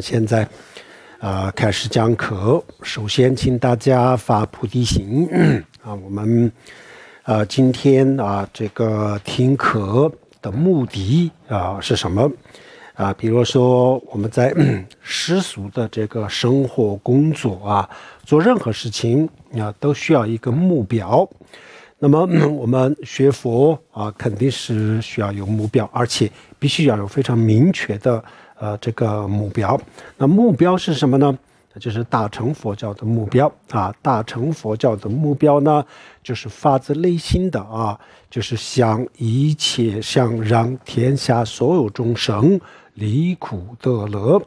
现在，啊，开始讲课。首先，请大家发菩提心。啊，我们，啊，今天啊，这个听课的目的啊是什么？啊，比如说我们在 世俗的这个生活、工作啊，做任何事情啊，都需要一个目标。那么，我们学佛啊，肯定是需要有目标，而且必须要有非常明确的。呃，这个目标，那目标是什么呢？就是大乘佛教的目标啊！大乘佛教的目标呢，就是发自内心的啊，就是想一切想让天下所有众生离苦得乐。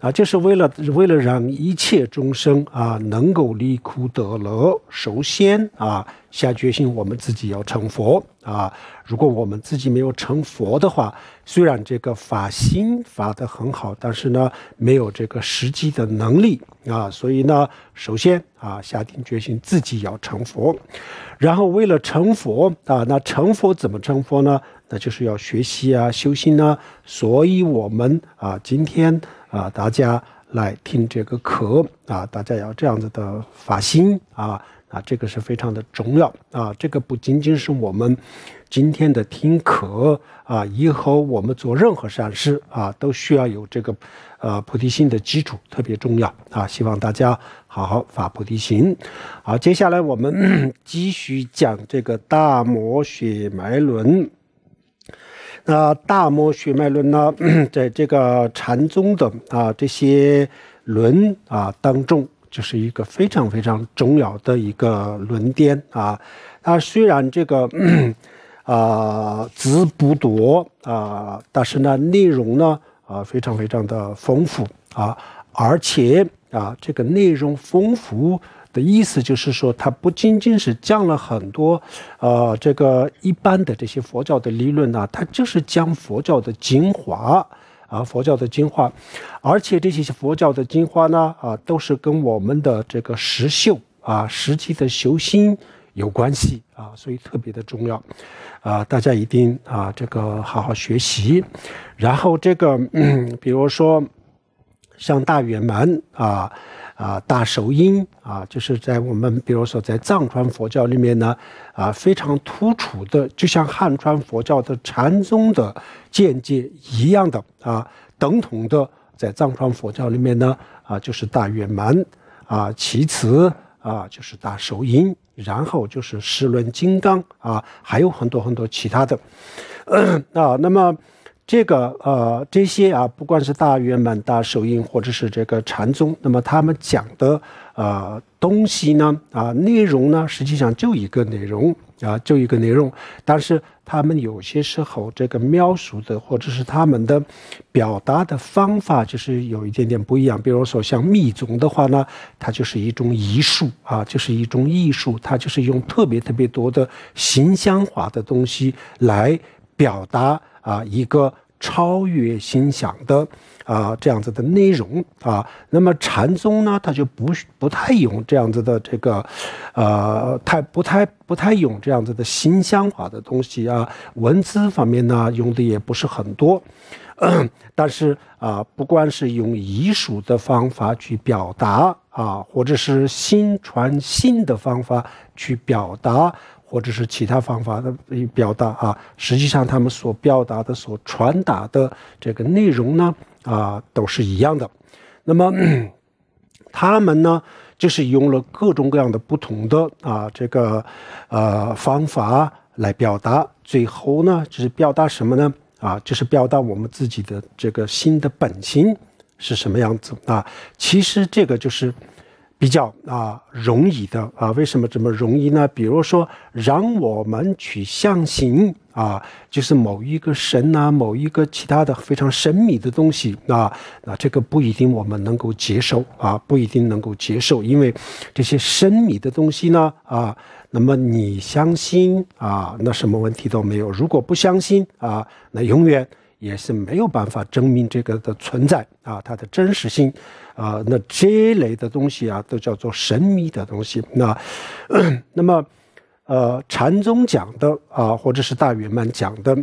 啊，就是为了为了让一切众生啊能够离苦得乐，首先啊下决心我们自己要成佛啊。如果我们自己没有成佛的话，虽然这个发心发的很好，但是呢没有这个实际的能力啊。所以呢，首先啊下定决心自己要成佛，然后为了成佛啊，那成佛怎么成佛呢？那就是要学习啊，修心啊。所以我们啊今天。啊，大家来听这个课啊，大家要这样子的发心啊啊，这个是非常的重要啊，这个不仅仅是我们今天的听课啊，以后我们做任何善事啊，都需要有这个呃菩提心的基础，特别重要啊，希望大家好好发菩提心。好，接下来我们 继续讲这个大摩血脉轮。那《大摩血脉论》呢，在这个禅宗的啊这些论啊当中，就是一个非常非常重要的一个论点啊。它虽然这个 啊字不多啊，但是呢内容呢啊非常非常的丰富啊，而且啊这个内容丰富。的意思就是说，它不仅仅是降了很多，呃，这个一般的这些佛教的理论呢，它就是将佛教的精华啊，佛教的精华，而且这些佛教的精华呢，啊，都是跟我们的这个实修啊，实际的修心有关系啊，所以特别的重要啊，大家一定啊，这个好好学习，然后这个嗯、比如说像大圆满啊。啊，大手印啊，就是在我们比如说在藏传佛教里面呢，啊，非常突出的，就像汉传佛教的禅宗的见解一样的啊，等同的，在藏传佛教里面呢，啊，就是大圆满，啊，其次啊，就是大手印，然后就是十轮金刚啊，还有很多很多其他的，啊，那么。这个呃，这些啊，不管是大圆满、大手印，或者是这个禅宗，那么他们讲的呃东西呢，啊内容呢，实际上就一个内容啊，就一个内容。但是他们有些时候这个描述的，或者是他们的表达的方法，就是有一点点不一样。比如说像密宗的话呢，它就是一种艺术啊，就是一种艺术，它就是用特别特别多的形象化的东西来。表达啊，一个超越心想的啊这样子的内容啊，那么禅宗呢，它就不不太用这样子的这个，呃，太不太不太用这样子的心象化的东西啊，文字方面呢，用的也不是很多，但是啊，不管是用艺术的方法去表达啊，或者是心传心的方法去表达。或者是其他方法的表达啊，实际上他们所表达的、所传达的这个内容呢，啊，都是一样的。那么，他们呢，就是用了各种各样的不同的啊，这个呃方法来表达。最后呢，就是表达什么呢？啊，就是表达我们自己的这个心的本心是什么样子啊。其实这个就是。比较啊容易的啊，为什么这么容易呢？比如说，让我们去相信啊，就是某一个神呐，某一个其他的非常神秘的东西啊啊，这个不一定我们能够接受啊，不一定能够接受，因为这些神秘的东西呢啊，那么你相信啊，那什么问题都没有；如果不相信啊，那永远也是没有办法证明这个的存在啊，它的真实性。啊，那这类的东西啊，都叫做神秘的东西。那，那么，呃，禅宗讲的啊，或者是大圆满讲的，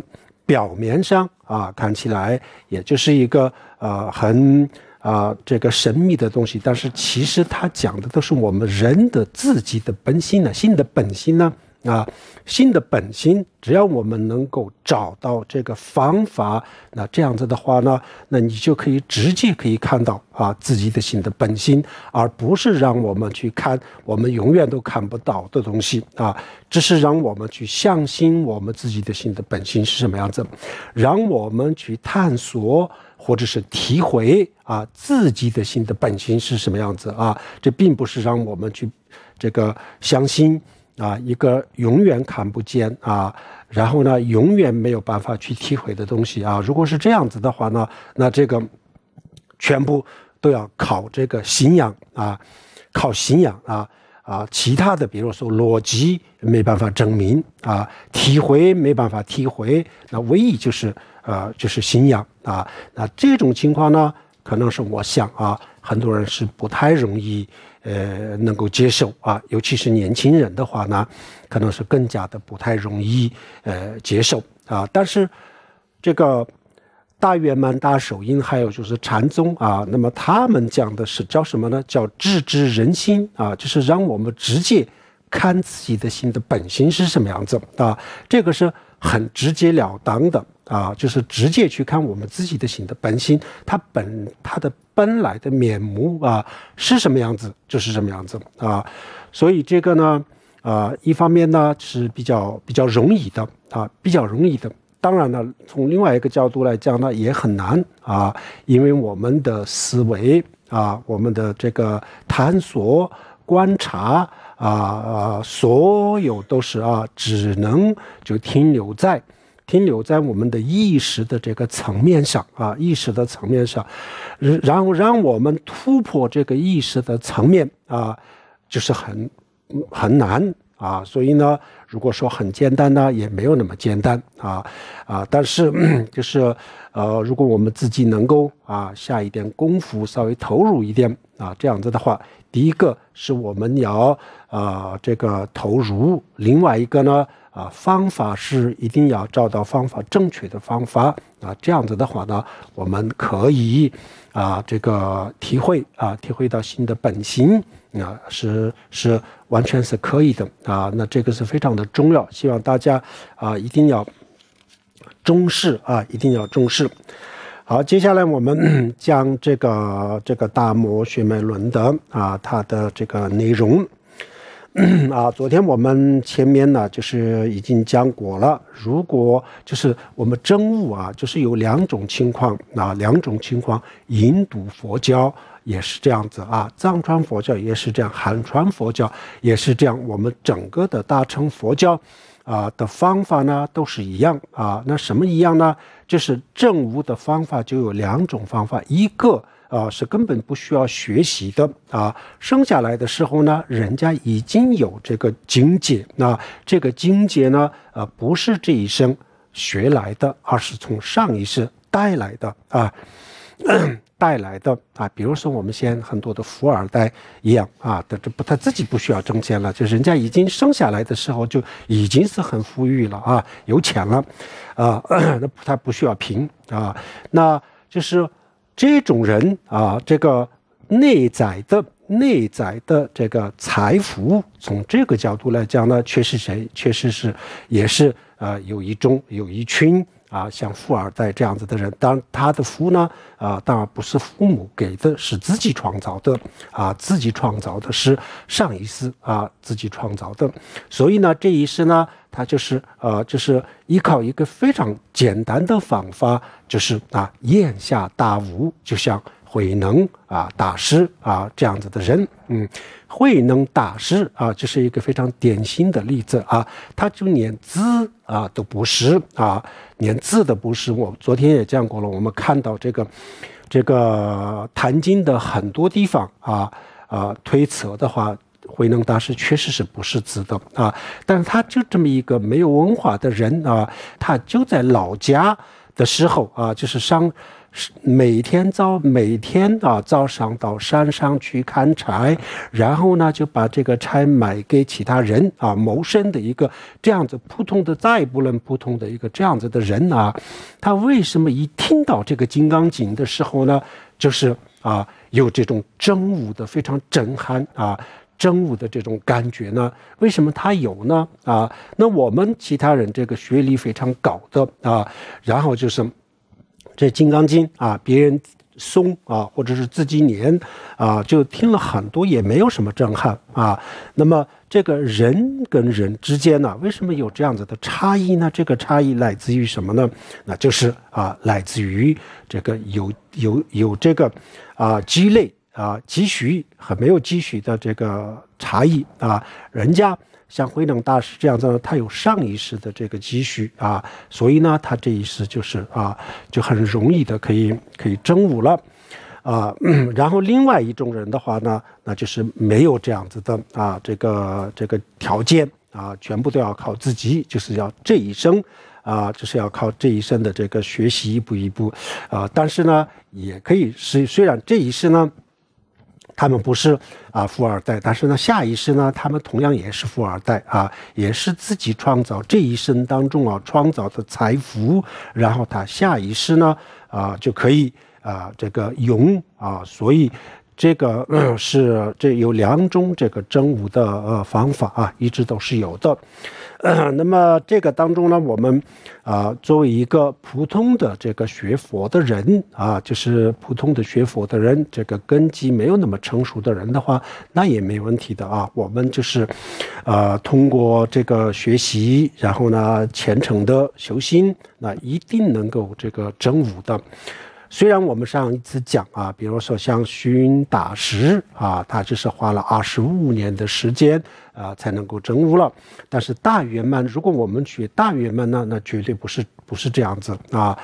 表面上啊，看起来也就是一个呃很啊这个神秘的东西，但是其实它讲的都是我们人的自己的本心呢，心的本心呢。啊，心的本心，只要我们能够找到这个方法，那这样子的话呢，那你就可以直接可以看到啊，自己的心的本心，而不是让我们去看我们永远都看不到的东西啊。只是让我们去相信我们自己的心的本心是什么样子，让我们去探索或者是体会啊，自己的心的本心是什么样子啊。这并不是让我们去这个相信。啊，一个永远看不见啊，然后呢，永远没有办法去体会的东西啊。如果是这样子的话呢，那这个全部都要靠这个信仰啊，靠信仰啊啊，其他的比如说逻辑没办法证明啊，体会没办法体会，那唯一就是呃，就是信仰啊。那这种情况呢，可能是我想啊，很多人是不太容易。呃，能够接受啊，尤其是年轻人的话呢，可能是更加的不太容易呃接受啊。但是这个大圆满大手印，还有就是禅宗啊，那么他们讲的是叫什么呢？叫直之人心啊，就是让我们直接看自己的心的本性是什么样子啊。这个是。很直截了当的啊，就是直接去看我们自己的心的本心，它本它的本来的面目啊是什么样子，就是什么样子啊。所以这个呢，啊，一方面呢是比较比较容易的啊，比较容易的。当然呢，从另外一个角度来讲呢，也很难啊，因为我们的思维啊，我们的这个探索观察。啊，所有都是啊，只能就停留在停留在我们的意识的这个层面上啊，意识的层面上，然后让我们突破这个意识的层面啊，就是很很难啊。所以呢，如果说很简单呢，也没有那么简单啊啊。但是就是呃，如果我们自己能够啊下一点功夫，稍微投入一点啊，这样子的话，第一个是我们要。啊，这个投入。另外一个呢，啊，方法是一定要找到方法正确的方法啊。这样子的话呢，我们可以啊，这个体会啊，体会到心的本心啊，是是完全是可以的啊。那这个是非常的重要，希望大家啊，一定要重视啊，一定要重视。好，接下来我们将这个这个大摩学脉轮的啊，它的这个内容。啊，昨天我们前面呢，就是已经讲过了。如果就是我们真悟啊，就是有两种情况啊，两种情况。印度佛教也是这样子啊，藏传佛教也是这样，汉传佛教也是这样。我们整个的大乘佛教啊的方法呢，都是一样啊。那什么一样呢？就是正悟的方法就有两种方法，一个。啊，是根本不需要学习的啊！生下来的时候呢，人家已经有这个境界。那这个境界呢，呃，不是这一生学来的，而是从上一世带来的啊，带来的啊。比如说，我们现在很多的富二代一样啊，他这不他自己不需要挣钱了，就人家已经生下来的时候就已经是很富裕了啊，有钱了啊，那他不需要贫啊，那就是。这种人啊，这个内在的、内在的这个财富，从这个角度来讲呢，确实谁，确实是，也是啊，有一种、有一群啊，像富二代这样子的人。当然，他的福呢，啊，当然不是父母给的，是自己创造的啊，自己创造的是上一世啊，自己创造的。所以呢，这一世呢。他就是呃，就是依靠一个非常简单的方法，就是啊，咽下大悟，就像慧能啊大师啊这样子的人，嗯，慧能大师啊，就是一个非常典型的例子啊，他就连字啊都不识啊，连字都不识。我昨天也讲过了，我们看到这个这个《坛经》的很多地方啊啊推测的话。慧能大师确实是不是字的啊？但是他就这么一个没有文化的人啊，他就在老家的时候啊，就是上，每天早每天啊早上到山上去砍柴，然后呢就把这个柴卖给其他人啊谋生的一个这样子扑通的再不能扑通的一个这样子的人啊，他为什么一听到这个《金刚经》的时候呢，就是啊有这种真武的非常震撼啊？真恶的这种感觉呢？为什么他有呢？啊，那我们其他人这个学历非常高的啊，然后就是这《金刚经》啊，别人诵啊，或者是自己念啊，就听了很多也没有什么震撼啊。那么这个人跟人之间呢，为什么有这样子的差异呢？这个差异来自于什么呢？那就是啊，来自于这个有有有这个啊积累。啊，积蓄和没有积蓄的这个差异啊，人家像慧能大师这样子呢，他有上一世的这个积蓄啊，所以呢，他这一世就是啊，就很容易的可以可以征悟了啊。然后另外一种人的话呢，那就是没有这样子的啊，这个这个条件啊，全部都要靠自己，就是要这一生啊，就是要靠这一生的这个学习，一步一步啊。但是呢，也可以是虽然这一世呢。他们不是啊富二代，但是呢，下一世呢，他们同样也是富二代啊，也是自己创造这一生当中啊创造的财富，然后他下一世呢啊就可以啊这个用啊，所以这个是这有两种这个真武的方法啊，一直都是有的。那么这个当中呢，我们啊作为一个普通的这个学佛的人啊，就是普通的学佛的人，这个根基没有那么成熟的人的话，那也没问题的啊。我们就是，呃，通过这个学习，然后呢虔诚的修心，那一定能够这个证悟的。虽然我们上一次讲啊，比如说像虚云石啊，他就是花了二十五年的时间。啊，才能够真悟了。但是大圆满，如果我们学大圆满呢，那绝对不是不是这样子啊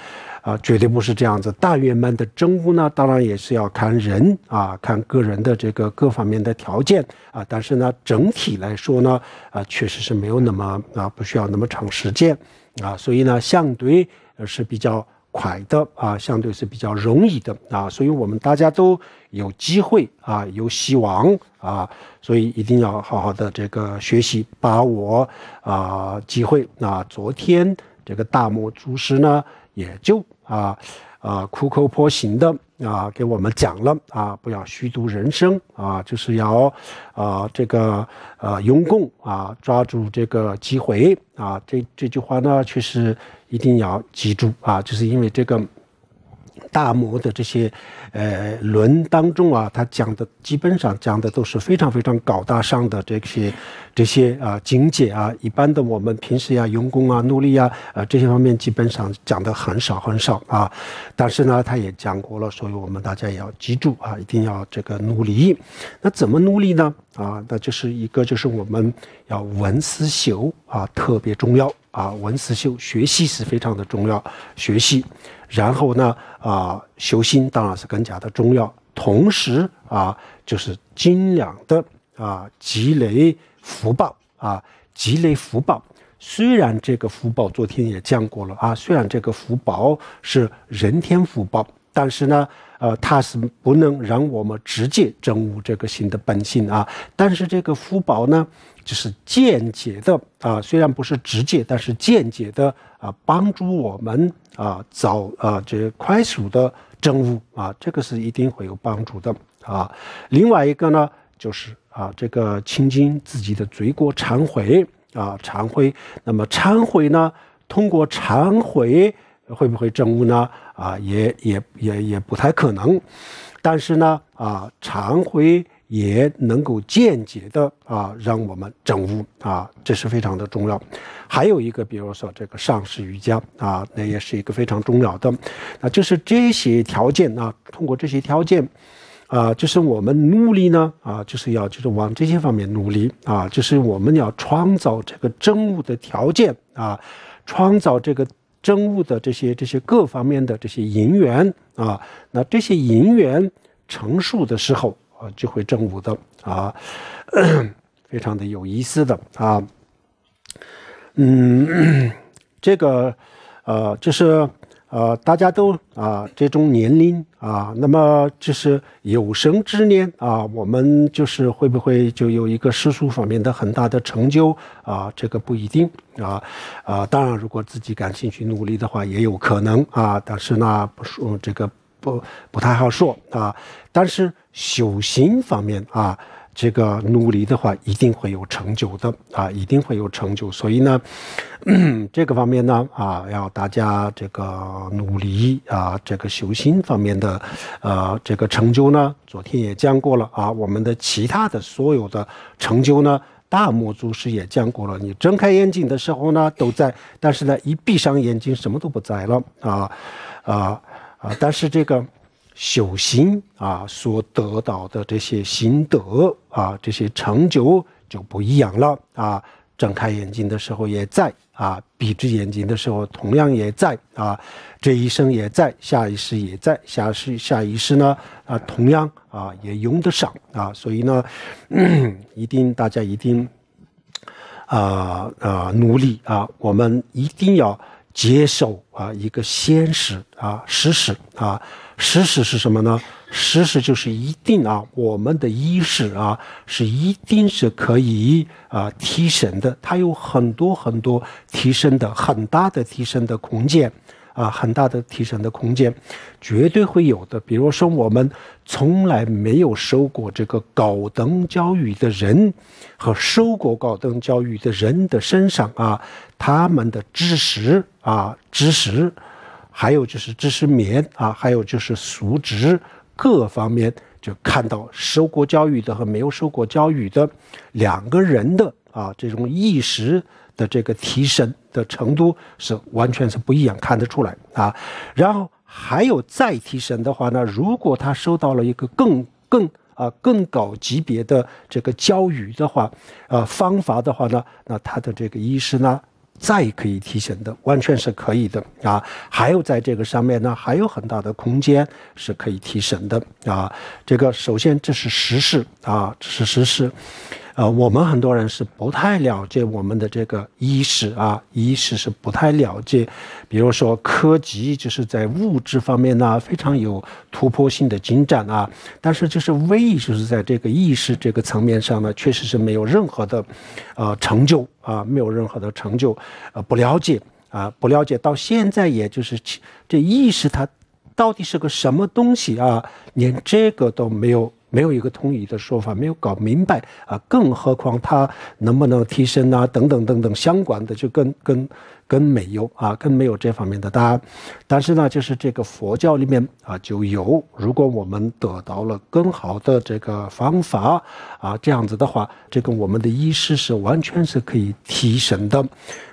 啊，绝对不是这样子。大圆满的真悟呢，当然也是要看人啊，看个人的这个各方面的条件啊。但是呢，整体来说呢，啊，确实是没有那么啊，不需要那么长时间啊，所以呢，相对是比较。快的啊，相对是比较容易的啊，所以我们大家都有机会啊，有希望啊，所以一定要好好的这个学习，把握啊机会啊。昨天这个大魔祖师呢，也就啊啊苦口婆心的。啊，给我们讲了啊，不要虚度人生啊，就是要，啊，这个，呃，用功啊，抓住这个机会啊，这这句话呢，确实一定要记住啊，就是因为这个。大摩的这些，呃，论当中啊，他讲的基本上讲的都是非常非常高大上的这些，这些啊境界啊，一般的我们平时呀用功啊努力呀，啊这些方面基本上讲的很少很少啊。但是呢，他也讲过了，所以我们大家也要记住啊，一定要这个努力。那怎么努力呢？啊，那就是一个就是我们要文思修啊，特别重要啊，文思修学习是非常的重要，学习。然后呢，啊，修心当然是更加的重要。同时啊，就是精良的啊，积累福报啊，积累福报。虽然这个福报昨天也讲过了啊，虽然这个福报是人天福报，但是呢。呃，它是不能让我们直接证悟这个心的本性啊。但是这个福报呢，就是间接的啊，虽然不是直接，但是间接的啊，帮助我们啊，早啊，这快速的证悟啊，这个是一定会有帮助的啊。另外一个呢，就是啊，这个清净自己的罪过，忏悔啊，忏悔。那么忏悔呢，通过忏悔。会不会证悟呢？啊，也也也也不太可能。但是呢，啊，禅会也能够间接的啊，让我们证悟啊，这是非常的重要。还有一个，比如说这个上市瑜伽啊，那也是一个非常重要的。啊，就是这些条件啊，通过这些条件，啊，就是我们努力呢，啊，就是要就是往这些方面努力啊，就是我们要创造这个证悟的条件啊，创造这个。政务的这些这些各方面的这些银元啊，那这些银元成数的时候啊，就会政务的啊，非常的有意思的啊，嗯，这个呃就是。呃，大家都啊，这种年龄啊，那么就是有生之年啊，我们就是会不会就有一个世俗方面的很大的成就啊？这个不一定啊，啊，当然如果自己感兴趣努力的话也有可能啊，但是呢，不说这个不不太好说啊，但是修行方面啊。这个努力的话，一定会有成就的啊，一定会有成就。所以呢，这个方面呢，啊，要大家这个努力啊，这个修心方面的，呃，这个成就呢，昨天也讲过了啊。我们的其他的所有的成就呢，大魔祖师也讲过了。你睁开眼睛的时候呢，都在；但是呢，一闭上眼睛，什么都不在了啊，啊，啊。但是这个。修行啊，所得到的这些心得啊，这些成就就不一样了啊！睁开眼睛的时候也在啊，闭着眼睛的时候同样也在啊，这一生也在，下一世也在，下世下一世呢啊，同样啊也用得上啊！所以呢，一定大家一定啊啊努力啊，我们一定要接受啊一个现实啊，事实啊。事实是什么呢？事实就是一定啊，我们的意识啊是一定是可以啊提升的，它有很多很多提升的很大的提升的空间啊，很大的提升的空间，绝对会有的。比如说我们从来没有受过这个高等教育的人和受过高等教育的人的身上啊，他们的知识啊知识。还有就是知识棉啊，还有就是熟知各方面，就看到受过教育的和没有受过教育的两个人的啊这种意识的这个提升的程度是完全是不一样，看得出来啊。然后还有再提升的话呢，如果他受到了一个更更啊更高级别的这个教育的话，啊，方法的话呢，那他的这个意识呢？再可以提升的，完全是可以的啊！还有在这个上面呢，还有很大的空间是可以提升的啊！这个首先这是实事啊，这是实事。呃，我们很多人是不太了解我们的这个意识啊，意识是不太了解。比如说科技，就是在物质方面呢，非常有突破性的进展啊。但是就是唯，就是在这个意识这个层面上呢，确实是没有任何的呃成就啊，没有任何的成就，呃，不了解啊，不了解。到现在也就是这意识它到底是个什么东西啊，连这个都没有。没有一个统一的说法，没有搞明白啊，更何况它能不能提升啊？等等等等，相关的就跟跟跟没有啊，更没有这方面的答案。但是呢，就是这个佛教里面啊，就有。如果我们得到了更好的这个方法啊，这样子的话，这个我们的意识是完全是可以提升的，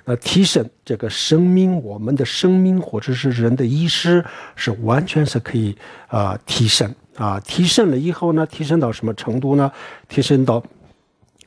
那提升这个生命，我们的生命或者是人的意识是完全是可以啊提升。啊，提升了以后呢？提升到什么程度呢？提升到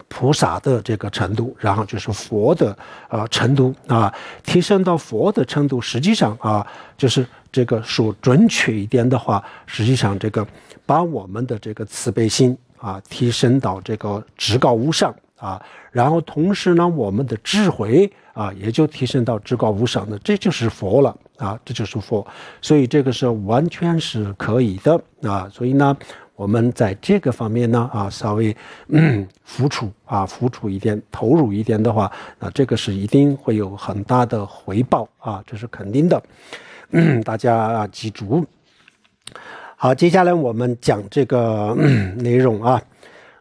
菩萨的这个程度，然后就是佛的呃程度啊。提升到佛的程度，实际上啊，就是这个说准确一点的话，实际上这个把我们的这个慈悲心啊提升到这个至高无上啊，然后同时呢，我们的智慧啊也就提升到至高无上的，这就是佛了。啊，这就是佛，所以这个是完全是可以的啊。所以呢，我们在这个方面呢，啊，稍微付出啊，付出一点，投入一点的话，啊，这个是一定会有很大的回报啊，这是肯定的。大家记住。好，接下来我们讲这个内容啊，“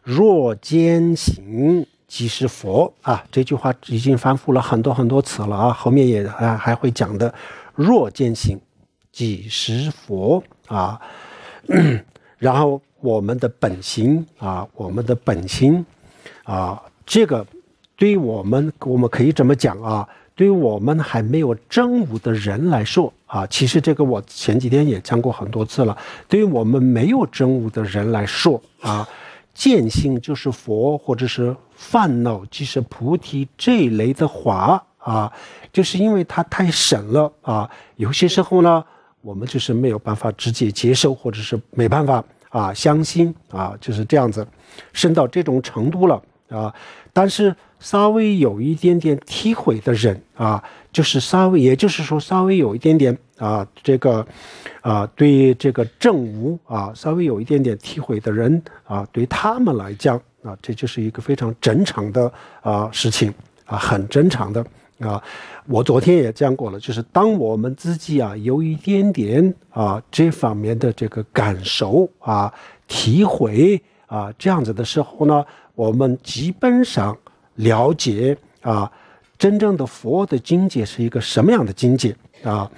若见行即是佛”啊，这句话已经反复了很多很多次了啊，后面也还还会讲的。若见性，即是佛啊。然后我们的本心啊，我们的本心啊，这个对我们，我们可以怎么讲啊？对于我们还没有真悟的人来说啊，其实这个我前几天也讲过很多次了。对于我们没有真悟的人来说啊，见性就是佛，或者是烦恼即是菩提这类的话。啊，就是因为它太神了啊，有些时候呢，我们就是没有办法直接接受，或者是没办法啊相信啊，就是这样子，深到这种程度了啊。但是稍微有一点点体会的人啊，就是稍微，也就是说稍微有一点点啊，这个啊，对这个正无啊，稍微有一点点体会的人啊，对他们来讲啊，这就是一个非常正常的啊事情啊，很正常的。啊，我昨天也讲过了，就是当我们自己啊有一点点啊这方面的这个感受啊、体会啊这样子的时候呢，我们基本上了解啊真正的佛的境界是一个什么样的境界啊，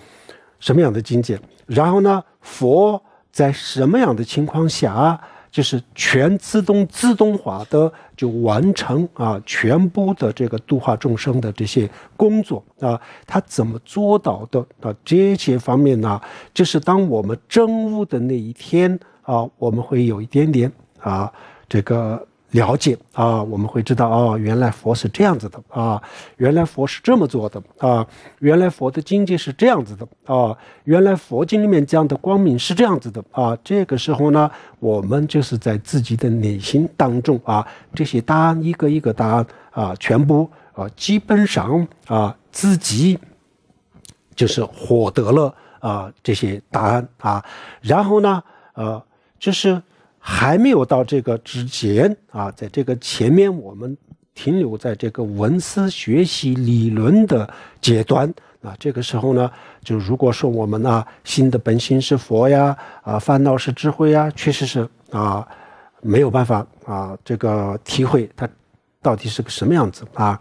什么样的境界，然后呢，佛在什么样的情况下，就是全自动、自动化的。就完成啊，全部的这个度化众生的这些工作啊，他怎么做到的啊？这些方面呢，就是当我们证悟的那一天啊，我们会有一点点啊，这个。了解啊，我们会知道哦，原来佛是这样子的啊，原来佛是这么做的啊，原来佛的境界是这样子的啊，原来佛经里面讲的光明是这样子的啊。这个时候呢，我们就是在自己的内心当中啊，这些答案一个一个答案啊，全部啊，基本上啊，自己就是获得了啊这些答案啊，然后呢，呃，就是。还没有到这个之前啊，在这个前面，我们停留在这个文思学习理论的阶段。那这个时候呢，就如果说我们呢，心的本心是佛呀，啊，烦恼是智慧呀，确实是啊，没有办法啊，这个体会它到底是个什么样子啊。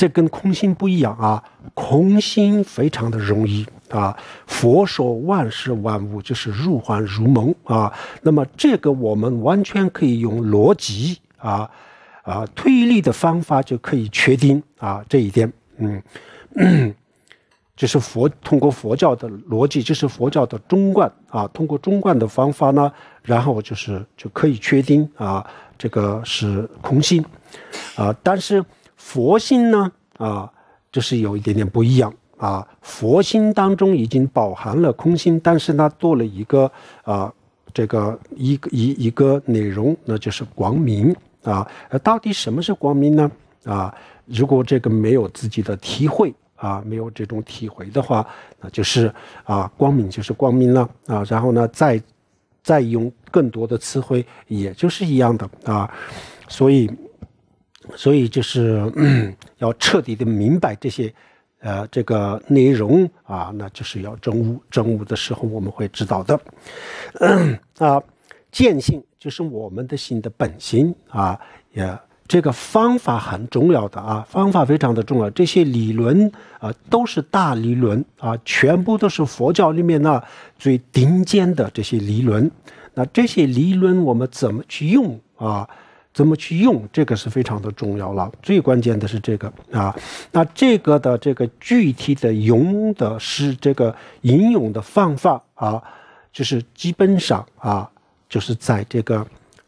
这跟空心不一样啊，空心非常的容易啊。佛说万事万物就是入幻如梦啊，那么这个我们完全可以用逻辑啊啊推理的方法就可以确定啊这一点。嗯，就是佛通过佛教的逻辑，就是佛教的中观啊，通过中观的方法呢，然后就是就可以确定啊这个是空心啊，但是。佛心呢？啊，就是有一点点不一样啊。佛心当中已经饱含了空心，但是呢，做了一个啊，这个一个一一个内容，那就是光明啊。到底什么是光明呢？啊，如果这个没有自己的体会啊，没有这种体会的话，那就是啊，光明就是光明了啊。然后呢，再再用更多的词汇，也就是一样的啊，所以。所以就是 要彻底的明白这些，呃，这个内容啊，那就是要中悟。中悟的时候我们会知道的。啊，见性就是我们的心的本性啊，也这个方法很重要的啊，方法非常的重要。这些理论啊，都是大理论啊，全部都是佛教里面呢最顶尖的这些理论。那这些理论我们怎么去用啊？怎么去用？这个是非常的重要了，最关键的是这个啊。那这个的这个具体的用的是这个引用的方法啊，就是基本上啊，就是在这个《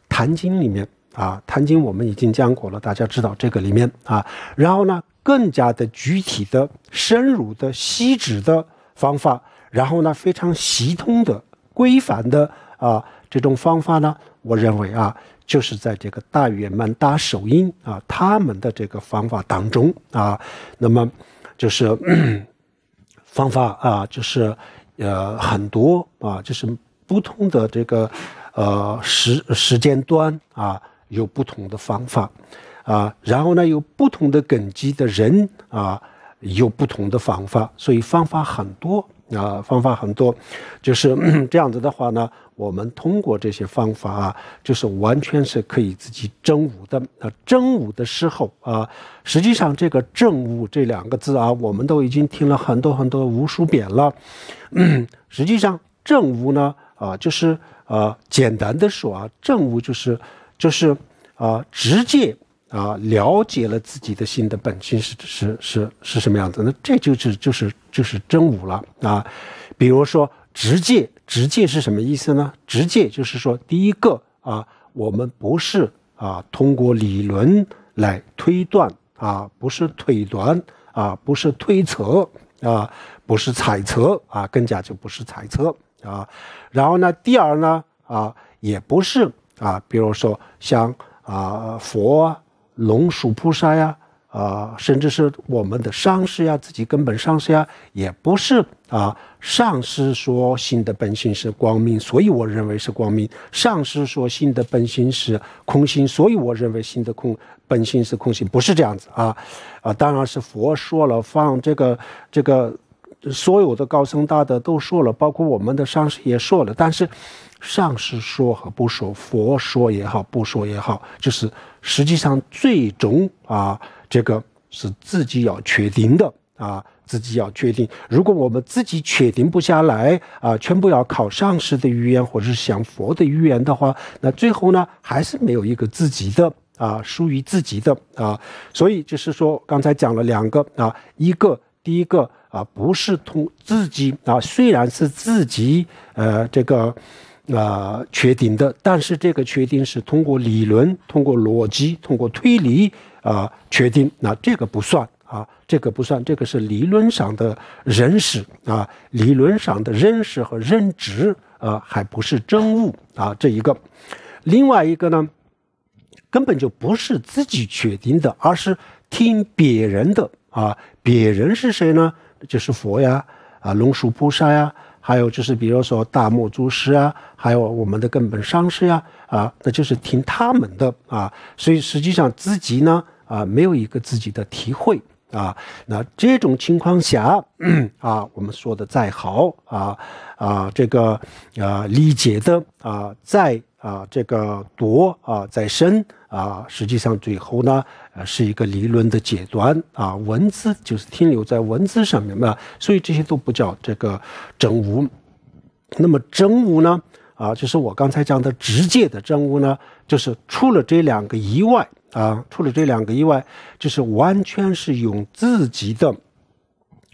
坛经》里面啊，《坛经》我们已经讲过了，大家知道这个里面啊。然后呢，更加的具体的、深入的、细致的方法，然后呢，非常系统的、规范的啊，这种方法呢，我认为啊。就是在这个大圆满、大手印啊，他们的这个方法当中啊，那么就是方法啊，就是呃很多啊，就是不同的这个呃时时间段啊，有不同的方法啊，然后呢，有不同的根基的人啊，有不同的方法，所以方法很多啊，方法很多，就是 这样子的话呢。我们通过这些方法啊，就是完全是可以自己真悟的。那真悟的时候啊，实际上这个“正悟”这两个字啊，我们都已经听了很多很多无数遍了。嗯、实际上，正悟呢，啊，就是呃，简单的说啊，正悟就是就是啊，直接啊，了解了自己的心的本性是是是是什么样子，那这就是就是就是真悟了啊。比如说，直接。直接是什么意思呢？直接就是说，第一个啊，我们不是啊，通过理论来推断啊，不是推断啊，不是推测啊，不是猜测啊，更加就不是猜测啊。然后呢，第二呢啊，也不是啊，比如说像啊佛啊、龙树菩萨呀啊，甚至是我们的上师呀，自己根本上师呀，也不是。啊，上师说心的本性是光明，所以我认为是光明。上师说心的本性是空性，所以我认为心的空本性是空性，不是这样子啊！啊，当然是佛说了，放这个这个，所有的高僧大德都说了，包括我们的上师也说了。但是，上师说和不说，佛说也好，不说也好，就是实际上最终啊，这个是自己要确定的啊。自己要确定，如果我们自己确定不下来啊，全部要靠上师的预言或者是降佛的预言的话，那最后呢还是没有一个自己的啊，属于自己的啊。所以就是说，刚才讲了两个啊，一个第一个啊，不是通自己啊，虽然是自己呃这个啊确定的，但是这个确定是通过理论、通过逻辑、通过推理啊确定，那这个不算。这个不算，这个是理论上的认识啊，理论上的认识和认知啊，还不是真悟啊，这一个。另外一个呢，根本就不是自己决定的，而是听别人的啊。别人是谁呢？就是佛呀，啊，龙树菩萨呀，还有就是比如说大漠祖师啊，还有我们的根本上师呀，啊，那就是听他们的啊。所以实际上自己呢，啊，没有一个自己的体会。啊，那这种情况下啊，我们说的再好啊啊，这个啊理解的啊再啊这个多啊再深啊，实际上最后呢是一个理论的阶段啊，文字就是停留在文字上面嘛，所以这些都不叫这个真悟。那么真悟呢啊，就是我刚才讲的直接的真悟呢，就是除了这两个以外。啊，除了这两个以外，就是完全是用自己的，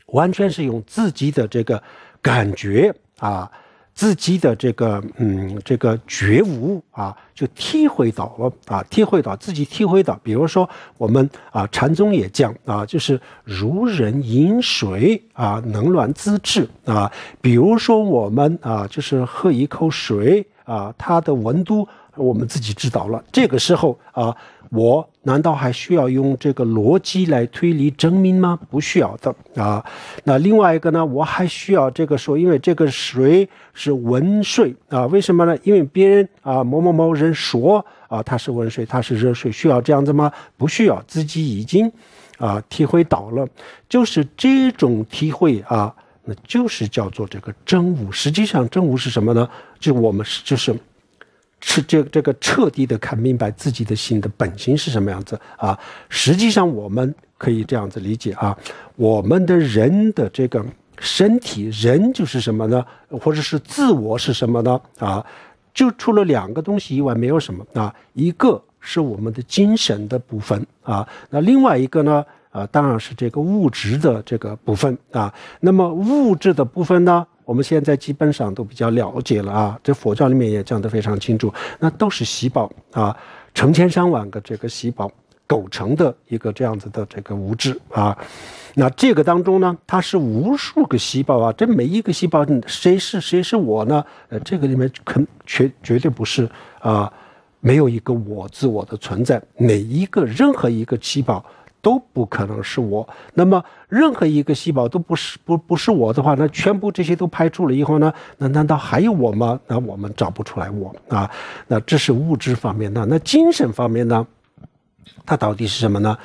完全是用自己的这个感觉啊，自己的这个嗯，这个觉悟啊，就体会到了啊，体会到自己体会到。比如说我们啊，禅宗也讲啊，就是如人饮水啊，冷暖自知啊。比如说我们啊，就是喝一口水啊，它的温度我们自己知道了。这个时候啊。我难道还需要用这个逻辑来推理证明吗？不需要的啊。那另外一个呢？我还需要这个说，因为这个水是温水啊？为什么呢？因为别人啊，某某某人说啊，它是温水，它是热水，需要这样子吗？不需要，自己已经啊体会到了，就是这种体会啊，那就是叫做这个真悟。实际上，真悟是什么呢？就我们就是。是这这个彻底的看明白自己的心的本性是什么样子啊？实际上我们可以这样子理解啊，我们的人的这个身体人就是什么呢？或者是自我是什么呢？啊，就除了两个东西以外没有什么啊，一个是我们的精神的部分啊，那另外一个呢？啊，当然是这个物质的这个部分啊。那么物质的部分呢？我们现在基本上都比较了解了啊，这佛教里面也讲得非常清楚，那都是细胞啊，成千上万个这个细胞构成的一个这样子的这个物质啊。那这个当中呢，它是无数个细胞啊，这每一个细胞谁是谁是我呢？呃，这个里面肯绝绝对不是啊，没有一个我自我的存在，每一个任何一个细胞。都不可能是我，那么任何一个细胞都不是不不是我的话，那全部这些都排除了以后呢？那难道还有我吗？那我们找不出来我啊？那这是物质方面的。那精神方面呢？它到底是什么呢？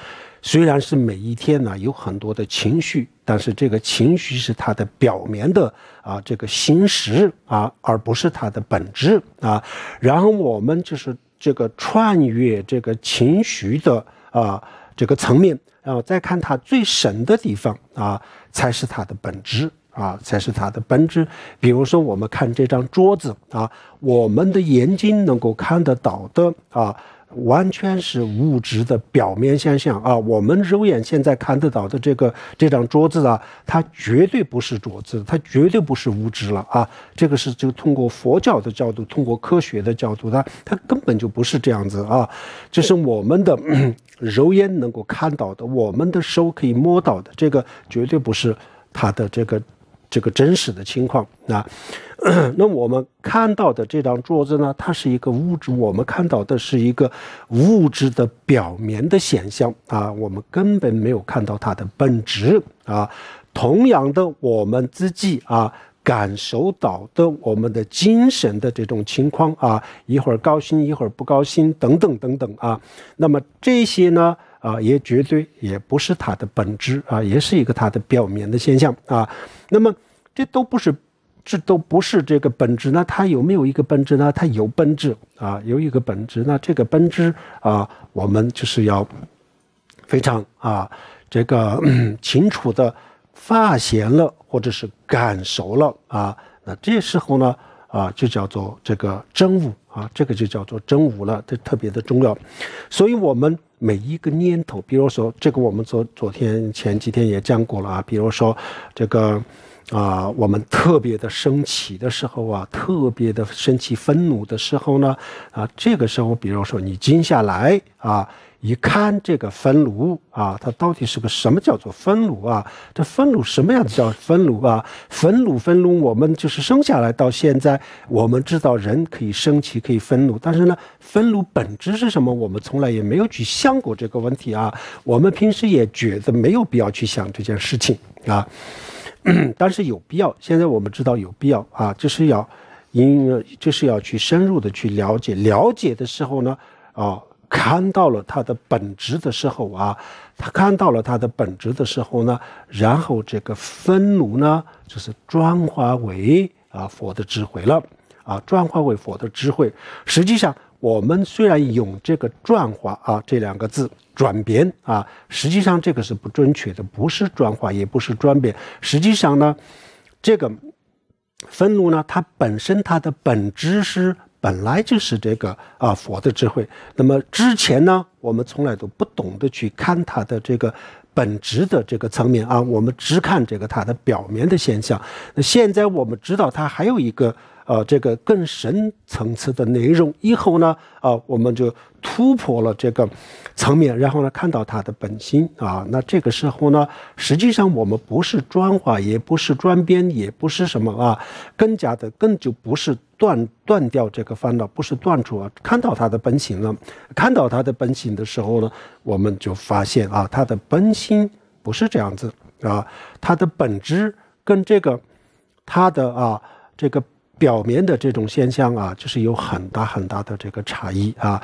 虽然是每一天呢有很多的情绪，但是这个情绪是它的表面的啊，这个形式啊，而不是它的本质啊。然后我们就是这个穿越这个情绪的啊。这个层面，然后再看它最深的地方啊，才是它的本质啊，才是它的本质。比如说，我们看这张桌子啊，我们的眼睛能够看得到的啊。完全是物质的表面现象啊！我们肉眼现在看得到的这个这张桌子啊，它绝对不是桌子，它绝对不是物质了啊！这个是就通过佛教的角度，通过科学的角度，它它根本就不是这样子啊！这是我们的肉眼能够看到的，我们的手可以摸到的，这个绝对不是它的这个。这个真实的情况啊，那我们看到的这张桌子呢，它是一个物质；我们看到的是一个物质的表面的现象啊，我们根本没有看到它的本质啊。同样的，我们自己啊感受到的我们的精神的这种情况啊，一会儿高兴，一会儿不高兴，等等等等啊。那么这些呢啊，也绝对也不是它的本质啊，也是一个它的表面的现象啊。那么。这都不是，这都不是这个本质。那它有没有一个本质呢？它有本质啊，有一个本质。那这个本质啊，我们就是要非常啊，这个清楚的发现了或者是感受了啊，那这时候呢啊，就叫做这个真悟啊，这个就叫做真悟了，这特别的重要。所以我们每一个念头，比如说这个，我们昨昨天前几天也讲过了啊，比如说这个。啊，我们特别的生气的时候啊，特别的生气愤怒的时候呢，啊，这个时候，比如说你静下来啊，一看这个愤怒啊，它到底是个什么叫做愤怒啊？这愤怒什么样的叫愤怒啊？愤怒愤怒，我们就是生下来到现在，我们知道人可以生气，可以愤怒，但是呢，愤怒本质是什么？我们从来也没有去想过这个问题啊。我们平时也觉得没有必要去想这件事情啊。但是有必要，现在我们知道有必要啊，就是要，因为就是要去深入的去了解，了解的时候呢，啊，看到了它的本质的时候啊，他看到了它的本质的时候呢，然后这个愤怒呢，就是转化为啊佛的智慧了，啊，转化为佛的智慧，实际上。我们虽然用这个“转化”啊这两个字“转变”啊，实际上这个是不准确的，不是转化，也不是转变。实际上呢，这个愤怒呢，它本身它的本质是本来就是这个啊佛的智慧。那么之前呢，我们从来都不懂得去看它的这个本质的这个层面啊，我们只看这个它的表面的现象。那现在我们知道它还有一个。呃，这个更深层次的内容以后呢，啊，我们就突破了这个层面，然后呢，看到它的本心啊。那这个时候呢，实际上我们不是专化，也不是专编，也不是什么啊，更加的更就不是断断掉这个烦恼，不是断除啊。看到它的本性了，看到它的本性的时候呢，我们就发现啊，它的本心不是这样子啊，它的本质跟这个它的啊这个。表面的这种现象啊，就是有很大很大的这个差异啊。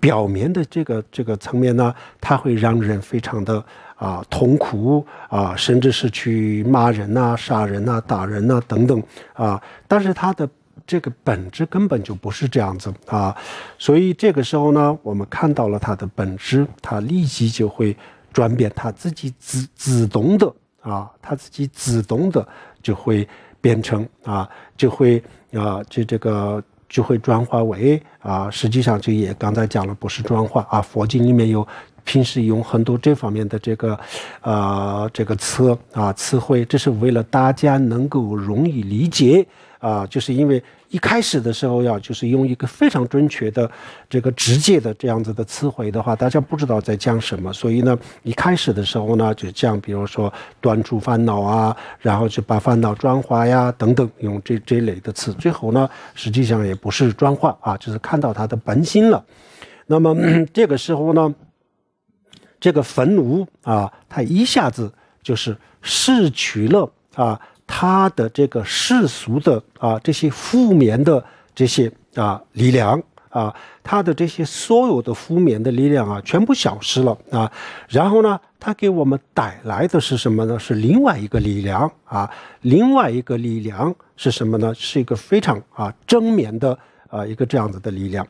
表面的这个这个层面呢，它会让人非常的啊痛苦啊，甚至是去骂人呐、杀人呐、打人呐等等啊。但是他的这个本质根本就不是这样子啊。所以这个时候呢，我们看到了他的本质，他立即就会转变，他自己自自动的啊，他自己自动的就会。编程啊，就会啊，就这个就会转化为啊，实际上就也刚才讲了，不是转化啊。佛经里面有，平时用很多这方面的这个，呃，这个词啊，词汇，这是为了大家能够容易理解。啊，就是因为一开始的时候要就是用一个非常准确的、这个直接的这样子的词汇的话，大家不知道在讲什么，所以呢，一开始的时候呢就讲，比如说端出烦恼啊，然后就把烦恼转化呀等等，用这这类的词，最后呢实际上也不是转化啊，就是看到它的本心了。那么 这个时候呢，这个凡奴啊，他一下子就是失去了啊。他的这个世俗的啊，这些负面的这些啊力量啊，他的这些所有的负面的力量啊，全部消失了啊。然后呢，他给我们带来的是什么呢？是另外一个力量啊，另外一个力量是什么呢？是一个非常啊正面的啊一个这样子的力量。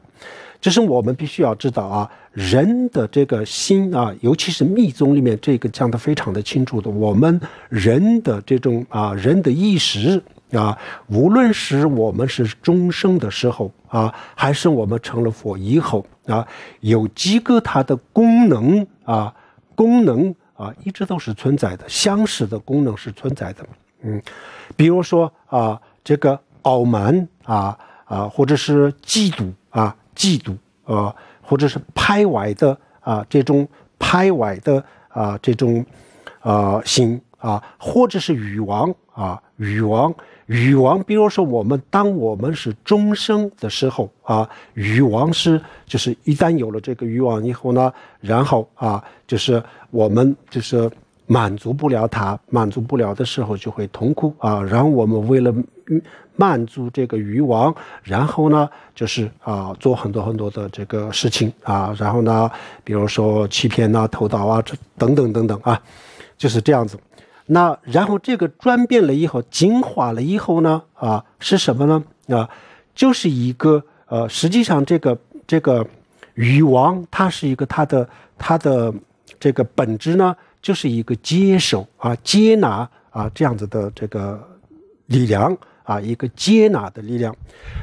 这是我们必须要知道啊，人的这个心啊，尤其是密宗里面这个讲的非常的清楚的。我们人的这种啊，人的意识啊，无论是我们是终生的时候啊，还是我们成了佛以后啊，有几个它的功能啊，功能啊，一直都是存在的，相识的功能是存在的。嗯，比如说啊，这个傲慢啊啊，或者是嫉妒啊。嫉妒啊，或者是排外的啊，这种排外的啊，这种啊心啊，或者是欲望啊，欲望欲望。比如说，我们当我们是终生的时候啊，欲望是就是一旦有了这个欲望以后呢，然后啊，就是我们就是。满足不了他，满足不了的时候就会痛苦啊！然后我们为了满足这个欲望，然后呢，就是啊，做很多很多的这个事情啊，然后呢，比如说欺骗啊、偷盗啊等等等等啊，就是这样子。那然后这个转变了以后，进化了以后呢，啊，是什么呢？啊，就是一个呃，实际上这个这个鱼王，它是一个它的它的这个本质呢。就是一个接受啊、接纳啊这样子的这个力量啊，一个接纳的力量。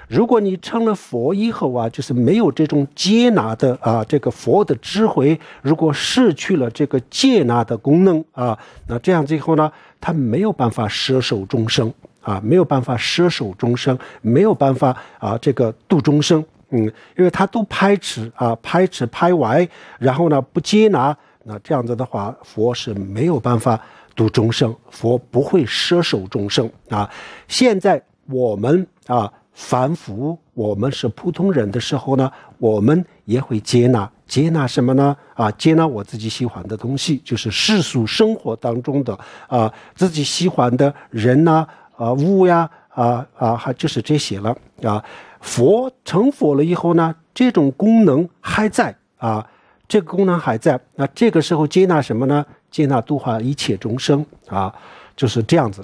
如果你成了佛以后啊，就是没有这种接纳的啊，这个佛的智慧，如果失去了这个接纳的功能啊，那这样子以后呢，他没有办法舍守终生啊，没有办法舍守终生，没有办法啊这个度终生。嗯，因为他都拍持啊、拍持拍歪，然后呢不接纳。那这样子的话，佛是没有办法度众生，佛不会舍守众生啊。现在我们啊，凡夫，我们是普通人的时候呢，我们也会接纳，接纳什么呢？啊，接纳我自己喜欢的东西，就是世俗生活当中的啊，自己喜欢的人呐，啊，物呀，啊啊，还就是这些了啊。佛成佛了以后呢，这种功能还在啊。这个功能还在，那这个时候接纳什么呢？接纳度化一切众生啊，就是这样子。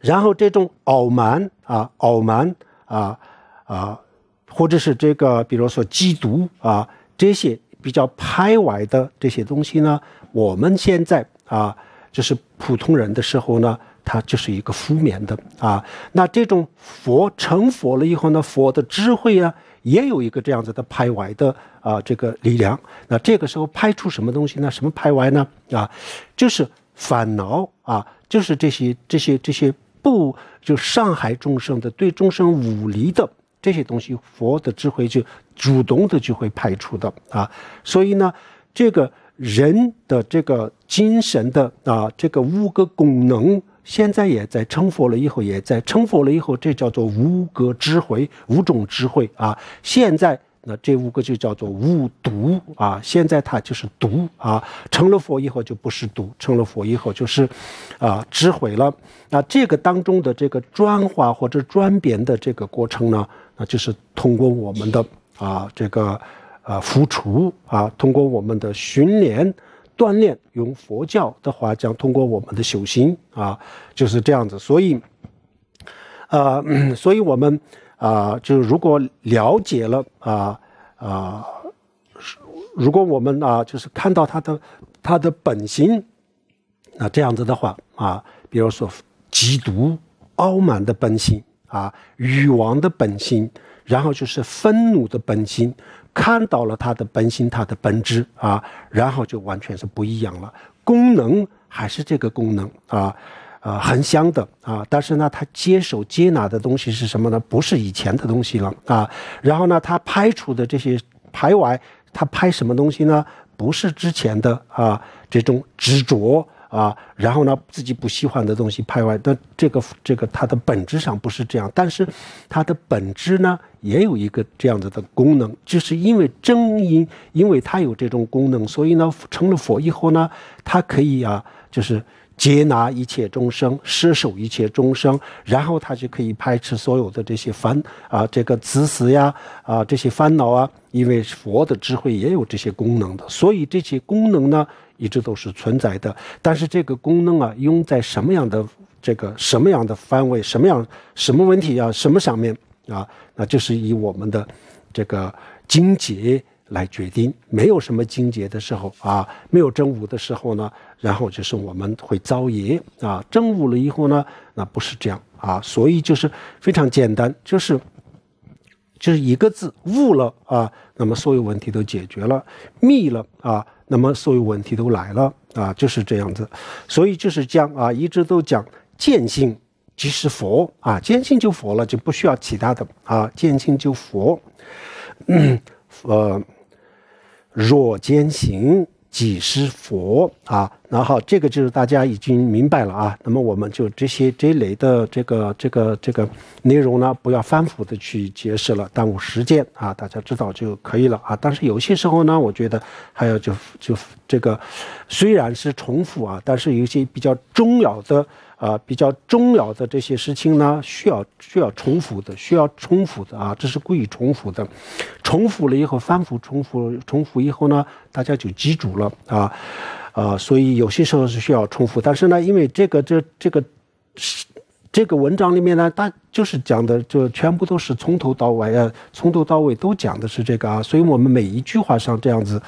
然后这种傲慢啊，傲慢啊啊，或者是这个比如说嫉妒啊，这些比较排外的这些东西呢，我们现在啊，就是普通人的时候呢，它就是一个负面的啊。那这种佛成佛了以后呢，佛的智慧啊。也有一个这样子的排外的啊，这个力量。那这个时候拍出什么东西呢？什么排外呢？啊，就是烦恼啊，就是这些这些这些不就伤害众生的、对众生无离的这些东西，佛的智慧就主动的就会排出的啊。所以呢，这个人的这个精神的啊，这个五个功能。现在也在成佛了以后，也在成佛了以后，这叫做五个智慧，五种智慧啊。现在那这五个就叫做五毒啊。现在它就是毒啊，成了佛以后就不是毒，成了佛以后就是，啊，智慧了。那这个当中的这个转化或者转变的这个过程呢，那就是通过我们的啊这个呃付出啊，通过我们的训练。锻炼用佛教的话讲，通过我们的修行啊，就是这样子。所以，呃，所以我们啊，就如果了解了啊啊，如果我们啊，就是看到他的他的本心，那这样子的话啊，比如说嫉妒傲慢的本心啊，欲望的本心，然后就是愤怒的本心。看到了它的本心、它的本质啊，然后就完全是不一样了。功能还是这个功能啊，呃，很相等啊。但是呢，它接手接纳的东西是什么呢？不是以前的东西了啊。然后呢，它排除的这些排外，它拍什么东西呢？不是之前的啊这种执着。啊，然后呢，自己不喜欢的东西拍完，但这个这个它的本质上不是这样，但是它的本质呢，也有一个这样子的功能，就是因为真因，因为它有这种功能，所以呢，成了佛以后呢，它可以啊，就是接纳一切众生，施受一切众生，然后他就可以排斥所有的这些烦啊，这个自私呀，啊，这些烦恼啊，因为佛的智慧也有这些功能的，所以这些功能呢。一直都是存在的，但是这个功能啊，用在什么样的这个什么样的范围，什么样什么问题啊、什么上面啊？那就是以我们的这个精节来决定。没有什么精节的时候啊，没有正午的时候呢，然后就是我们会遭业啊。正午了以后呢，那不是这样啊，所以就是非常简单，就是。就是一个字悟了啊，那么所有问题都解决了；密了啊，那么所有问题都来了啊，就是这样子。所以就是讲啊，一直都讲见性即是佛啊，见性就佛了，就不需要其他的啊，见性就佛。呃，若见行。几十佛啊，然后这个就是大家已经明白了啊。那么我们就这些这类的这个这个这个内容呢，不要反复的去解释了，耽误时间啊。大家知道就可以了啊。但是有些时候呢，我觉得还有就就这个，虽然是重复啊，但是有些比较重要的。啊，比较重要的这些事情呢，需要需要重复的，需要重复的啊，这是故意重复的，重复了以后反复重复，重复以后呢，大家就记住了啊，啊，所以有些时候是需要重复，但是呢，因为这个这这个是这个文章里面呢，它就是讲的就全部都是从头到尾呃，从头到尾都讲的是这个啊，所以我们每一句话上这样子。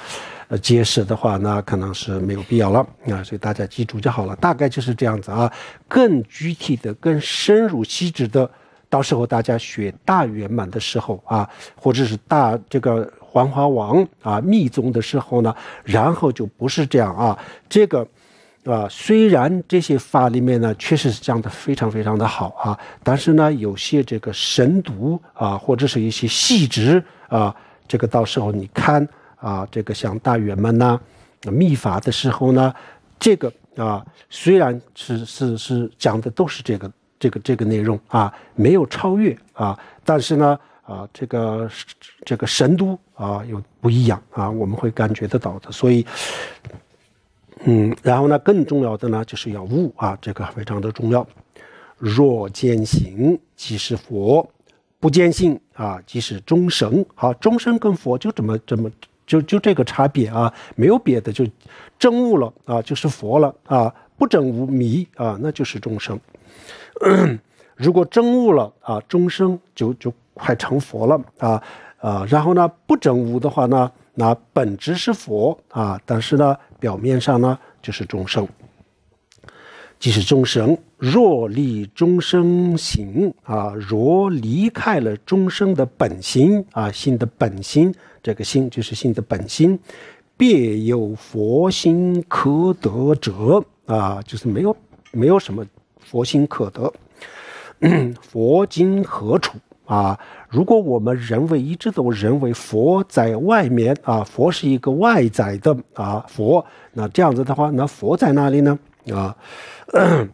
呃，结实的话，那可能是没有必要了啊，所以大家记住就好了，大概就是这样子啊。更具体的、更深入细致的，到时候大家学大圆满的时候啊，或者是大这个环华王啊密宗的时候呢，然后就不是这样啊。这个啊，虽然这些法里面呢，确实是讲的非常非常的好啊，但是呢，有些这个神读啊，或者是一些细致啊，这个到时候你看。啊，这个像大圆满呐、密法的时候呢，这个啊，虽然是是是讲的都是这个这个这个内容啊，没有超越啊，但是呢啊，这个这个神都啊又不一样啊，我们会感觉得到的。所以，嗯，然后呢，更重要的呢就是要悟啊，这个非常的重要。若见行，即是佛，不见性啊即是中神。好，中神跟佛就这么这么。就就这个差别啊，没有别的，就真悟了啊，就是佛了啊。不真无迷啊，那就是众生。如果真悟了啊，众生就就快成佛了啊啊。然后呢，不真无的话呢，那本质是佛啊，但是呢，表面上呢就是众生，即是众生。若离众生行啊，若离开了众生的本心啊，心的本心，这个心就是心的本心，别有佛心可得者啊，就是没有没有什么佛心可得。佛经何处啊？如果我们人为一直都认为佛在外面啊，佛是一个外在的啊佛，那这样子的话，那佛在哪里呢？啊？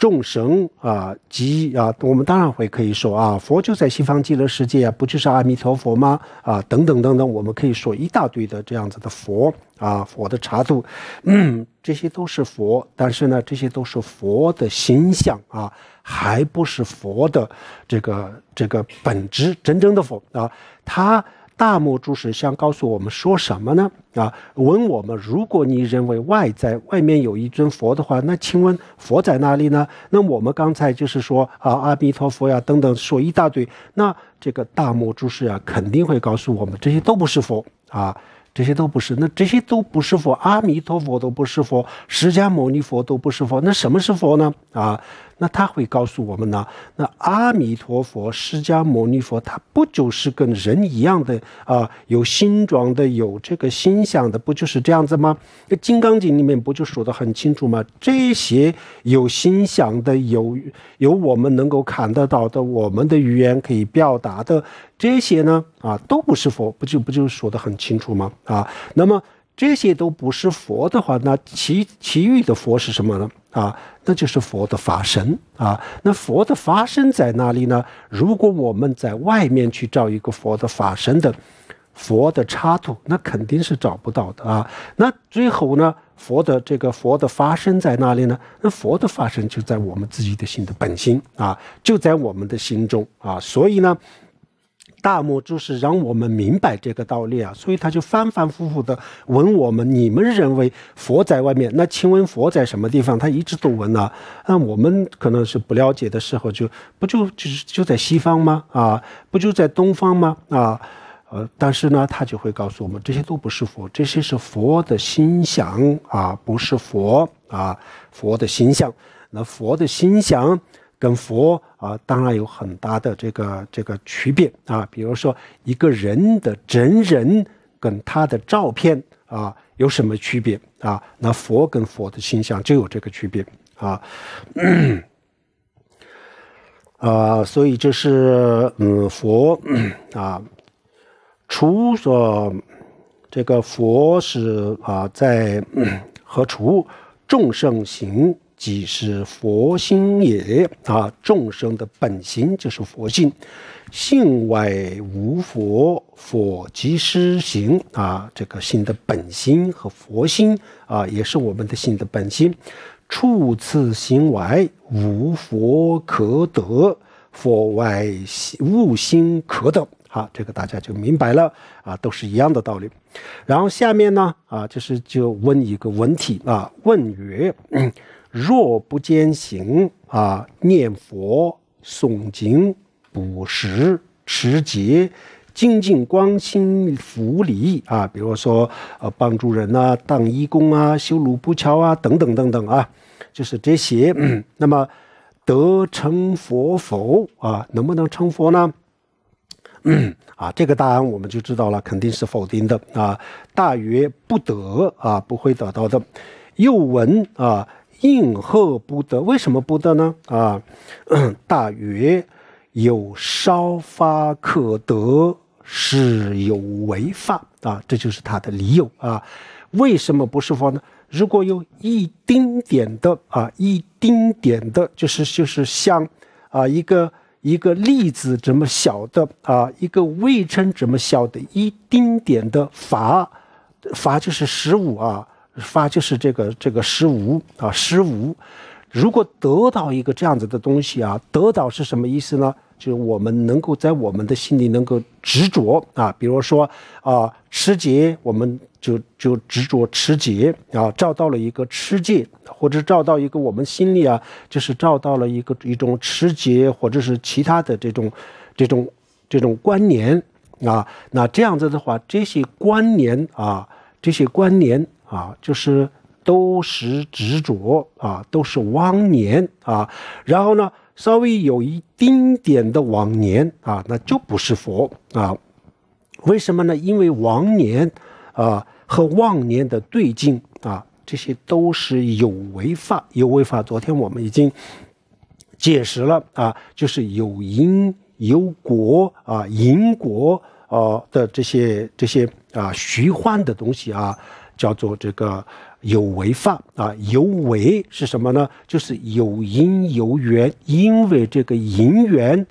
众神啊，及啊，我们当然会可以说啊，佛就在西方极乐世界啊，不就是阿弥陀佛吗？啊，等等等等，我们可以说一大堆的这样子的佛啊，佛的茶度，嗯，这些都是佛，但是呢，这些都是佛的形象啊，还不是佛的这个这个本质，真正的佛啊，他。大目诸石像告诉我们说什么呢？啊，问我们，如果你认为外在外面有一尊佛的话，那请问佛在哪里呢？那我们刚才就是说啊，阿弥陀佛呀，等等，说一大堆。那这个大目诸石啊，肯定会告诉我们，这些都不是佛啊，这些都不是。那这些都不是佛，阿弥陀佛都不是佛，释迦牟尼佛都不是佛。那什么是佛呢？啊？那他会告诉我们呢？那阿弥陀佛、释迦牟尼佛，他不就是跟人一样的啊？有心状的，有这个心想的，不就是这样子吗？那《金刚经》里面不就说得很清楚吗？这些有心想的、有有我们能够看得到的、我们的语言可以表达的这些呢？啊，都不是佛，不就不就说得很清楚吗？啊，那么。这些都不是佛的话，那其其余的佛是什么呢？啊，那就是佛的法身啊。那佛的法身在哪里呢？如果我们在外面去找一个佛的法身的佛的插图，那肯定是找不到的啊。那最后呢，佛的这个佛的法身在哪里呢？那佛的法身就在我们自己的心的本心啊，就在我们的心中啊。所以呢。大漠就是让我们明白这个道理啊，所以他就反反复复的问我们：你们认为佛在外面？那请问佛在什么地方？他一直都问啊。那我们可能是不了解的时候，就不就就是就在西方吗？啊，不就在东方吗？啊，呃，但是呢，他就会告诉我们：这些都不是佛，这些是佛的心想啊，不是佛啊，佛的形象。那佛的心想。跟佛啊，当然有很大的这个这个区别啊。比如说一个人的真人跟他的照片啊有什么区别啊？那佛跟佛的形象就有这个区别啊。啊，所以就是嗯，佛啊，除说这个佛是啊，在和除众生行。即是佛心也啊，众生的本心就是佛性，性外无佛，佛即是行啊。这个心的本心和佛心啊，也是我们的心的本心。处次行外无佛可得，佛外无心可得。好，这个大家就明白了啊，都是一样的道理。然后下面呢啊，就是就问一个问题啊，问曰。嗯若不坚行啊，念佛诵经、补食、持节。精进、光心、福离啊，比如说呃，帮助人啊，当义工啊，修路、布桥啊，等等等等啊，就是这些。那么，得成佛否啊？能不能成佛呢？啊，这个答案我们就知道了，肯定是否定的啊，大约不得啊，不会得到的。又闻啊。应和不得，为什么不得呢？啊，大约有烧发可得，是有违法啊，这就是他的理由啊。为什么不是法呢？如果有一丁点的啊，一丁点的，就是就是像啊，一个一个粒子这么小的啊，一个微尘这么小的，一丁点的法，法就是十五啊。发就是这个这个失无啊失无，如果得到一个这样子的东西啊，得到是什么意思呢？就是我们能够在我们的心里能够执着啊，比如说啊持节，我们就就执着持节啊，照到了一个持戒，或者照到一个我们心里啊，就是照到了一个一种持节或者是其他的这种这种这种关联啊，那这样子的话，这些关联啊，这些关联。啊，就是都是执着啊，都是妄念啊，然后呢，稍微有一丁点的妄念啊，那就不是佛啊。为什么呢？因为妄念啊和妄念的对境啊，这些都是有为法，有为法。昨天我们已经解释了啊，就是有因有果啊，因果啊的这些这些啊虚幻的东西啊。叫做这个有为法啊，有为是什么呢？就是有因有缘，因为这个因缘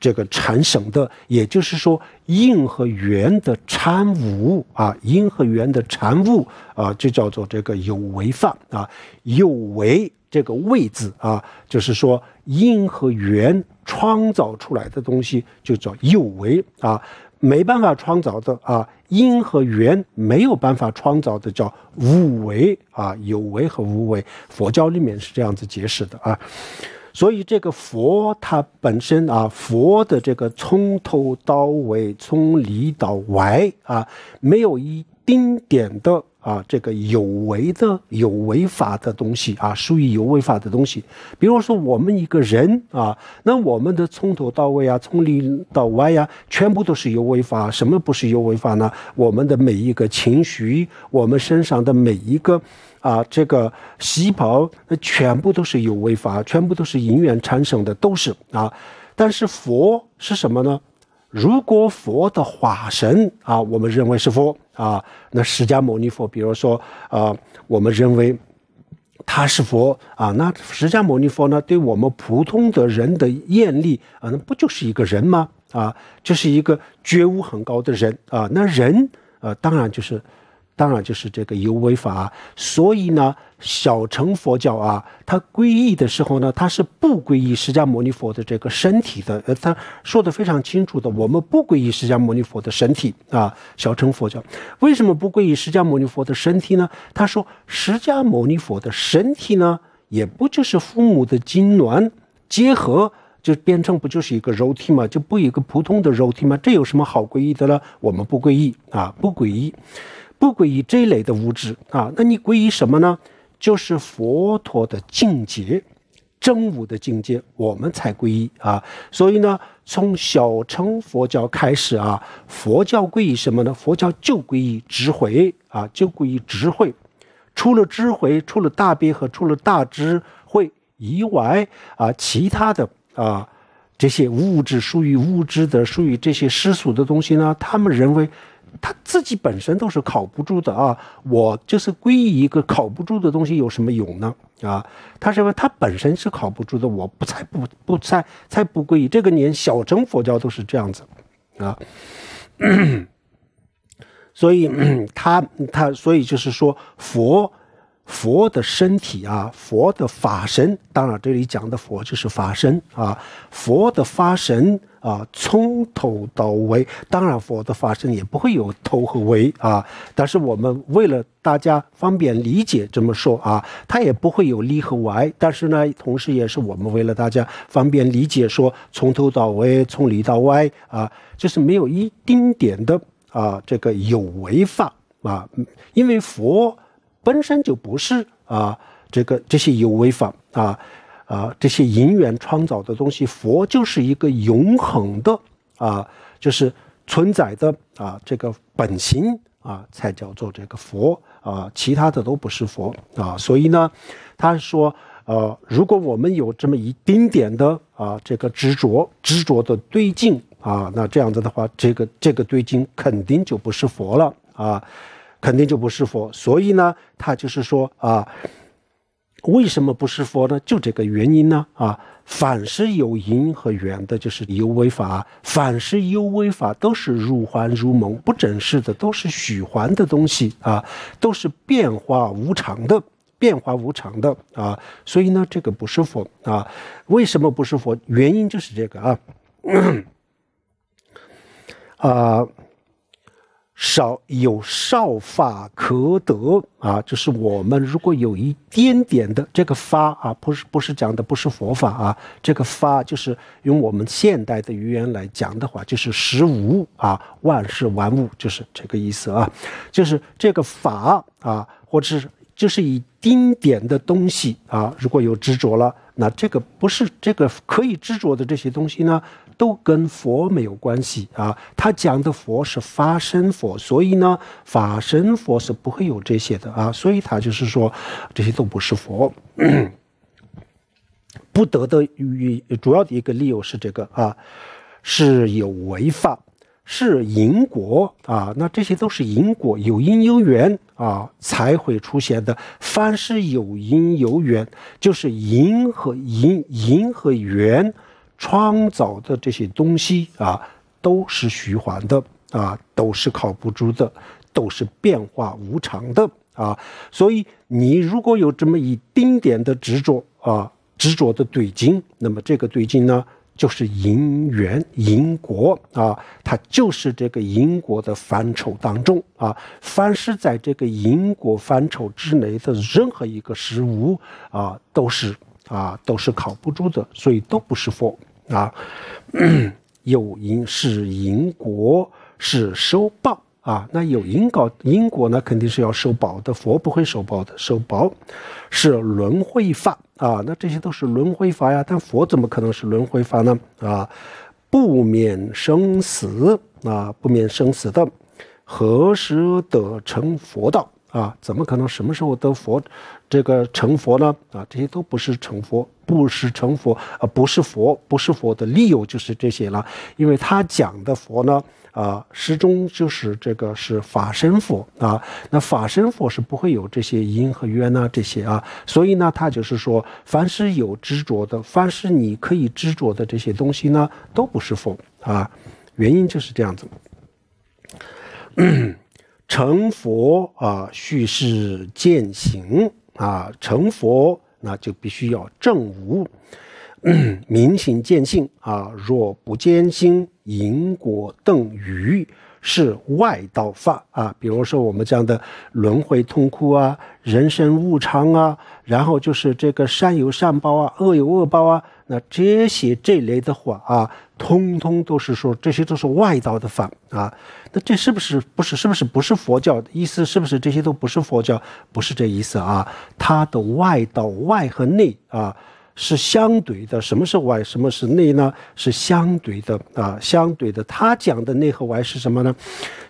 这个产生的，也就是说因和缘的产物啊，因和缘的产物啊，就叫做这个有为法啊，有为这个“位置啊，就是说因和缘创造出来的东西就叫有为啊。没办法创造的啊，因和缘没有办法创造的，叫无为啊，有为和无为，佛教里面是这样子解释的啊。所以这个佛它本身啊，佛的这个从头到尾，从里到外啊，没有一丁点的。啊，这个有为的、有违法的东西啊，属于有违法的东西。比如说，我们一个人啊，那我们的从头到尾啊，从里到外呀，全部都是有违法。什么不是有违法呢？我们的每一个情绪，我们身上的每一个啊，这个细胞，那全部都是有违法，全部都是因缘产生的，都是啊。但是佛是什么呢？如果佛的化身啊，我们认为是佛啊，那释迦牟尼佛，比如说啊，我们认为他是佛啊，那释迦牟尼佛呢，对我们普通的人的艳丽，那不就是一个人吗？啊，就是一个觉悟很高的人啊，那人啊，当然就是。当然就是这个有为法，所以呢，小乘佛教啊，它皈依的时候呢，它是不皈依释迦牟尼佛的这个身体的，呃，他说的非常清楚的，我们不皈依释迦牟尼佛的身体啊。小乘佛教为什么不皈依释迦牟尼佛的身体呢？他说，释迦牟尼佛的身体呢，也不就是父母的精卵结合就变成不就是一个肉体嘛，就不一个普通的肉体嘛，这有什么好皈依的呢？我们不皈依啊，不皈依。不归于这一类的物质啊，那你归于什么呢？就是佛陀的境界，真武的境界，我们才归依啊。所以呢，从小乘佛教开始啊，佛教归于什么呢？佛教就归于智慧啊，就归于智慧。除了智慧，除了大悲和除了大智慧以外啊，其他的啊，这些物质属于物质的，属于这些世俗的东西呢，他们认为。他自己本身都是靠不住的啊！我就是皈依一个靠不住的东西有什么用呢？啊，他为他本身是靠不住的，我不才不不才才不皈依这个年小乘佛教都是这样子，啊，所以他他所以就是说佛。佛的身体啊，佛的法身，当然这里讲的佛就是法身啊。佛的法身啊，从头到尾，当然佛的法身也不会有头和尾啊。但是我们为了大家方便理解这么说啊，它也不会有里和外。但是呢，同时也是我们为了大家方便理解，说从头到尾，从里到外啊，就是没有一丁点的啊，这个有为法啊，因为佛。本身就不是啊，这个这些有为法啊，啊，这些因缘创造的东西，佛就是一个永恒的啊，就是存在的啊，这个本心啊，才叫做这个佛啊，其他的都不是佛啊。所以呢，他说，呃，如果我们有这么一丁点的啊，这个执着执着的对境啊，那这样子的话，这个这个对境肯定就不是佛了啊。肯定就不是佛，所以呢，他就是说啊，为什么不是佛呢？就这个原因呢啊，凡是有因和缘的，就是有为法；凡是有为法，都是如幻如梦、不真实的，都是虚幻的东西啊，都是变化无常的，变化无常的啊，所以呢，这个不是佛啊。为什么不是佛？原因就是这个啊，啊。少有少法可得啊，就是我们如果有一点点的这个法啊，不是不是讲的不是佛法啊，这个法就是用我们现代的语言来讲的话，就是十无啊，万事万物就是这个意思啊，就是这个法啊，或者是就是一丁点的东西啊，如果有执着了，那这个不是这个可以执着的这些东西呢。都跟佛没有关系啊！他讲的佛是法身佛，所以呢，法身佛是不会有这些的啊！所以他就是说，这些都不是佛，不得的与主要的一个理由是这个啊，是有违法，是因果啊，那这些都是因果，有因有缘啊，才会出现的。凡是有因有缘，就是因和因因和缘。创造的这些东西啊，都是虚幻的啊，都是靠不住的，都是变化无常的啊。所以你如果有这么一丁点的执着啊，执着的对境，那么这个对境呢，就是因缘因果啊，它就是这个因果的范畴当中啊，凡是在这个因果范畴之内的任何一个事物啊，都是。啊，都是靠不住的，所以都不是佛啊。有因是因果，是收报啊。那有因搞因果呢，肯定是要收报的。佛不会收报的，收报是轮回法啊。那这些都是轮回法呀，但佛怎么可能是轮回法呢？啊，不免生死啊，不免生死的，何时得成佛道？啊，怎么可能什么时候都佛，这个成佛呢？啊，这些都不是成佛，不是成佛，啊，不是佛，不是佛的理由就是这些了。因为他讲的佛呢，啊，始终就是这个是法身佛啊。那法身佛是不会有这些因和缘呐，这些啊。所以呢，他就是说，凡是有执着的，凡是你可以执着的这些东西呢，都不是佛啊。原因就是这样子。成佛啊，叙事践行啊，成佛那就必须要正悟，明 行见性啊。若不渐进，因果等于是外道法啊。比如说我们讲的轮回痛苦啊，人生无常啊，然后就是这个善有善报啊，恶有恶报啊，那这些这类的话啊。通通都是说，这些都是外道的法啊，那这是不是不是是不是不是佛教？意思是不是这些都不是佛教？不是这意思啊，它的外道外和内啊是相对的。什么是外，什么是内呢？是相对的啊，相对的。他讲的内和外是什么呢？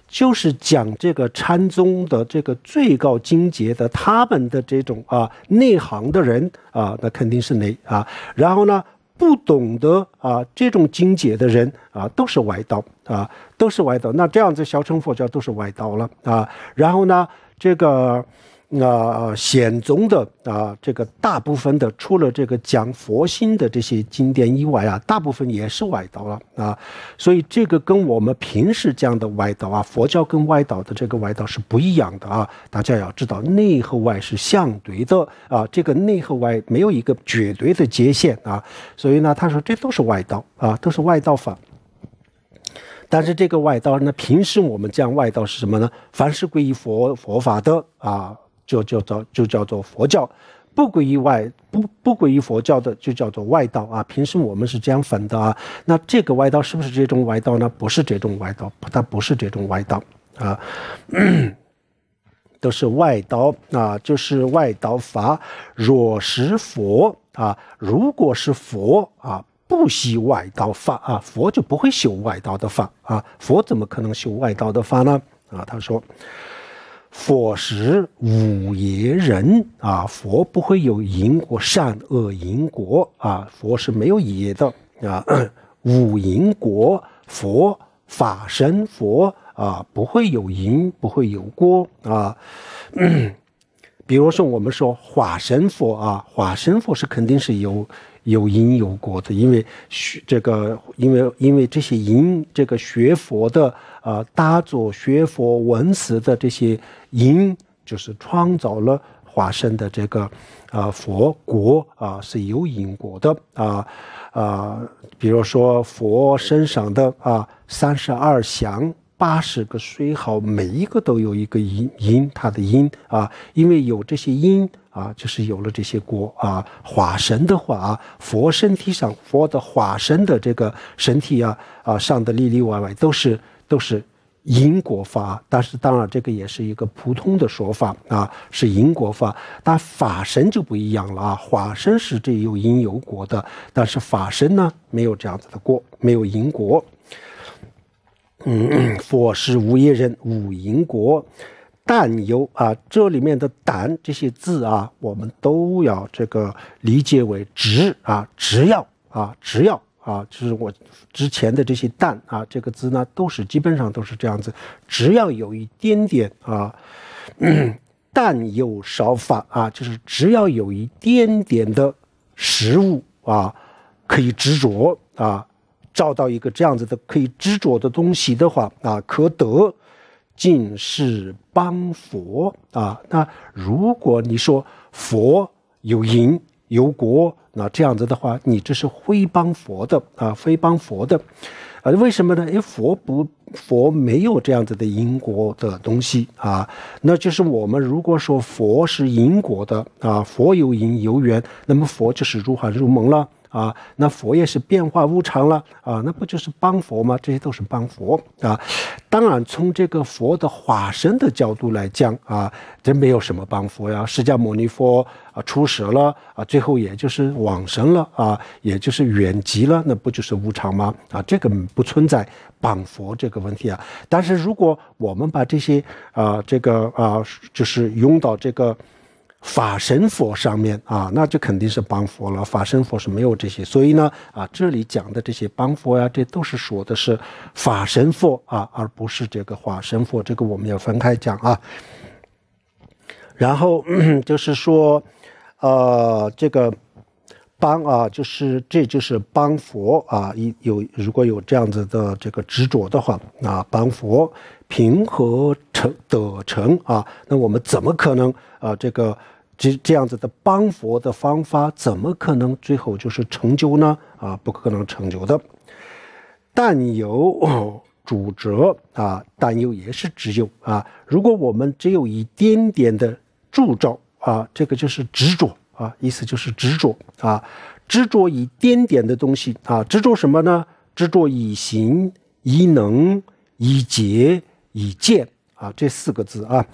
就是讲这个禅宗的这个最高境界的，他们的这种啊内行的人啊，那肯定是内啊。然后呢？不懂得啊，这种境界的人啊，都是歪道啊，都是歪道。那这样子小乘佛教都是歪道了啊。然后呢，这个。啊，显宗的啊，这个大部分的除了这个讲佛心的这些经典以外啊，大部分也是外道了啊。所以这个跟我们平时讲的外道啊，佛教跟外道的这个外道是不一样的啊。大家要知道内和外是相对的啊，这个内和外没有一个绝对的界限啊。所以呢，他说这都是外道啊，都是外道法。但是这个外道呢，平时我们讲外道是什么呢？凡是皈依佛佛法的啊。就叫做就叫做佛教，不归于外，不不归于佛教的就叫做外道啊。平时我们是这样分的啊。那这个外道是不是这种外道呢？不是这种外道，它不是这种外道啊，都是外道啊，就是外道法。若是佛啊，如果是佛啊，不惜外道法啊，佛就不会修外道的法啊，佛怎么可能修外道的法呢？啊，他说。佛是五言人啊，佛不会有因果，善恶因果啊，佛是没有言的啊。五言国，佛法身佛啊，不会有因，不会有果啊。比如说，我们说化身佛啊，化身佛是肯定是有有因有果的，因为学这个，因为因为这些因，这个学佛的。啊，大作学佛文词的这些因，就是创造了化身的这个啊佛国啊是有因果的啊啊，比如说佛身上的啊三十二相八十个水好，每一个都有一个因因它的因啊，因为有这些因啊，就是有了这些果啊，化身的话啊，佛身体上佛的化身的这个身体啊啊上的里里外外都是。都是因果法，但是当然这个也是一个普通的说法啊，是因果法。但法身就不一样了啊，法身是这有因有果的，但是法身呢没有这样子的果，没有因果。嗯，佛是无业人，无因果，但有啊，这里面的“但”这些字啊，我们都要这个理解为“只”啊，只要啊，只要。啊，就是我之前的这些“淡”啊，这个字呢，都是基本上都是这样子。只要有一点点啊，淡有少法啊，就是只要有一点点的食物啊，可以执着啊，找到一个这样子的可以执着的东西的话啊，可得尽是帮佛啊。那如果你说佛有淫。由国那这样子的话，你这是非帮佛的啊，非帮佛的，啊，为什么呢？因为佛不佛没有这样子的因果的东西啊，那就是我们如果说佛是因果的啊，佛有因有缘，那么佛就是如幻如梦了。啊，那佛也是变化无常了啊，那不就是帮佛吗？这些都是帮佛啊。当然，从这个佛的化身的角度来讲啊，这没有什么帮佛呀。释迦牟尼佛啊，出世了啊，最后也就是往生了啊，也就是远寂了，那不就是无常吗？啊，这个不存在帮佛这个问题啊。但是，如果我们把这些啊，这个啊，就是用到这个。法神佛上面啊，那就肯定是帮佛了。法神佛是没有这些，所以呢，啊，这里讲的这些帮佛呀，这都是说的是法神佛啊，而不是这个法神佛。这个我们要分开讲啊。然后 就是说，呃，这个帮啊，就是这就是帮佛啊。一有如果有这样子的这个执着的话啊，帮佛平和成得成啊，那我们怎么可能啊？这个。这这样子的帮佛的方法，怎么可能最后就是成就呢？啊，不可能成就的。但有主折啊，但有也是只有啊。如果我们只有一点点的助造啊，这个就是执着啊，意思就是执着啊，执着一点点的东西啊，执着什么呢？执着以行、以能、以结、以见啊，这四个字啊。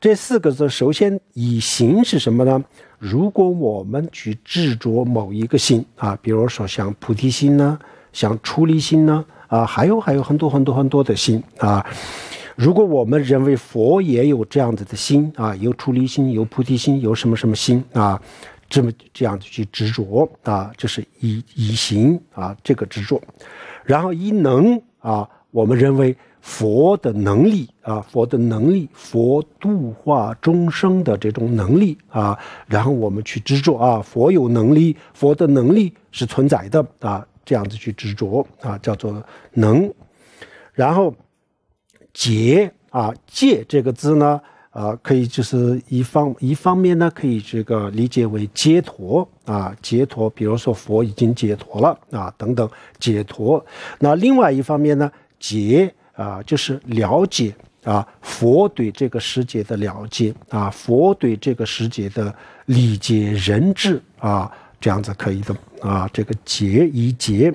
这四个字，首先以形是什么呢？如果我们去执着某一个心啊，比如说像菩提心呢，像出离心呢，啊，还有还有很多很多很多的心啊。如果我们认为佛也有这样子的心啊，有出离心，有菩提心，有什么什么心啊，这么这样子去执着啊，就是以以形啊这个执着，然后以能啊，我们认为。佛的能力啊，佛的能力，佛度化众生的这种能力啊，然后我们去执着啊，佛有能力，佛的能力是存在的啊，这样子去执着啊，叫做能。然后，解啊，戒这个字呢，啊，可以就是一方一方面呢，可以这个理解为解脱啊，解脱，比如说佛已经解脱了啊，等等解脱。那另外一方面呢，解。啊，就是了解啊，佛对这个世界的了解啊，佛对这个世界的理解人智啊，这样子可以的啊。这个“结”一“结”，“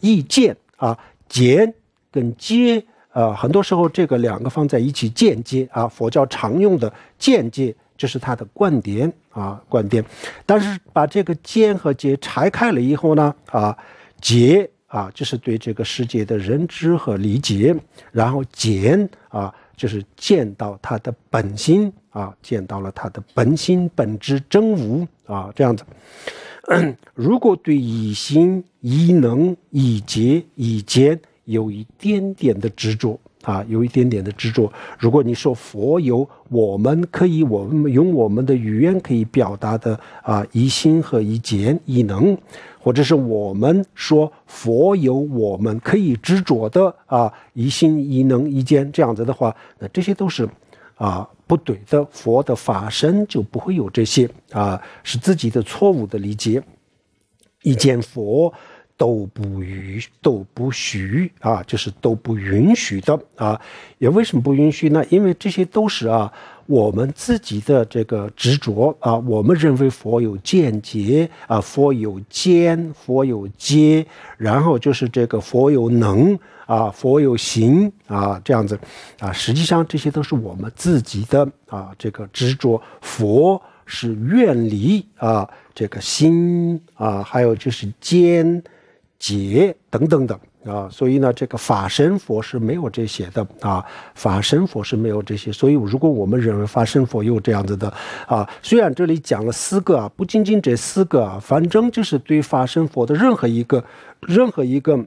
意见”啊，“结”跟“接”啊，很多时候这个两个放在一起，间接啊，佛教常用的间接，这是他的观点啊，观点。但是把这个“间”和“结拆开了以后呢，啊，“结”。啊，就是对这个世界的认知和理解，然后见啊，就是见到他的本心啊，见到了他的本心本质真无啊，这样子。如果对以心、以能、以结、以见有一点点的执着。啊，有一点点的执着。如果你说佛有我们可以我们用我们的语言可以表达的啊，一心和一见、一能，或者是我们说佛有我们可以执着的啊，一心一能一见这样子的话，那这些都是啊不对的。佛的法身就不会有这些啊，是自己的错误的理解。一见佛。都不允都不许啊，就是都不允许的啊。也为什么不允许呢？因为这些都是啊，我们自己的这个执着啊。我们认为佛有见解啊，佛有见，佛有接，然后就是这个佛有能啊，佛有行啊，这样子啊。实际上这些都是我们自己的啊，这个执着。佛是愿离啊，这个心啊，还有就是坚。劫等等等啊，所以呢，这个法身佛是没有这些的啊，法身佛是没有这些。所以，如果我们认为法身佛有这样子的啊，虽然这里讲了四个啊，不仅仅这四个啊，反正就是对法身佛的任何一个、任何一个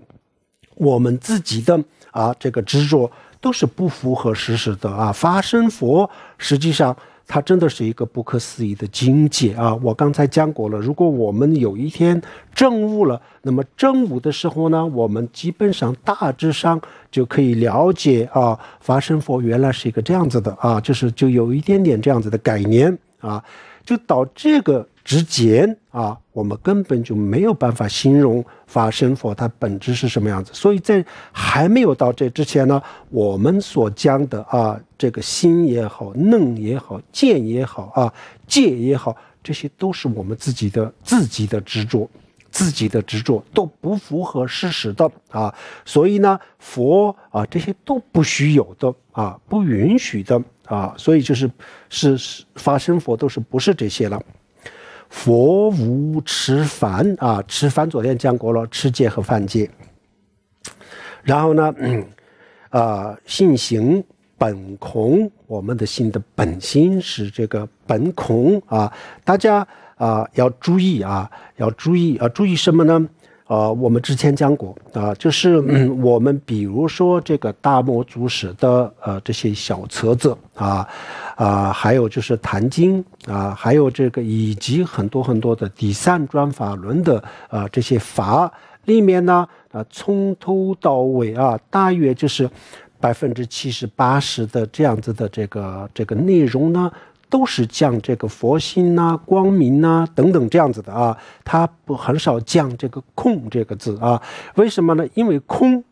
我们自己的啊这个执着，都是不符合事实的啊。法身佛实际上。它真的是一个不可思议的境界啊！我刚才讲过了，如果我们有一天证悟了，那么证悟的时候呢，我们基本上大致上就可以了解啊，法身佛原来是一个这样子的啊，就是就有一点点这样子的概念啊，就到这个。之前啊，我们根本就没有办法形容法身佛它本质是什么样子。所以在还没有到这之前呢，我们所讲的啊，这个心也好，能也好，见也好啊，戒也好，这些都是我们自己的自己的执着，自己的执着都不符合事实的啊。所以呢，佛啊，这些都不许有的啊，不允许的啊。所以就是是是法身佛都是不是这些了。佛无持凡啊，持凡昨天讲过了，持戒和犯戒。然后呢，啊，性行本空，我们的心的本心是这个本空啊。大家啊，要注意啊，要注意，啊，注意什么呢？呃，我们之前讲过啊，就是 我们比如说这个大魔祖史的呃这些小册子啊啊，还有就是坛经啊，还有这个以及很多很多的第三转法轮的呃这些法里面呢啊，从头到尾啊，大约就是百分之七十八十的这样子的这个这个内容呢。都是降这个佛心呐、光明呐等等这样子的啊，它不很少降这个空这个字啊，为什么呢？因为空。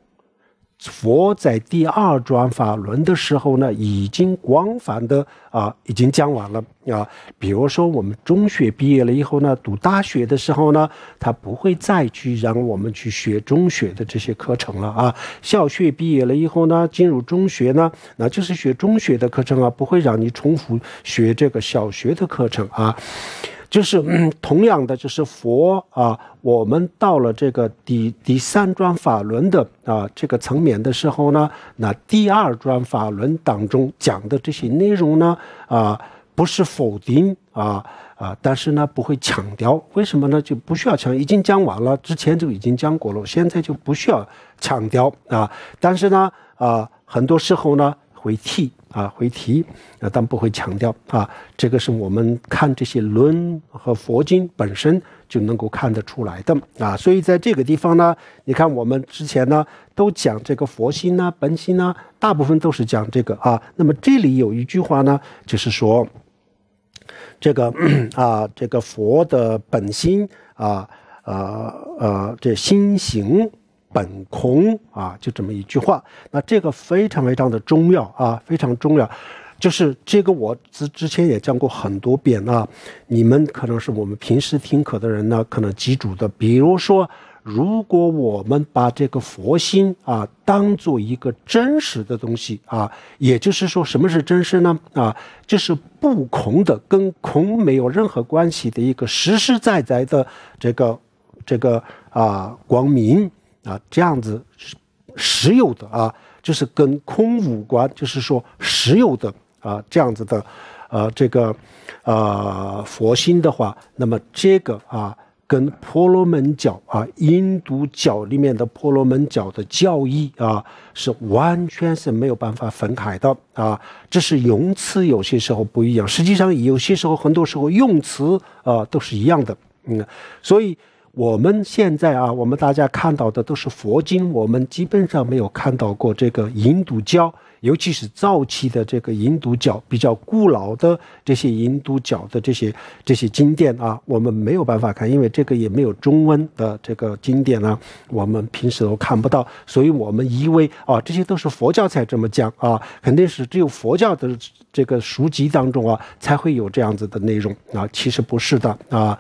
佛在第二转法轮的时候呢，已经广泛的啊，已经讲完了啊。比如说，我们中学毕业了以后呢，读大学的时候呢，他不会再去让我们去学中学的这些课程了啊。小学毕业了以后呢，进入中学呢，那就是学中学的课程啊，不会让你重复学这个小学的课程啊。就是嗯、同样的，就是佛啊，我们到了这个第第三转法轮的啊这个层面的时候呢，那第二转法轮当中讲的这些内容呢，啊不是否定啊啊，但是呢不会强调，为什么呢？就不需要强，已经讲完了，之前就已经讲过了，现在就不需要强调啊。但是呢啊，很多时候呢会提。啊，回提，啊，但不会强调啊，这个是我们看这些论和佛经本身就能够看得出来的啊，所以在这个地方呢，你看我们之前呢都讲这个佛心啊、本心啊，大部分都是讲这个啊，那么这里有一句话呢，就是说，这个啊，这个佛的本心啊，呃啊，这心行。本空啊，就这么一句话。那这个非常非常的重要啊，非常重要。就是这个，我之之前也讲过很多遍啊。你们可能是我们平时听课的人呢，可能记住的。比如说，如果我们把这个佛心啊当做一个真实的东西啊，也就是说，什么是真实呢？啊，就是不空的，跟空没有任何关系的一个实实在在的这个这个啊光明。啊，这样子实有的啊，就是跟空无关，就是说实有的啊，这样子的，呃，这个，呃，佛心的话，那么这个啊，跟婆罗门教啊，印度教里面的婆罗门教的教义啊，是完全是没有办法分开的啊，只是用词有些时候不一样，实际上有些时候很多时候用词啊都是一样的，嗯，所以。我们现在啊，我们大家看到的都是佛经，我们基本上没有看到过这个银度教，尤其是早期的这个银度教，比较古老的这些银度教的这些这些经典啊，我们没有办法看，因为这个也没有中文的这个经典呢，我们平时都看不到，所以我们以为啊，这些都是佛教才这么讲啊，肯定是只有佛教的。这个书籍当中啊，才会有这样子的内容啊，其实不是的啊，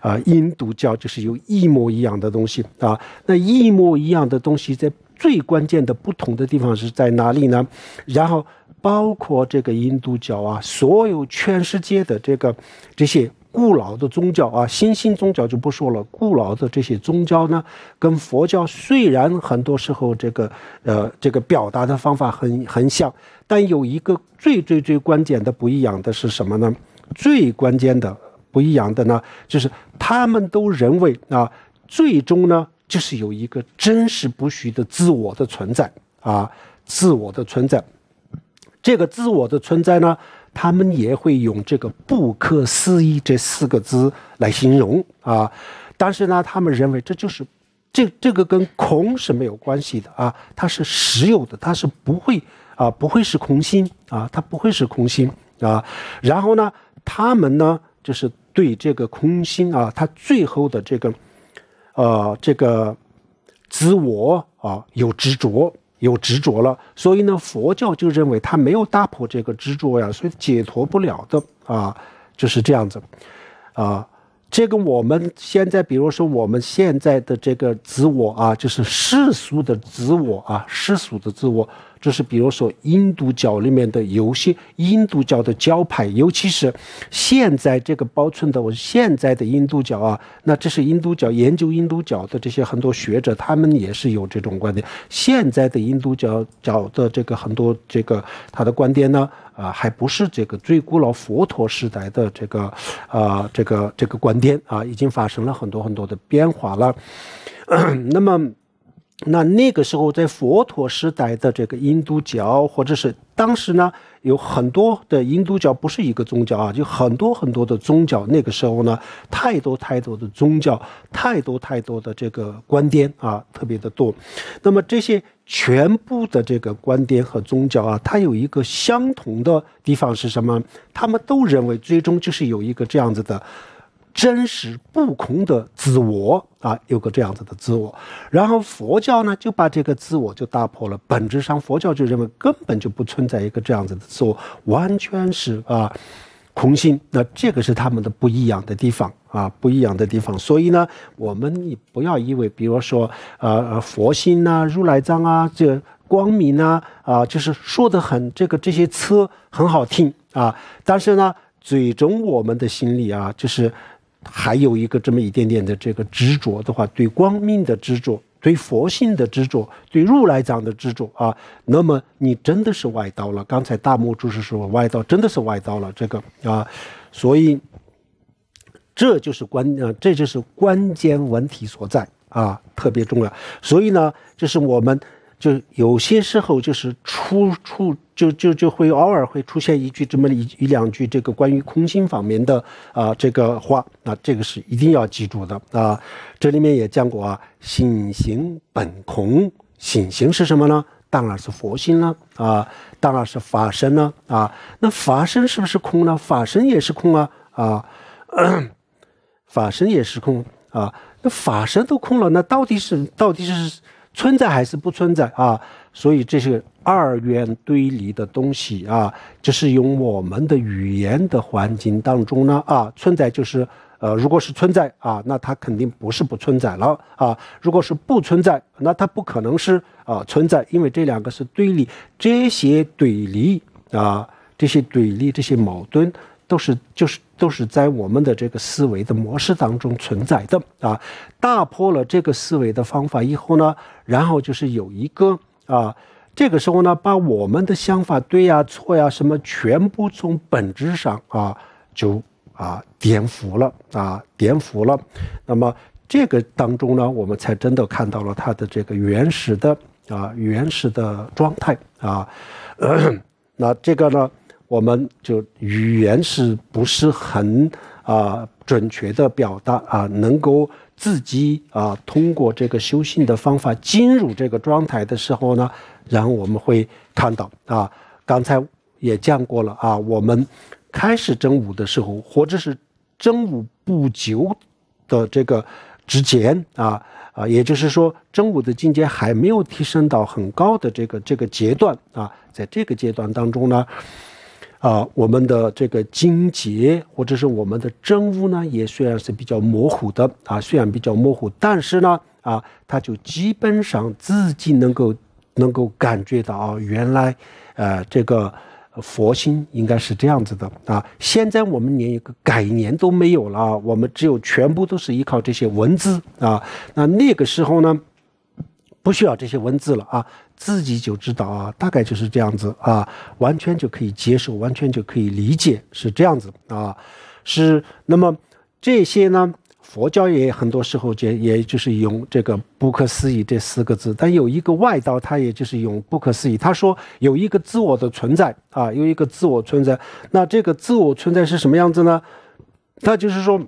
啊，印度教就是有一模一样的东西啊，那一模一样的东西在最关键的不同的地方是在哪里呢？然后包括这个印度教啊，所有全世界的这个这些。古老的宗教啊，新兴宗教就不说了。古老的这些宗教呢，跟佛教虽然很多时候这个呃这个表达的方法很很像，但有一个最最最关键的不一样的是什么呢？最关键的不一样的呢，就是他们都认为啊，最终呢就是有一个真实不虚的自我的存在啊，自我的存在。这个自我的存在呢？他们也会用这个“不可思议”这四个字来形容啊，但是呢，他们认为这就是，这这个跟空是没有关系的啊，它是实有的，它是不会啊，不会是空心啊，它不会是空心啊。然后呢，他们呢，就是对这个空心啊，它最后的这个，呃，这个自我啊，有执着。有执着了，所以呢，佛教就认为他没有打破这个执着呀，所以解脱不了的啊，就是这样子，啊，这个我们现在，比如说我们现在的这个自我啊，就是世俗的自我啊，世俗的自我。就是比如说印度教里面的游戏，印度教的教派，尤其是现在这个保存的，我现在的印度教啊，那这是印度教研究印度教的这些很多学者，他们也是有这种观点。现在的印度教教的这个很多这个他的观点呢，啊，还不是这个最古老佛陀时代的这个，啊，这个这个观点啊，已经发生了很多很多的变化了。那么。那那个时候，在佛陀时代的这个印度教，或者是当时呢，有很多的印度教不是一个宗教啊，就很多很多的宗教。那个时候呢，太多太多的宗教，太多太多的这个观点啊，特别的多。那么这些全部的这个观点和宗教啊，它有一个相同的地方是什么？他们都认为，最终就是有一个这样子的。真实不空的自我啊，有个这样子的自我，然后佛教呢就把这个自我就打破了。本质上，佛教就认为根本就不存在一个这样子的自我，完全是啊空性。那这个是他们的不一样的地方啊，不一样的地方。所以呢，我们你不要以为，比如说呃佛心呐、如来藏啊，这光明啊啊，就是说的很这个这些词很好听啊，但是呢，最终我们的心里啊就是。还有一个这么一点点的这个执着的话，对光明的执着，对佛性的执着，对如来藏的执着啊，那么你真的是外道了。刚才大木主是说外道，真的是外道了，这个啊，所以这就是关啊，这就是关键问题所在啊，特别重要。所以呢，这是我们。就有些时候，就是出出就就就会偶尔会出现一句这么一一两句这个关于空心方面的啊这个话，那这个是一定要记住的啊。这里面也讲过，心性本空，心行是什么呢？当然是佛心了啊，当然是法身了啊。那法身是不是空呢？法身也是空啊啊，法身也是空啊。那法身都空了，那到底是到底是？存在还是不存在啊？所以这是二元对立的东西啊。这是用我们的语言的环境当中呢啊，存在就是呃，如果是存在啊，那它肯定不是不存在了啊。如果是不存在，那它不可能是啊存在，因为这两个是对立，这些对立啊，这些对立，这些矛盾。都是就是都是在我们的这个思维的模式当中存在的啊，打破了这个思维的方法以后呢，然后就是有一个啊，这个时候呢，把我们的想法对呀错呀什么全部从本质上啊就啊颠覆了啊颠覆了，那么这个当中呢，我们才真的看到了它的这个原始的啊原始的状态啊，那这个呢？我们就语言是不是很啊准确的表达啊？能够自己啊通过这个修行的方法进入这个状态的时候呢，然后我们会看到啊，刚才也讲过了啊，我们开始真武的时候，或者是真武不久的这个之前啊啊，也就是说真武的境界还没有提升到很高的这个这个阶段啊，在这个阶段当中呢。啊，我们的这个经结或者是我们的真悟呢，也虽然是比较模糊的啊，虽然比较模糊，但是呢，啊，他就基本上自己能够能够感觉到啊，原来，呃，这个佛心应该是这样子的啊。现在我们连一个概念都没有了，我们只有全部都是依靠这些文字啊。那那个时候呢，不需要这些文字了啊。自己就知道啊，大概就是这样子啊，完全就可以接受，完全就可以理解，是这样子啊，是那么这些呢，佛教也很多时候也也就是用这个不可思议这四个字，但有一个外道，他也就是用不可思议，他说有一个自我的存在啊，有一个自我存在，那这个自我存在是什么样子呢？那就是说。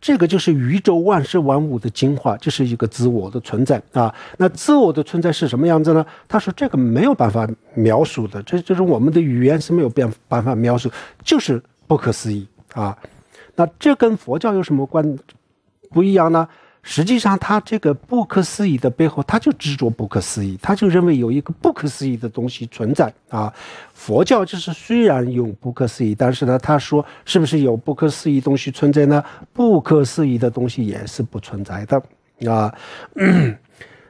这个就是宇宙万事万物的精华，就是一个自我的存在啊。那自我的存在是什么样子呢？他说这个没有办法描述的，这就是我们的语言是没有办办法描述，就是不可思议啊。那这跟佛教有什么关不一样呢？实际上，他这个不可思议的背后，他就执着不可思议，他就认为有一个不可思议的东西存在啊。佛教就是虽然有不可思议，但是呢，他说是不是有不可思议东西存在呢？不可思议的东西也是不存在的啊。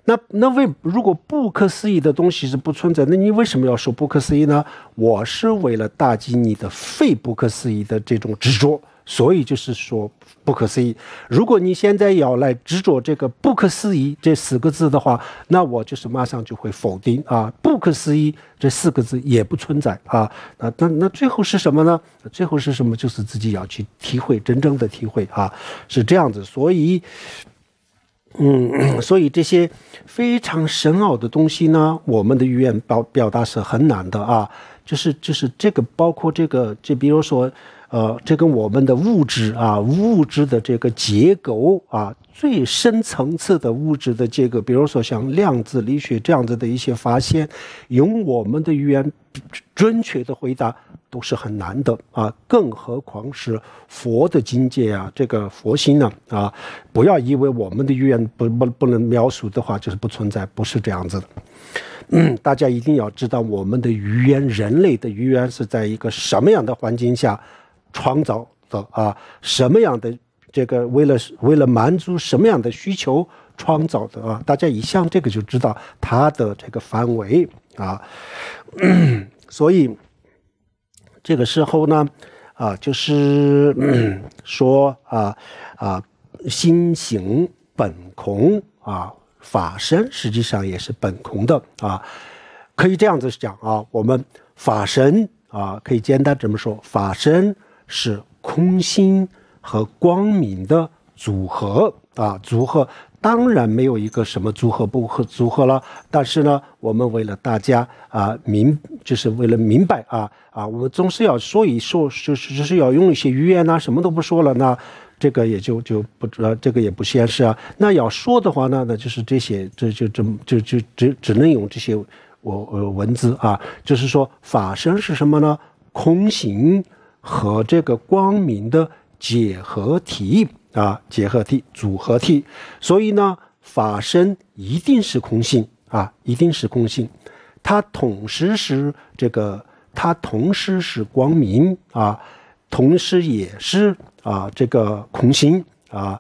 那那为如果不可思议的东西是不存在，那你为什么要说不可思议呢？我是为了打击你的肺不可思议的这种执着。所以就是说不可思议。如果你现在要来执着这个“不可思议”这四个字的话，那我就是马上就会否定啊，“不可思议”这四个字也不存在啊。那那那最后是什么呢？最后是什么？就是自己要去体会，真正的体会啊，是这样子。所以，嗯，所以这些非常深奥的东西呢，我们的语言表表达是很难的啊。就是就是这个，包括这个，就比如说。呃，这跟我们的物质啊，物质的这个结构啊，最深层次的物质的结构，比如说像量子力学这样子的一些发现，用我们的语言准确的回答都是很难的啊，更何况是佛的境界啊，这个佛心呢啊，不要以为我们的语言不不不能描述的话就是不存在，不是这样子的，嗯，大家一定要知道我们的语言，人类的语言是在一个什么样的环境下。创造的啊，什么样的这个为了为了满足什么样的需求创造的啊？大家一想这个就知道它的这个范围啊，所以这个时候呢，啊就是说啊啊心行本空啊，法身实际上也是本空的啊，可以这样子讲啊，我们法身啊可以简单这么说，法身。是空心和光明的组合啊，组合当然没有一个什么组合不和组合了。但是呢，我们为了大家啊明，就是为了明白啊啊，我们总是要说一说，就是就是要用一些语言啊，什么都不说了，那这个也就就不这个也不现实啊。那要说的话，那那就是这些，这就这就就只只能用这些我呃文字啊，就是说法身是什么呢？空行和这个光明的结合体啊，结合体、组合体，所以呢，法身一定是空性啊，一定是空性，它同时是这个，它同时是光明啊，同时也是啊这个空性啊，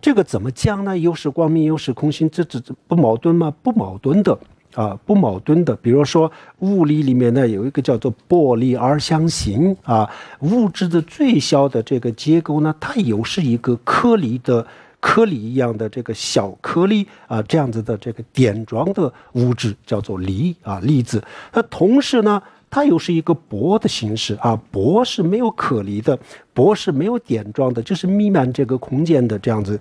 这个怎么讲呢？又是光明又是空性，这这不矛盾吗？不矛盾的。啊，不矛盾的。比如说，物理里面呢有一个叫做玻璃二相性啊，物质的最小的这个结构呢，它又是一个颗粒的颗粒一样的这个小颗粒啊，这样子的这个点状的物质叫做离啊粒子。那同时呢。它又是一个薄的形式啊，薄是没有可离的，薄是没有点状的，就是弥漫这个空间的这样子。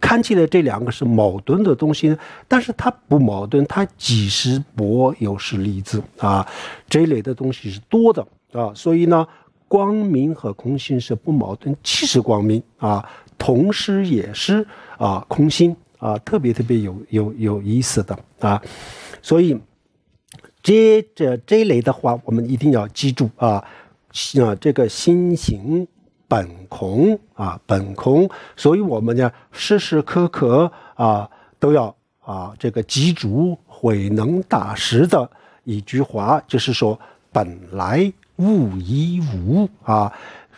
看起来这两个是矛盾的东西，但是它不矛盾，它既是薄又是粒子啊。这类的东西是多的啊，所以呢，光明和空心是不矛盾，既是光明啊，同时也是啊空心啊，特别特别有有有意思的啊，所以。接着这类的话，我们一定要记住啊，啊，这个心行本空啊，本空，所以我们呢时时刻刻啊都要啊这个记住慧能大师的一句话，就是说本来无一无啊，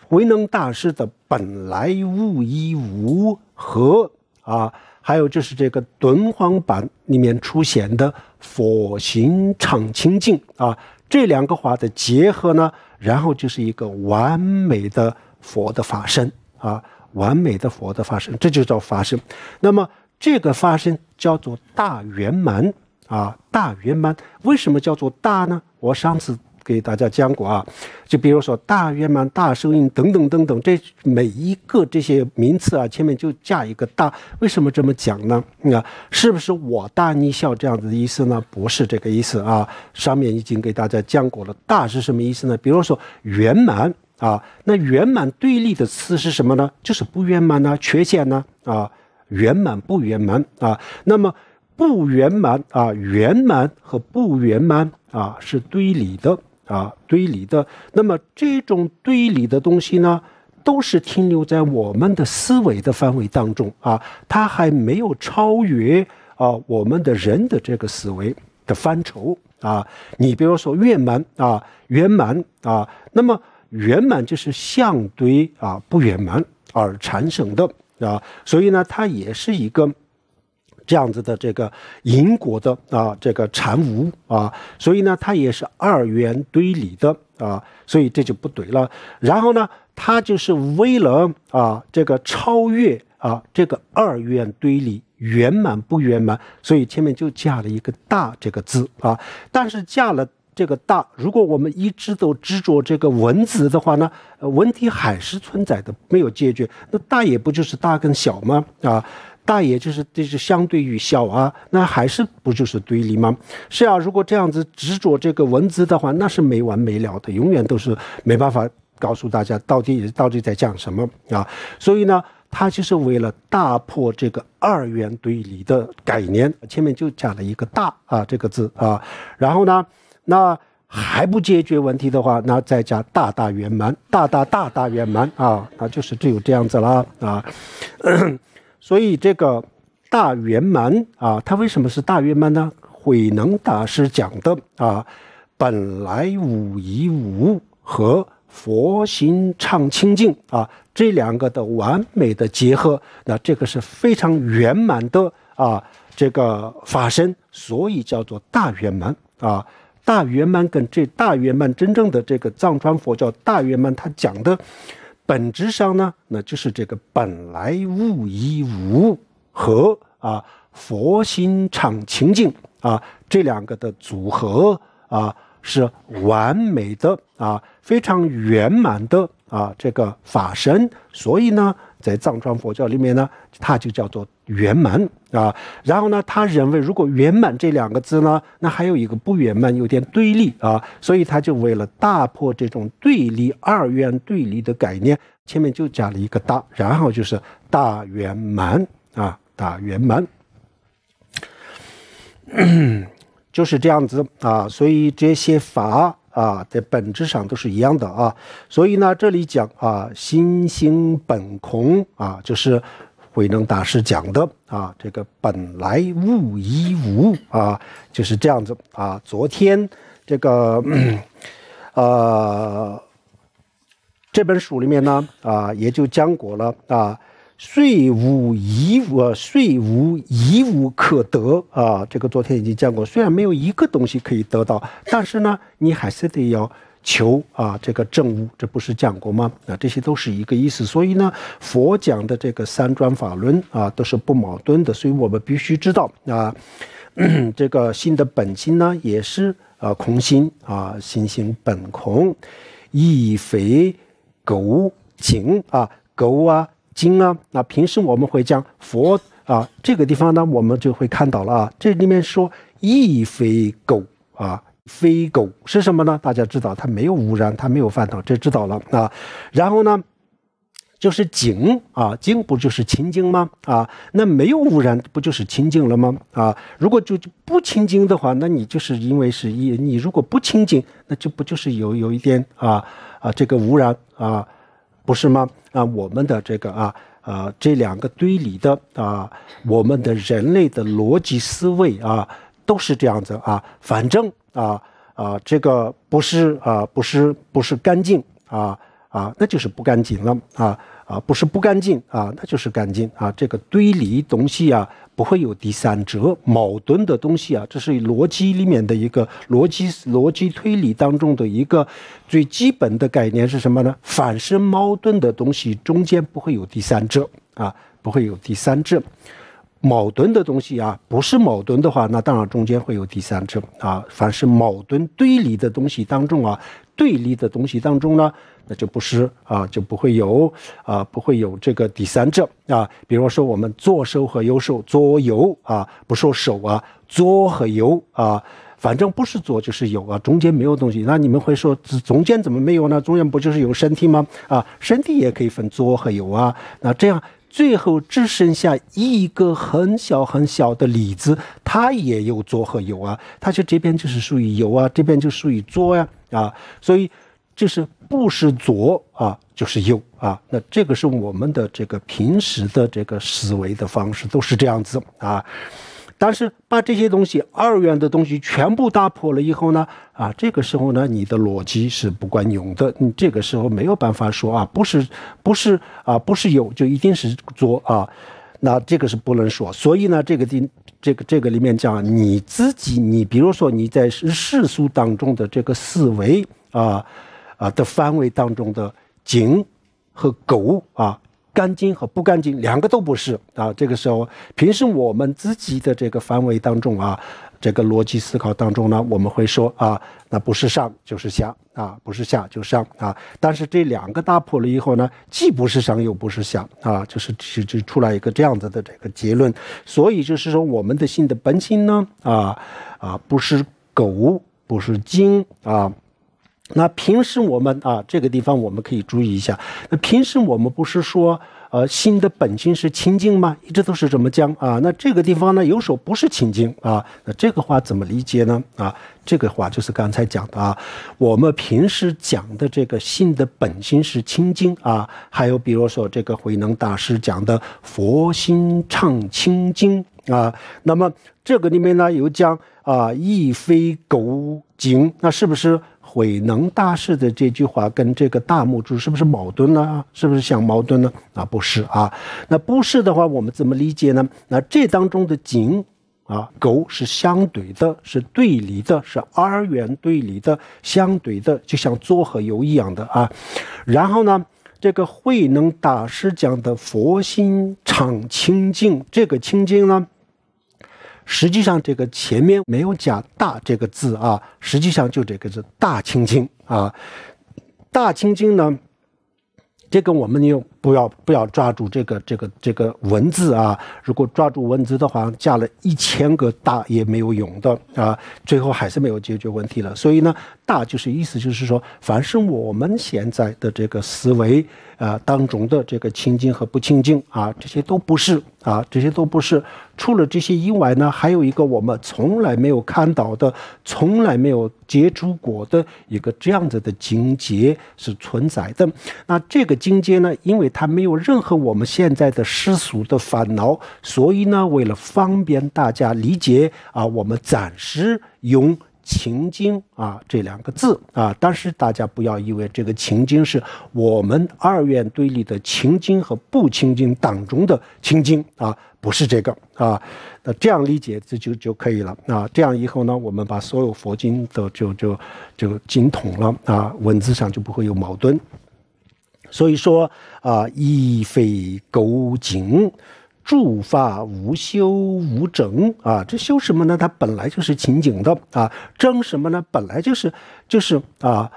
慧能大师的本来无一无和啊，还有就是这个敦煌版里面出现的。佛行常清净啊，这两个话的结合呢，然后就是一个完美的佛的法身啊，完美的佛的法身，这就叫法身。那么这个法身叫做大圆满啊，大圆满为什么叫做大呢？我上次。给大家讲过啊，就比如说大圆满、大声音等等等等，这每一个这些名词啊，前面就加一个大，为什么这么讲呢？啊，是不是我大逆笑这样子的意思呢？不是这个意思啊，上面已经给大家讲过了。大是什么意思呢？比如说圆满啊，那圆满对立的词是什么呢？就是不圆满呢，缺陷呢啊，圆满不圆满啊，那么不圆满啊，圆满和不圆满啊是对立的。啊，堆里的，那么这种堆里的东西呢，都是停留在我们的思维的范围当中啊，它还没有超越啊我们的人的这个思维的范畴啊。你比如说圆满啊，圆满啊，那么圆满就是相对啊不圆满而产生的啊，所以呢，它也是一个。这样子的这个因果的啊，这个禅无啊，所以呢，它也是二元对立的啊，所以这就不对了。然后呢，它就是为了啊，这个超越啊，这个二元对立圆满不圆满？所以前面就加了一个大这个字啊。但是加了这个大，如果我们一直都执着这个文字的话呢，问题还是存在的，没有解决。那大也不就是大跟小吗？啊？那也就是这是相对于小啊，那还是不就是对立吗？是啊，如果这样子执着这个文字的话，那是没完没了的，永远都是没办法告诉大家到底到底在讲什么啊。所以呢，他就是为了大破这个二元对立的概念，前面就加了一个大啊这个字啊。然后呢，那还不解决问题的话，那再加大大圆满，大大大大圆满啊，那就是只有这样子了啊。所以这个大圆满啊，它为什么是大圆满呢？慧能大师讲的啊，本来无一物和佛心常清净啊这两个的完美的结合，那这个是非常圆满的啊，这个法身，所以叫做大圆满啊。大圆满跟这大圆满真正的这个藏传佛教大圆满，他讲的。本质上呢，那就是这个本来物一无和啊佛心常清净啊这两个的组合啊是完美的啊非常圆满的啊这个法身，所以呢，在藏传佛教里面呢，它就叫做。圆满啊，然后呢，他认为如果圆满这两个字呢，那还有一个不圆满，有点对立啊，所以他就为了打破这种对立二元对立的概念，前面就加了一个大，然后就是大圆满啊，大圆满，就是这样子啊，所以这些法啊，在本质上都是一样的啊，所以呢，这里讲啊，心性本空啊，就是。慧能大师讲的啊，这个本来无一物啊，就是这样子啊。昨天这个 呃这本书里面呢啊，也就讲过了啊，虽无一物，虽无一物可得啊。这个昨天已经讲过，虽然没有一个东西可以得到，但是呢，你还是得要。求啊，这个正悟，这不是讲过吗？那这些都是一个意思，所以呢，佛讲的这个三转法轮啊，都是不矛盾的。所以我们必须知道啊，这个心的本心呢，也是啊空心啊，心性本空，亦非狗精啊，狗啊，精啊。那平时我们会讲佛啊，这个地方呢，我们就会看到了啊，这里面说亦非狗啊。非狗是什么呢？大家知道它没有污染，它没有烦恼，这知道了啊。然后呢，就是井啊，井不就是清净吗？啊，那没有污染不就是清净了吗？啊，如果就不清净的话，那你就是因为是一，你如果不清净，那就不就是有有一点啊啊这个污染啊，不是吗？啊，我们的这个啊啊这两个堆里的啊，我们的人类的逻辑思维啊，都是这样子啊，反正。啊啊，这个不是啊，不是不是干净啊啊，那就是不干净了啊啊，不是不干净啊，那就是干净啊。这个推理东西啊，不会有第三者矛盾的东西啊，这是逻辑里面的一个逻辑逻辑推理当中的一个最基本的概念是什么呢？反身矛盾的东西中间不会有第三者啊，不会有第三者。矛盾的东西啊，不是矛盾的话，那当然中间会有第三者啊。凡是矛盾对立的东西当中啊，对立的东西当中呢，那就不是啊，就不会有啊，不会有这个第三者啊。比如说我们左手和右手，左右啊，不说手啊，左和右啊，反正不是左就是右啊，中间没有东西。那你们会说，中间怎么没有呢？中间不就是有身体吗？啊，身体也可以分左和右啊。那这样。最后只剩下一个很小很小的李子，它也有左和右啊。他说：“这边就是属于右啊，这边就属于左呀，啊，所以就是不是左啊，就是右啊。”那这个是我们的这个平时的这个思维的方式，都是这样子啊。但是把这些东西二元的东西全部打破了以后呢，啊，这个时候呢，你的逻辑是不管用的。你这个时候没有办法说啊，不是，不是啊，不是有就一定是做啊，那这个是不能说。所以呢，这个地这个这个里面讲你自己，你比如说你在世俗当中的这个思维啊啊的范围当中的井和狗啊。干净和不干净，两个都不是啊。这个时候，平时我们自己的这个范围当中啊，这个逻辑思考当中呢，我们会说啊，那不是上就是下啊，不是下就上啊。但是这两个打破了以后呢，既不是上又不是下啊，就是就就出来一个这样子的这个结论。所以就是说，我们的心的本性呢，啊啊，不是狗，不是精啊。那平时我们啊，这个地方我们可以注意一下。那平时我们不是说，呃，心的本性是清净吗？一直都是这么讲啊。那这个地方呢，有首不是清净啊。那这个话怎么理解呢？啊，这个话就是刚才讲的啊。我们平时讲的这个心的本性是清净啊，还有比如说这个慧能大师讲的“佛心唱清净”啊，那么这个里面呢又讲啊“一非狗净”，那是不是？慧能大师的这句话跟这个大拇指是不是矛盾呢？是不是相矛盾呢？啊，不是啊。那不是的话，我们怎么理解呢？那这当中的“井啊“狗是相对的，是对立的，是二元对立的，相对的就像左和右一样的啊。然后呢，这个慧能大师讲的“佛心常清净”，这个清净呢？实际上，这个前面没有讲“大”这个字啊，实际上就这个字“大青青啊，“大青青呢，这个我们用不要不要抓住这个这个这个文字啊！如果抓住文字的话，加了一千个大也没有用的啊，最后还是没有解决问题了。所以呢，大就是意思就是说，凡是我们现在的这个思维啊当中的这个清净和不清净啊，这些都不是啊，这些都不是。除了这些以外呢，还有一个我们从来没有看到的、从来没有接触过的一个这样子的境界是存在的。那这个境界呢，因为它没有任何我们现在的世俗的烦恼，所以呢，为了方便大家理解啊，我们暂时用《情经》啊这两个字啊，但是大家不要以为这个《情经》是我们二院对立的《情经》和《不情经》当中的《情经》啊，不是这个啊，那这样理解这就就可以了啊。这样以后呢，我们把所有佛经都就就就精通了啊，文字上就不会有矛盾。所以说啊，一飞狗尽，诸法无修无整啊，这修什么呢？它本来就是情景的啊，争什么呢？本来就是，就是啊。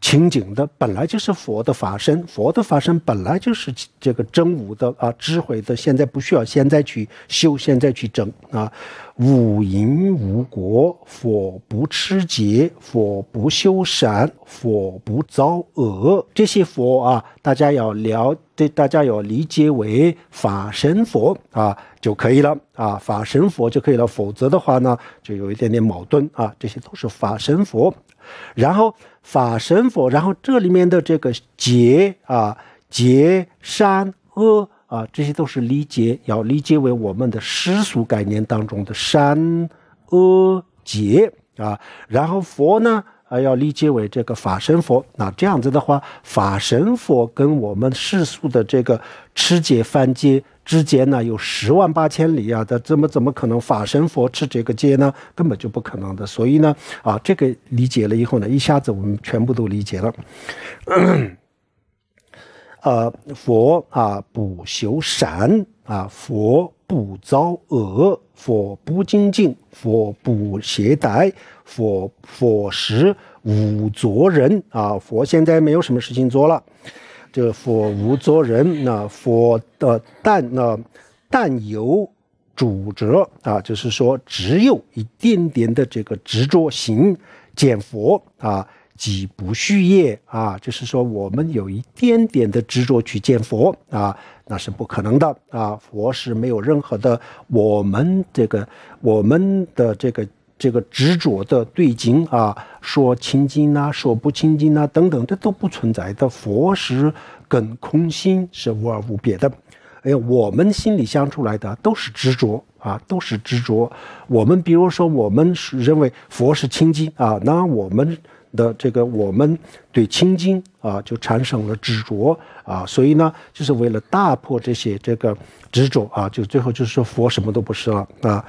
清景的本来就是佛的法身，佛的法身本来就是这个真武的啊，智慧的。现在不需要现在去修，现在去整啊。无因无果，佛不持节，佛不修善，佛不造恶。这些佛啊，大家要了，对大家要理解为法身佛啊就可以了啊，法身佛就可以了。否则的话呢，就有一点点矛盾啊。这些都是法身佛，然后。法神佛，然后这里面的这个劫啊、劫山阿啊，这些都是理解要理解为我们的世俗概念当中的山、阿、劫啊，然后佛呢啊要理解为这个法身佛。那这样子的话，法身佛跟我们世俗的这个持戒犯戒。之间呢，有十万八千里啊，他怎么怎么可能法神佛吃这个戒呢？根本就不可能的。所以呢，啊，这个理解了以后呢，一下子我们全部都理解了。呃，佛啊，不修善啊，佛不造恶，佛不精进，佛不懈怠，佛佛是无作人啊，佛现在没有什么事情做了。这佛无作人，那佛的但那但有主者啊，就是说，只有一点点的这个执着行见佛啊，即不续业啊，就是说，我们有一点点的执着去见佛啊，那是不可能的啊，佛是没有任何的，我们这个我们的这个。这个执着的对经啊，说清净啊，说不清净啊，等等，这都不存在的。佛是跟空心是无二无别的，哎，我们心里想出来的都是执着啊，都是执着。我们比如说，我们是认为佛是清净啊，那我们的这个，我们对清净啊，就产生了执着啊，所以呢，就是为了打破这些这个执着啊，就最后就是说，佛什么都不是了啊。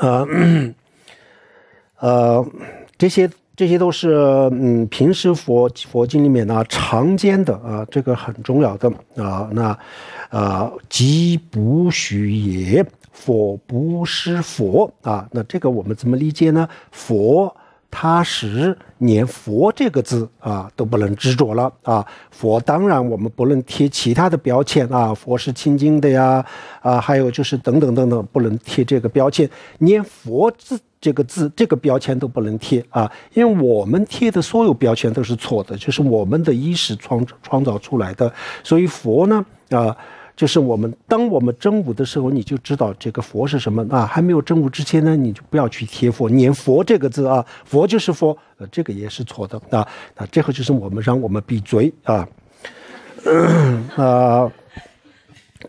呃，呃，这些这些都是嗯，平时佛佛经里面呢常见的啊，这个很重要的啊。那啊，即不许也，佛不是佛啊。那这个我们怎么理解呢？佛。他使连佛这个字啊都不能执着了啊！佛当然我们不能贴其他的标签啊，佛是《清净的呀，啊，还有就是等等等等，不能贴这个标签，连佛字这个字这个标签都不能贴啊，因为我们贴的所有标签都是错的，就是我们的意识创创造出来的，所以佛呢啊。就是我们，当我们真武的时候，你就知道这个佛是什么啊。还没有真武之前呢，你就不要去贴佛、念佛这个字啊。佛就是佛，呃，这个也是错的啊。那这个就是我们让我们闭嘴啊。啊，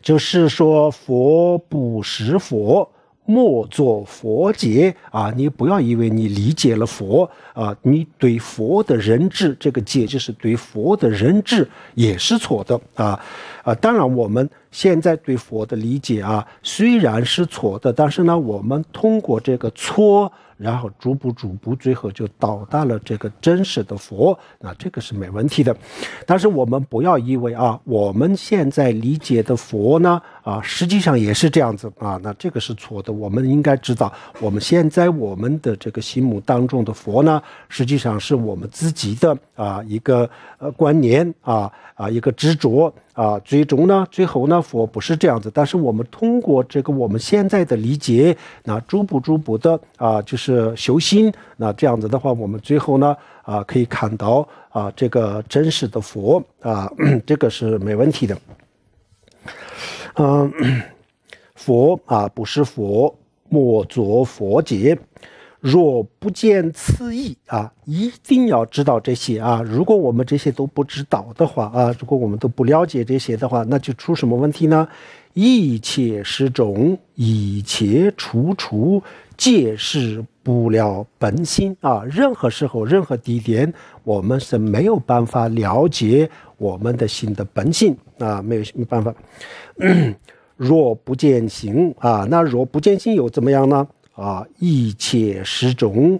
就是说佛不识佛。莫做佛解啊！你不要以为你理解了佛啊，你对佛的认知，这个解就是对佛的认知也是错的啊啊！当然，我们现在对佛的理解啊，虽然是错的，但是呢，我们通过这个错。然后逐步逐步，最后就到达了这个真实的佛，那这个是没问题的。但是我们不要以为啊，我们现在理解的佛呢，啊，实际上也是这样子啊，那这个是错的。我们应该知道，我们现在我们的这个心目当中的佛呢，实际上是我们自己的啊一个。呃，观念啊啊，一个执着啊，最终呢，最后呢，佛不是这样子。但是我们通过这个我们现在的理解，那逐步逐步的啊，就是修心，那这样子的话，我们最后呢啊，可以看到啊，这个真实的佛啊，这个是没问题的。嗯，佛啊，不是佛，莫作佛解。若不见此意啊，一定要知道这些啊。如果我们这些都不知道的话啊，如果我们都不了解这些的话，那就出什么问题呢？一切失种，一切除除，皆是不了本心啊。任何时候、任何地点，我们是没有办法了解我们的心的本性啊，没有没办法。若不见行啊，那若不见行又怎么样呢？啊，一切十种，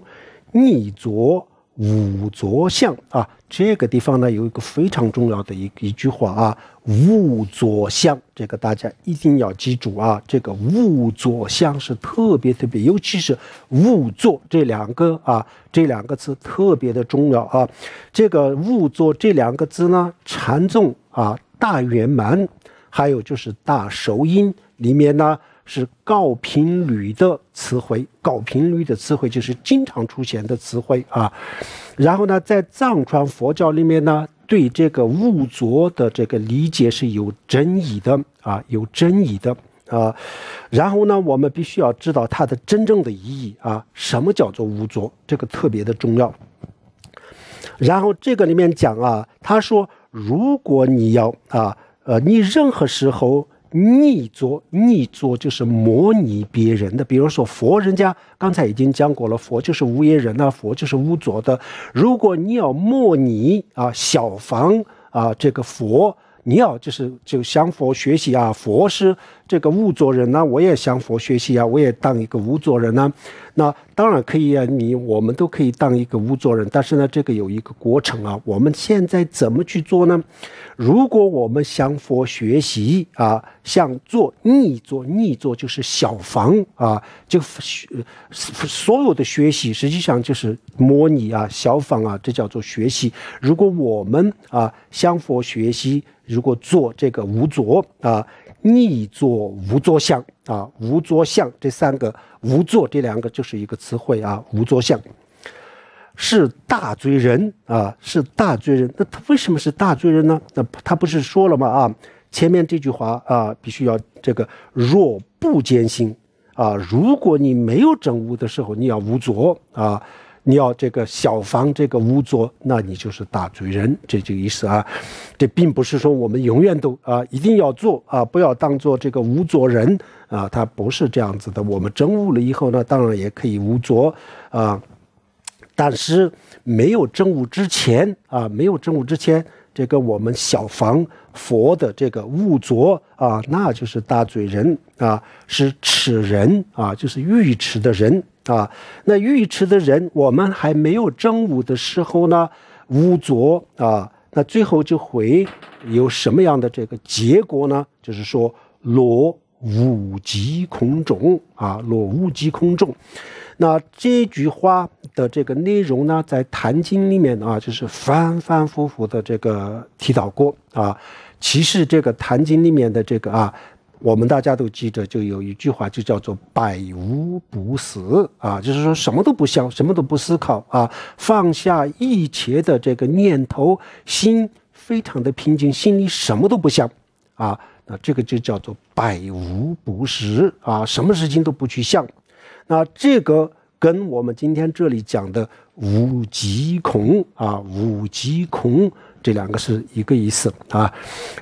逆作、五作相啊，这个地方呢有一个非常重要的一一句话啊，五作相，这个大家一定要记住啊，这个五作相是特别特别，尤其是五作这两个啊，这两个字特别的重要啊，这个五作这两个字呢，禅宗啊，大圆满，还有就是大手印里面呢。是高频率的词汇，高频率的词汇就是经常出现的词汇啊。然后呢，在藏传佛教里面呢，对这个“物浊”的这个理解是有争议的啊，有争议的啊。然后呢，我们必须要知道它的真正的意义啊。什么叫做物浊？这个特别的重要。然后这个里面讲啊，他说，如果你要啊，呃，你任何时候。逆作逆作就是模拟别人的，比如说佛，人家刚才已经讲过了，佛就是无业人呐，佛就是污浊的。如果你要模拟啊小房啊这个佛，你要就是就向佛学习啊，佛是。这个无作人呢？我也向佛学习啊！我也当一个无作人呢。那当然可以啊，你我们都可以当一个无作人。但是呢，这个有一个过程啊。我们现在怎么去做呢？如果我们向佛学习啊，像做逆做逆做就是小房啊，就所有的学习实际上就是模拟啊，小房啊，这叫做学习。如果我们啊向佛学习，如果做这个无作啊。逆作无作相啊，无作相这三个无作，这两个就是一个词汇啊，无作相是大罪人啊，是大罪人。那他为什么是大罪人呢？那他不是说了吗？啊，前面这句话啊，必须要这个若不艰辛啊，如果你没有证悟的时候，你要无作啊。你要这个小防这个无着，那你就是大嘴人，这这个意思啊。这并不是说我们永远都啊一定要做啊，不要当做这个无着人啊，他不是这样子的。我们真悟了以后呢，当然也可以无着啊。但是没有真悟之前啊，没有真悟之前，这个我们小防佛的这个污着啊，那就是大嘴人啊，是齿人啊，就是欲齿的人。啊，那浴池的人，我们还没有正午的时候呢，午浊啊，那最后就会有什么样的这个结果呢？就是说，裸无极空种啊，裸无极空种。那这句话的这个内容呢，在《坛经》里面啊，就是反反复复的这个提到过啊。其实这个《坛经》里面的这个啊。我们大家都记得，就有一句话，就叫做“百无不死”啊，就是说什么都不想，什么都不思考啊，放下一切的这个念头，心非常的平静，心里什么都不想啊，那这个就叫做“百无不是”啊，什么事情都不去想，那这个跟我们今天这里讲的“无极空”啊，“无极空”这两个是一个意思啊，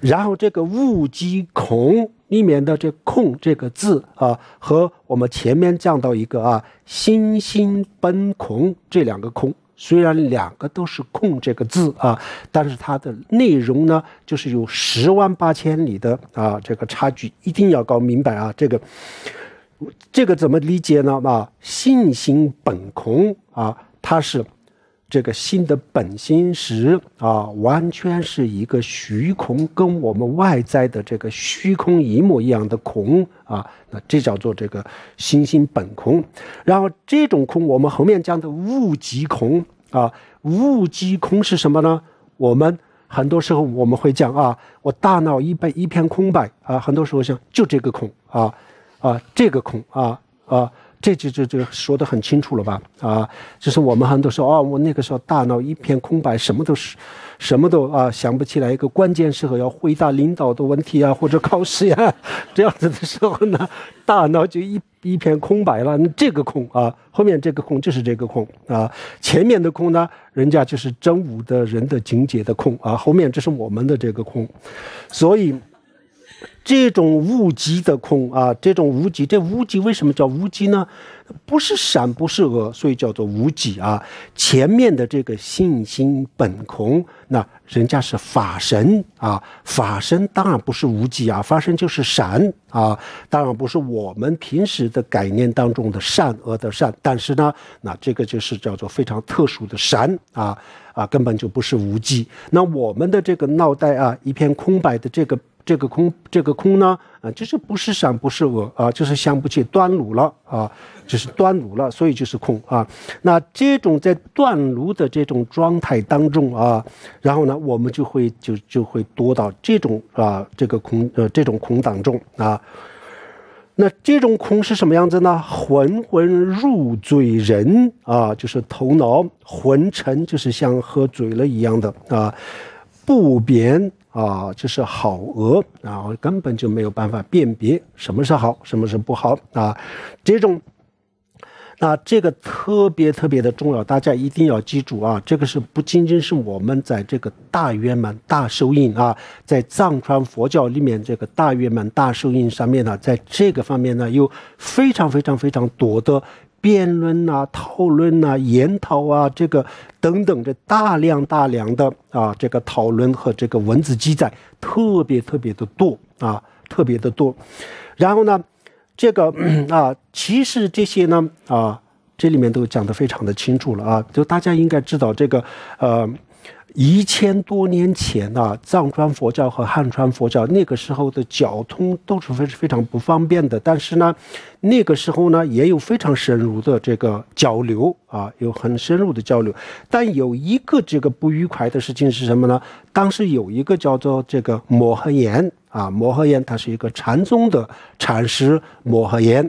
然后这个“无极空”。里面的这“空”这个字啊，和我们前面讲到一个啊“心心本空”这两个“空”，虽然两个都是“空”这个字啊，但是它的内容呢，就是有十万八千里的啊这个差距，一定要搞明白啊。这个，这个怎么理解呢？啊，信心本空”啊，它是。这个心的本心识啊，完全是一个虚空，跟我们外在的这个虚空一模一样的空啊，那这叫做这个心性本空。然后这种空，我们后面讲的物极空啊，物极空是什么呢？我们很多时候我们会讲啊，我大脑一被一片空白啊，很多时候想就这个空啊啊，这个空啊啊。这就就就说得很清楚了吧？啊，就是我们很多说哦，我那个时候大脑一片空白，什么都是，什么都啊想不起来。一个关键时候要回答领导的问题啊，或者考试呀 这样子的时候呢，大脑就一一片空白了。这个空啊，后面这个空就是这个空啊，前面的空呢，人家就是真武的人的境界的空啊，后面这是我们的这个空，所以。这种无极的空啊，这种无极，这无极为什么叫无极呢？不是善，不是恶，所以叫做无极啊。前面的这个信心本空，那人家是法身啊，法身当然不是无极啊，法身就是善啊，当然不是我们平时的概念当中的善恶的善。但是呢，那这个就是叫做非常特殊的善啊啊，根本就不是无极。那我们的这个脑袋啊，一片空白的这个。这个空，这个空呢，啊，就是不是善，不是恶啊，就是想不起端炉了啊，就是端炉了，所以就是空啊。那这种在断炉的这种状态当中啊，然后呢，我们就会就就会多到这种啊，这个空呃，这种空当中啊。那这种空是什么样子呢？浑浑入嘴人啊，就是头脑浑沉，就是像喝醉了一样的啊，不眠。啊，就是好恶后根本就没有办法辨别什么是好，什么是不好啊。这种，那这个特别特别的重要，大家一定要记住啊。这个是不仅仅是我们在这个大圆满大寿印啊，在藏传佛教里面这个大圆满大寿印上面呢，在这个方面呢，有非常非常非常多的。辩论啊，讨论啊，研讨啊，这个等等，这大量大量的啊，这个讨论和这个文字记载特别特别的多啊，特别的多。然后呢，这个 啊，其实这些呢啊，这里面都讲得非常的清楚了啊，就大家应该知道这个呃。一千多年前呢，藏传佛教和汉传佛教那个时候的交通都是非常不方便的，但是呢，那个时候呢也有非常深入的这个交流啊，有很深入的交流。但有一个这个不愉快的事情是什么呢？当时有一个叫做这个摩诃延啊，摩诃延他是一个禅宗的禅师，摩诃延。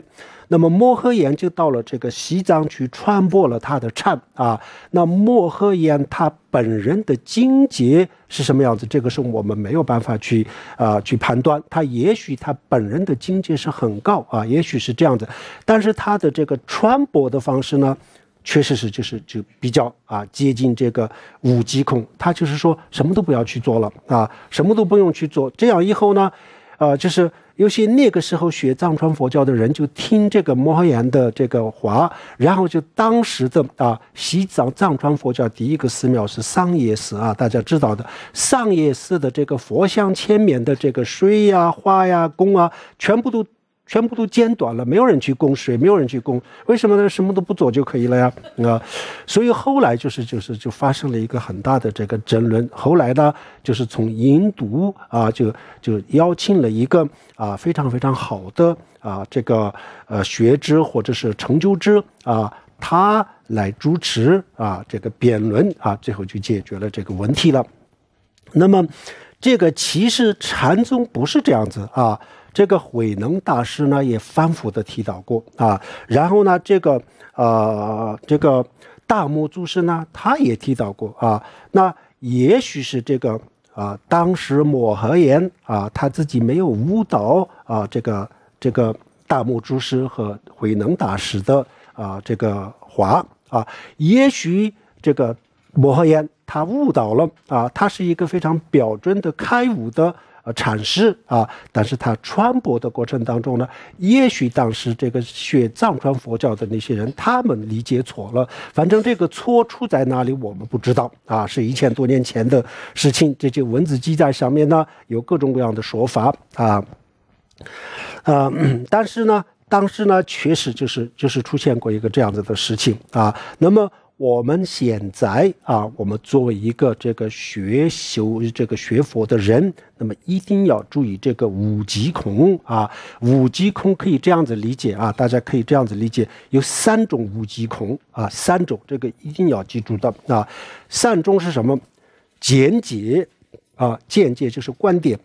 那么摩诃岩就到了这个西藏去传播了他的禅啊。那摩诃岩他本人的境界是什么样子？这个是我们没有办法去啊去判断。他也许他本人的境界是很高啊，也许是这样子，但是他的这个传播的方式呢，确实是就是就比较啊接近这个五级空。他就是说什么都不要去做了啊，什么都不用去做。这样以后呢？啊，就是尤其那个时候学藏传佛教的人，就听这个摩诃衍的这个话，然后就当时的啊，西藏藏传佛教第一个寺庙是上耶寺啊，大家知道的，上耶寺的这个佛像、千面的这个水呀、花呀、宫啊，全部都。全部都间短了，没有人去供水，没有人去供，为什么呢？什么都不做就可以了呀？啊，所以后来就是就是就发生了一个很大的这个争论。后来呢，就是从银都啊，就就邀请了一个啊非常非常好的啊这个呃学者或者是成就者啊，他来主持啊这个辩论啊，最后就解决了这个问题了。那么，这个其实禅宗不是这样子啊。这个慧能大师呢，也反复的提到过啊。然后呢，这个呃，这个大木祖师呢，他也提到过啊。那也许是这个啊，当时抹和言啊，他自己没有误导啊，这个这个大木祖师和慧能大师的啊这个话啊，也许这个抹和言。他误导了啊，他是一个非常标准的开悟的。呃，阐释啊，但是他传播的过程当中呢，也许当时这个学藏传佛教的那些人，他们理解错了，反正这个错出在哪里，我们不知道啊，是一千多年前的事情，这些文字记载上面呢，有各种各样的说法啊，呃，但是呢，当时呢，确实就是就是出现过一个这样子的事情啊，那么。我们现在啊，我们作为一个这个学修、这个学佛的人，那么一定要注意这个五极空啊。五极空可以这样子理解啊，大家可以这样子理解，有三种五极空啊，三种这个一定要记住的啊。善终是什么？简洁啊，间接就是观点、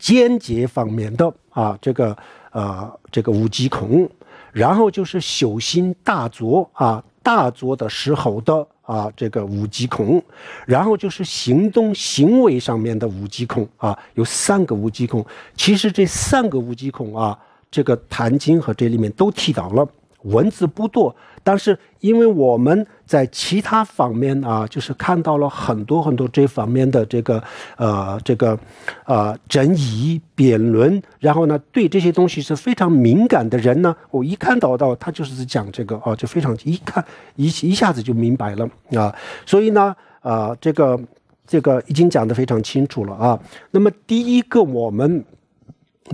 间接方面的啊，这个呃，这个五极空，然后就是修心大作啊。大作的时候的啊，这个五级孔，然后就是行动行为上面的五级孔啊，有三个五级孔。其实这三个五级孔啊，这个《坛经》和这里面都提到了，文字不多。但是，因为我们在其他方面啊，就是看到了很多很多这方面的这个，呃，这个，呃，整椅贬论，然后呢，对这些东西是非常敏感的人呢，我一看到到他就是讲这个啊，就非常一看一一下子就明白了啊，所以呢，呃，这个这个已经讲得非常清楚了啊。那么第一个，我们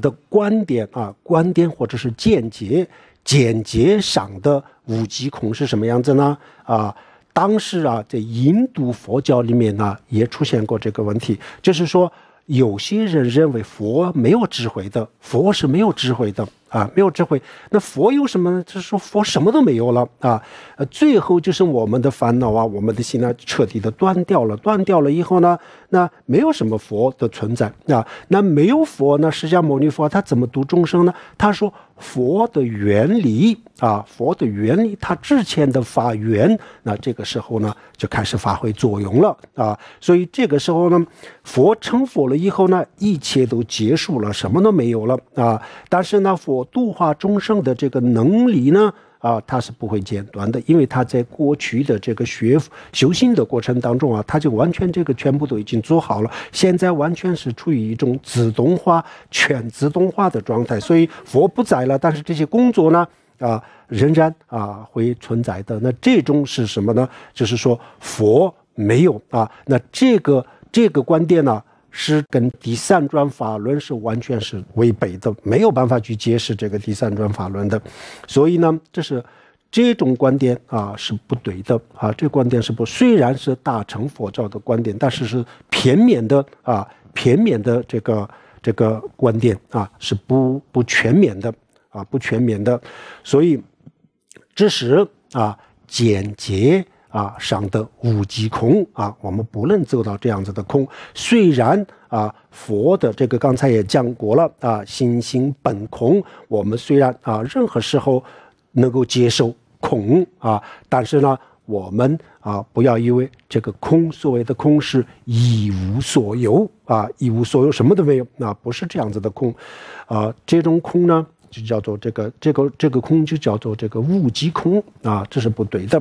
的观点啊，观点或者是见解。简洁上的五极孔是什么样子呢？啊，当时啊，在印度佛教里面呢，也出现过这个问题，就是说有些人认为佛没有智慧的，佛是没有智慧的啊，没有智慧。那佛有什么呢？就是说佛什么都没有了啊，最后就是我们的烦恼啊，我们的心呢，彻底的断掉了，断掉了以后呢，那没有什么佛的存在啊，那没有佛，呢，释迦牟尼佛他怎么度众生呢？他说。佛的原理啊，佛的原理，它之前的法源，那这个时候呢，就开始发挥作用了啊。所以这个时候呢，佛成佛了以后呢，一切都结束了，什么都没有了啊。但是呢，佛度化众生的这个能力呢？啊，他是不会间断的，因为他在过去的这个学修行的过程当中啊，他就完全这个全部都已经做好了，现在完全是处于一种自动化、全自动化的状态，所以佛不在了，但是这些工作呢，啊，仍然啊会存在的。那这种是什么呢？就是说佛没有啊，那这个这个观点呢？是跟第三转法轮是完全是违背的，没有办法去解释这个第三转法轮的，所以呢，这是这种观点啊是不对的啊，这观点是不，虽然是大乘佛教的观点，但是是片面的啊，片面的这个这个观点啊是不不全面的啊，不全面的，所以知识啊简洁。啊，上的无级空啊，我们不能做到这样子的空。虽然啊，佛的这个刚才也讲过了啊，心性本空。我们虽然啊，任何时候能够接受空啊，但是呢，我们啊，不要以为这个空所谓的空是一无所有啊，一无所有，什么都没有啊，不是这样子的空啊，这种空呢。就叫做这个这个这个空，就叫做这个物极空啊，这是不对的。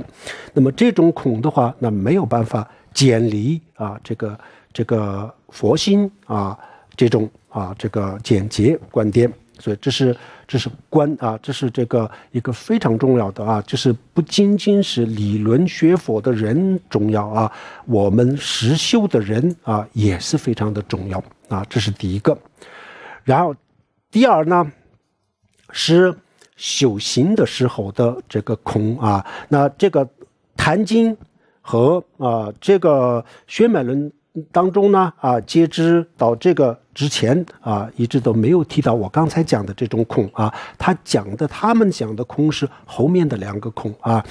那么这种空的话，那没有办法剪离啊，这个这个佛心啊，这种啊这个简洁观点。所以这是这是观啊，这是这个一个非常重要的啊，就是不仅仅是理论学佛的人重要啊，我们实修的人啊也是非常的重要啊，这是第一个。然后第二呢？是修行的时候的这个空啊，那这个《坛经》和啊这个薛本论当中呢啊，截止到这个之前啊，一直都没有提到我刚才讲的这种空啊，他讲的他们讲的空是后面的两个空啊，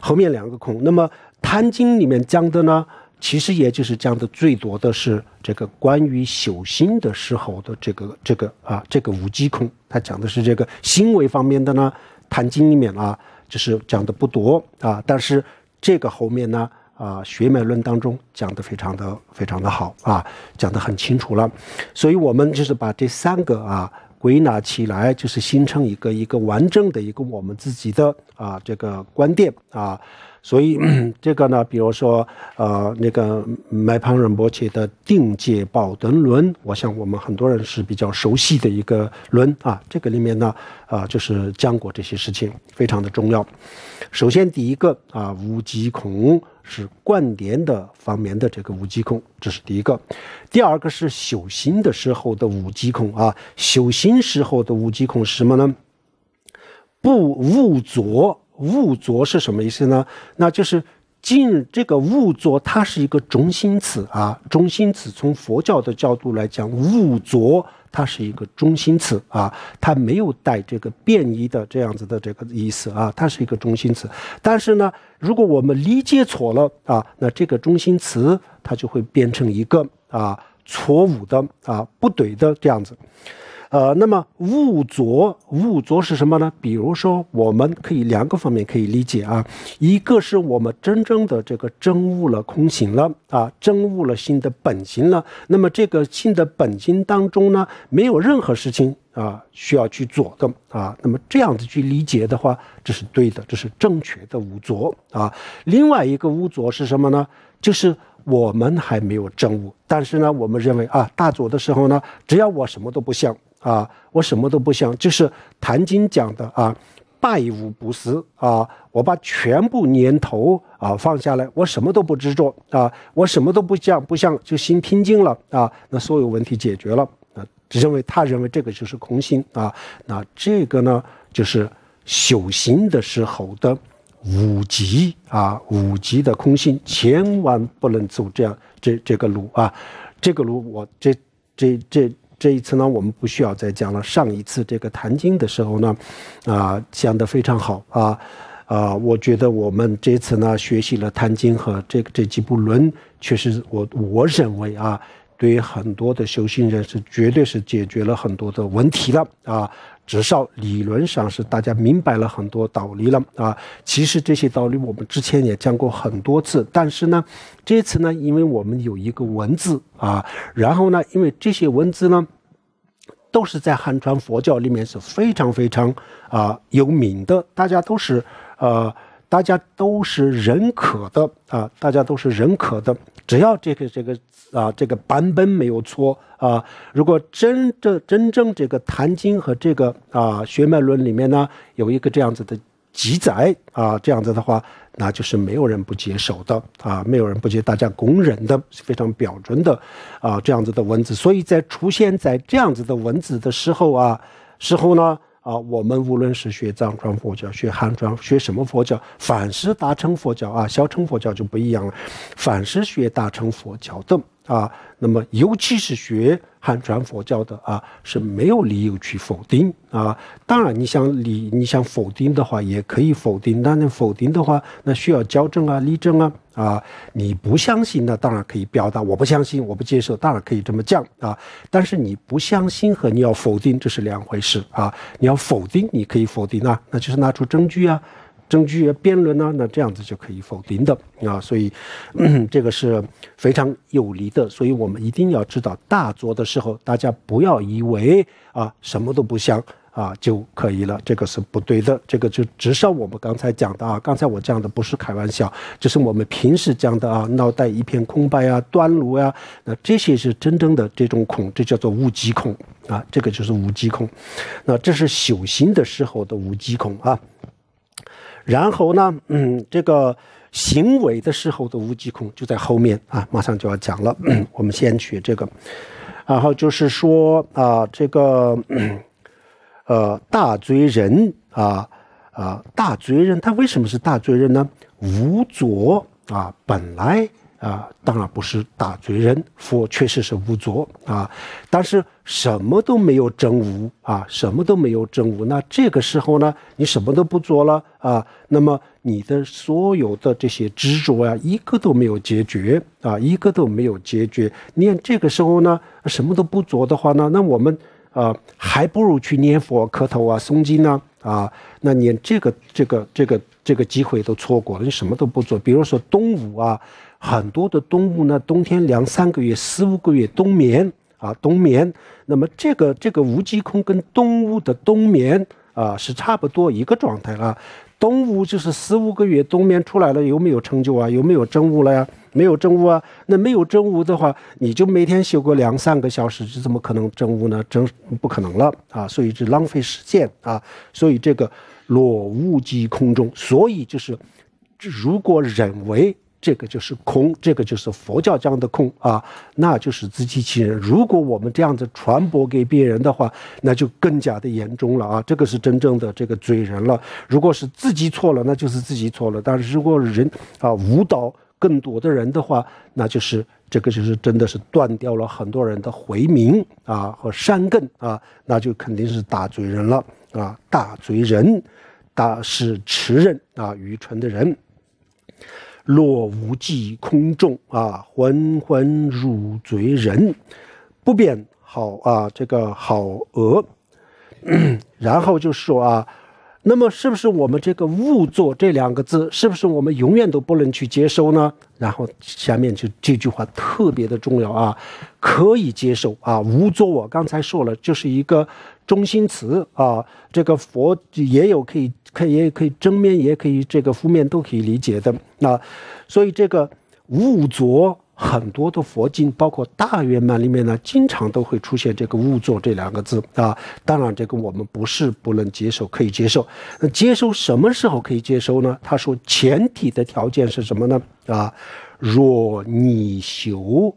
后面两个空。那么《坛经》里面讲的呢？其实也就是讲的最多的是这个关于修心的时候的这个这个啊这个无机空，他讲的是这个行为方面的呢，《坛经》里面啊，就是讲的不多啊。但是这个后面呢啊，《学脉论》当中讲的非常的非常的好啊，讲的很清楚了。所以我们就是把这三个啊归纳起来，就是形成一个一个完整的一个我们自己的啊这个观点啊。所以 这个呢，比如说，呃，那个买盘仁波切的定界宝轮，我想我们很多人是比较熟悉的一个轮啊。这个里面呢，啊，就是浆果这些事情非常的重要。首先第一个啊，无极孔是观点的方面的这个无极孔，这是第一个。第二个是修心的时候的无极孔啊，修心时候的无极孔是什么呢？不误左。物作是什么意思呢？那就是“进这个物作，它是一个中心词啊。中心词从佛教的角度来讲，物作它是一个中心词啊，它没有带这个变异的这样子的这个意思啊，它是一个中心词。但是呢，如果我们理解错了啊，那这个中心词它就会变成一个啊错误的啊不对的这样子。呃，那么无作无作是什么呢？比如说，我们可以两个方面可以理解啊，一个是我们真正的这个真悟了空性了啊，真悟了心的本性了。那么这个心的本性当中呢，没有任何事情啊需要去做的啊。那么这样子去理解的话，这是对的，这是正确的无作啊。另外一个无作是什么呢？就是我们还没有真悟，但是呢，我们认为啊，大作的时候呢，只要我什么都不想。啊，我什么都不想，就是《坛经》讲的啊，拜五不思啊，我把全部念头啊放下来，我什么都不执着啊，我什么都不想，不想就心平静了啊，那所有问题解决了啊。认为他认为这个就是空心啊，那这个呢就是修行的时候的五级啊，五级的空性，千万不能走这样这这个路啊，这个路我这这这。这一次呢，我们不需要再讲了。上一次这个《谈经》的时候呢，啊，讲得非常好啊，啊，我觉得我们这次呢学习了《谈经》和这个这几部论，确实我我认为啊，对于很多的修行人是绝对是解决了很多的问题了啊。至少理论上是大家明白了很多道理了啊！其实这些道理我们之前也讲过很多次，但是呢，这次呢，因为我们有一个文字啊，然后呢，因为这些文字呢，都是在汉传佛教里面是非常非常啊有名的，大家都是呃，大家都是认可的啊，大家都是认可的，只要这个这个。啊，这个版本没有错啊。如果真正真正这个《坛经》和这个啊《学脉论》里面呢，有一个这样子的记载啊，这样子的话，那就是没有人不接受的啊，没有人不接大家公认的非常标准的啊这样子的文字。所以在出现在这样子的文字的时候啊，时候呢啊，我们无论是学藏传佛教、学汉传、学什么佛教，凡是大乘佛教啊，小乘佛教就不一样了。凡是学大乘佛教的。啊，那么尤其是学汉传佛教的啊，是没有理由去否定啊。当然，你想理，你想否定的话，也可以否定。但是否定的话，那需要矫正啊、例证啊。啊，你不相信那当然可以表达，我不相信，我不接受，当然可以这么讲啊。但是你不相信和你要否定这是两回事啊。你要否定，你可以否定啊，那就是拿出证据啊。证据辩论呢？那这样子就可以否定的啊，所以这个是非常有利的。所以，我们一定要知道，大作的时候，大家不要以为啊什么都不想啊就可以了，这个是不对的。这个就至少我们刚才讲的啊，刚才我讲的不是开玩笑，就是我们平时讲的啊，脑袋一片空白啊，断路呀，那这些是真正的这种恐，这叫做无极恐啊，这个就是无极恐。那这是修行的时候的无极恐啊。然后呢，嗯，这个行为的时候的无极空就在后面啊，马上就要讲了。我们先学这个，然后就是说啊，这个，呃，大罪人啊啊，大罪人他为什么是大罪人呢？无着啊，本来。啊，当然不是大罪人，佛确实是无作啊，但是什么都没有证悟啊，什么都没有证悟。那这个时候呢，你什么都不做了啊，那么你的所有的这些执着呀，一个都没有解决啊，一个都没有解决。念这个时候呢，什么都不做的话呢，那我们啊，还不如去念佛、磕头啊、诵经呢。啊，那你这个、这个、这个、这个机会都错过了，你什么都不做。比如说冬捂啊，很多的冬捂呢，冬天两三个月、四五个月冬眠啊，冬眠。那么这个、这个无极空跟冬捂的冬眠啊，是差不多一个状态啊。冬悟就是十五个月冬眠出来了，有没有成就啊？有没有真悟了呀？没有真悟啊？那没有真悟的话，你就每天修个两三个小时，这怎么可能真悟呢？真不可能了啊！所以这浪费时间啊！所以这个裸悟即空中，所以就是，如果认为。这个就是空，这个就是佛教讲的空啊，那就是自欺欺人。如果我们这样子传播给别人的话，那就更加的严重了啊！这个是真正的这个罪人了。如果是自己错了，那就是自己错了；但是如果人啊误导更多的人的话，那就是这个就是真的是断掉了很多人的回民啊和善根啊，那就肯定是大罪人了啊！大罪人，大是持人啊，愚蠢的人。落无际空中啊，昏昏如醉人，不变好啊，这个好恶，然后就说啊，那么是不是我们这个勿作这两个字，是不是我们永远都不能去接收呢？然后下面就这句话特别的重要啊，可以接受啊，无作，我刚才说了，就是一个中心词啊，这个佛也有可以。也可以正面，也可以这个负面，都可以理解的。那所以这个“悟作”很多的佛经，包括大圆满里面呢，经常都会出现这个“悟作”这两个字啊。当然，这个我们不是不能接受，可以接受。那接收什么时候可以接收呢？他说，前提的条件是什么呢？啊，若你修悟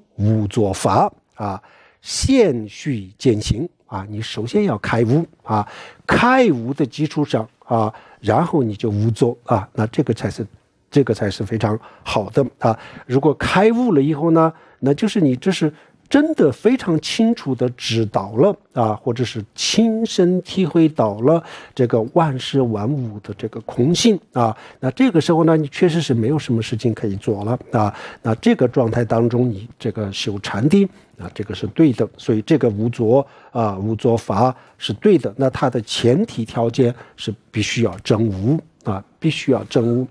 作法啊，现序渐行啊，你首先要开悟啊，开悟的基础上啊。然后你就无作啊，那这个才是，这个才是非常好的啊。如果开悟了以后呢，那就是你这是。真的非常清楚的知道了啊，或者是亲身体会到了这个万事万物的这个空性啊。那这个时候呢，你确实是没有什么事情可以做了啊。那这个状态当中，你这个修禅定啊，这个是对的。所以这个无作啊，无作法是对的。那它的前提条件是必须要真无。啊，必须要真悟，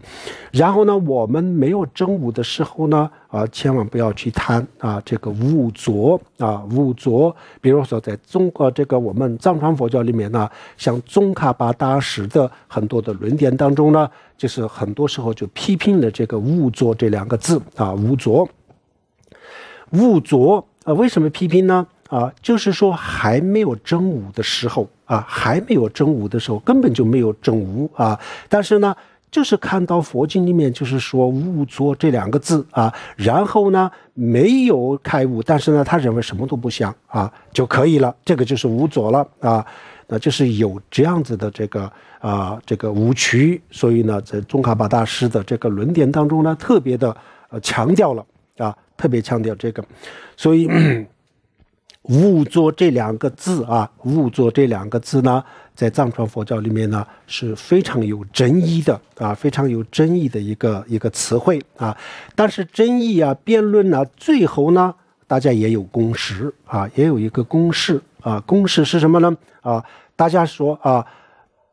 然后呢，我们没有真悟的时候呢，啊，千万不要去贪啊，这个误作啊，误作。比如说，在中国这个我们藏传佛教里面呢，像宗喀巴大师的很多的论点当中呢，就是很多时候就批评了这个误作这两个字啊，误作，误作啊，为什么批评呢？啊，就是说还没有真悟的时候啊，还没有真悟的时候，根本就没有真悟啊。但是呢，就是看到佛经里面就是说“无作”这两个字啊，然后呢没有开悟，但是呢他认为什么都不像啊就可以了，这个就是无作了啊。那就是有这样子的这个啊这个无区，所以呢，在宗喀巴大师的这个论点当中呢，特别的呃强调了啊，特别强调这个，所以。“误作”这两个字啊，“误作”这两个字呢，在藏传佛教里面呢，是非常有争议的啊，非常有争议的一个一个词汇啊。但是争议啊，辩论呢，最后呢，大家也有共识啊，也有一个公式啊。公式是什么呢？啊，大家说啊，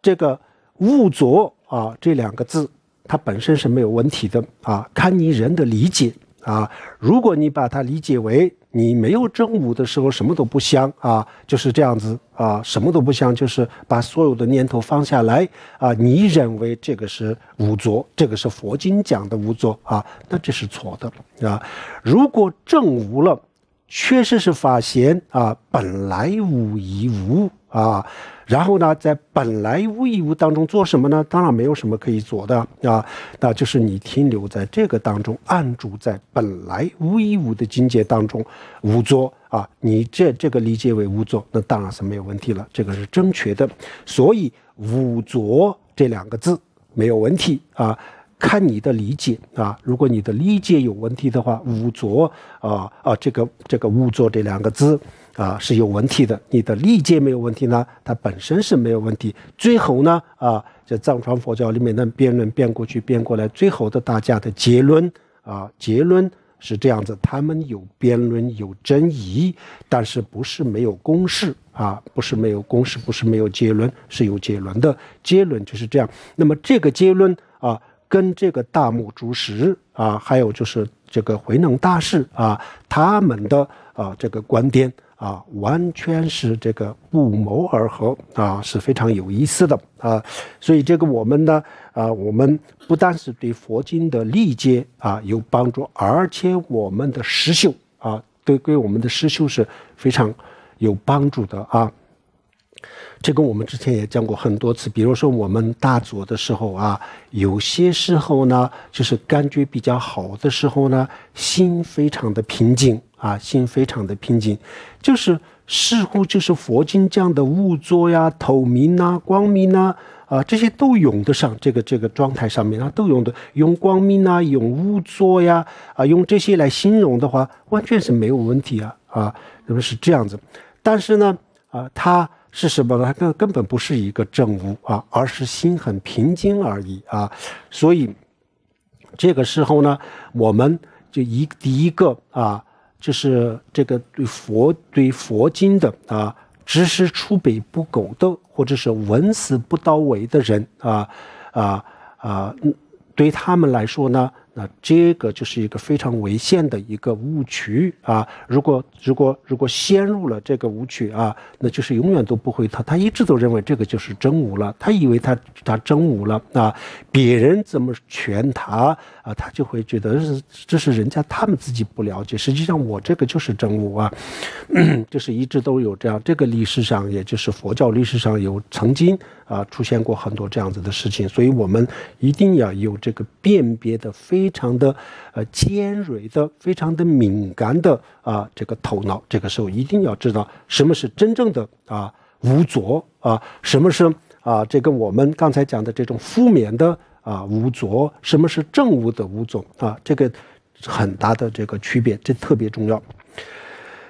这个“误作”啊这两个字，它本身是没有问题的啊，看你人的理解啊。如果你把它理解为，你没有正悟的时候，什么都不想啊，就是这样子啊，什么都不想，就是把所有的念头放下来啊。你认为这个是无作，这个是佛经讲的无作啊，那这是错的啊。如果正悟了，确实是法贤啊，本来无一物啊。然后呢，在本来无一物当中做什么呢？当然没有什么可以做的啊，那就是你停留在这个当中，按住在本来无一物的境界当中，无作啊。你这这个理解为无作，那当然是没有问题了，这个是正确的。所以“无作”这两个字没有问题啊，看你的理解啊。如果你的理解有问题的话，“无作”啊啊，这个这个“无作”这两个字。啊，是有问题的。你的理解没有问题呢？它本身是没有问题。最后呢，啊，这藏传佛教里面的辩论辩过去、辩过来，最后的大家的结论啊，结论是这样子：他们有辩论，有争议，但是不是没有公式啊？不是没有公式，不是没有结论，是有结论的。结论就是这样。那么这个结论啊，跟这个大木竹石啊，还有就是这个回能大师啊，他们的啊这个观点。啊，完全是这个不谋而合啊，是非常有意思的啊。所以这个我们呢，啊，我们不单是对佛经的理解啊有帮助，而且我们的实修啊，对对我们的实修是非常有帮助的啊。这个我们之前也讲过很多次，比如说我们大佐的时候啊，有些时候呢，就是感觉比较好的时候呢，心非常的平静。啊，心非常的平静，就是似乎就是佛经这样的悟作呀、透明呐、光明呐，啊，这些都用得上。这个这个状态上面啊，都用的用光明呐，用悟作呀，啊，用这些来形容的话，完全是没有问题啊啊。那么是这样子，但是呢，啊，它是什么呢？它根根本不是一个正悟啊，而是心很平静而已啊。所以这个时候呢，我们就一第一个啊。就是这个对佛对佛经的啊知识储备不够的，或者是文思不到位的人啊啊啊，对他们来说呢。那这个就是一个非常危险的一个误区啊！如果如果如果陷入了这个误区啊，那就是永远都不会他他一直都认为这个就是真武了，他以为他他真武了啊！别人怎么劝他啊，他就会觉得是这是人家他们自己不了解，实际上我这个就是真武啊，就是一直都有这样。这个历史上也就是佛教历史上有曾经。啊，出现过很多这样子的事情，所以我们一定要有这个辨别的非常的，呃尖锐的、非常的敏感的啊这个头脑。这个时候一定要知道什么是真正的啊无浊啊，什么是啊这个我们刚才讲的这种负面的啊无浊，什么是正无的无浊啊，这个很大的这个区别，这特别重要。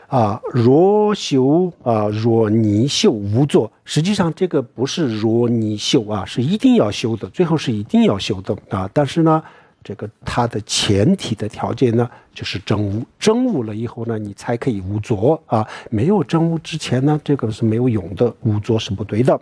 啊，若修啊，若泥修无作，实际上这个不是若泥修啊，是一定要修的，最后是一定要修的啊。但是呢，这个它的前提的条件呢，就是真悟，真悟了以后呢，你才可以无作啊。没有真悟之前呢，这个是没有用的，无作是不对的。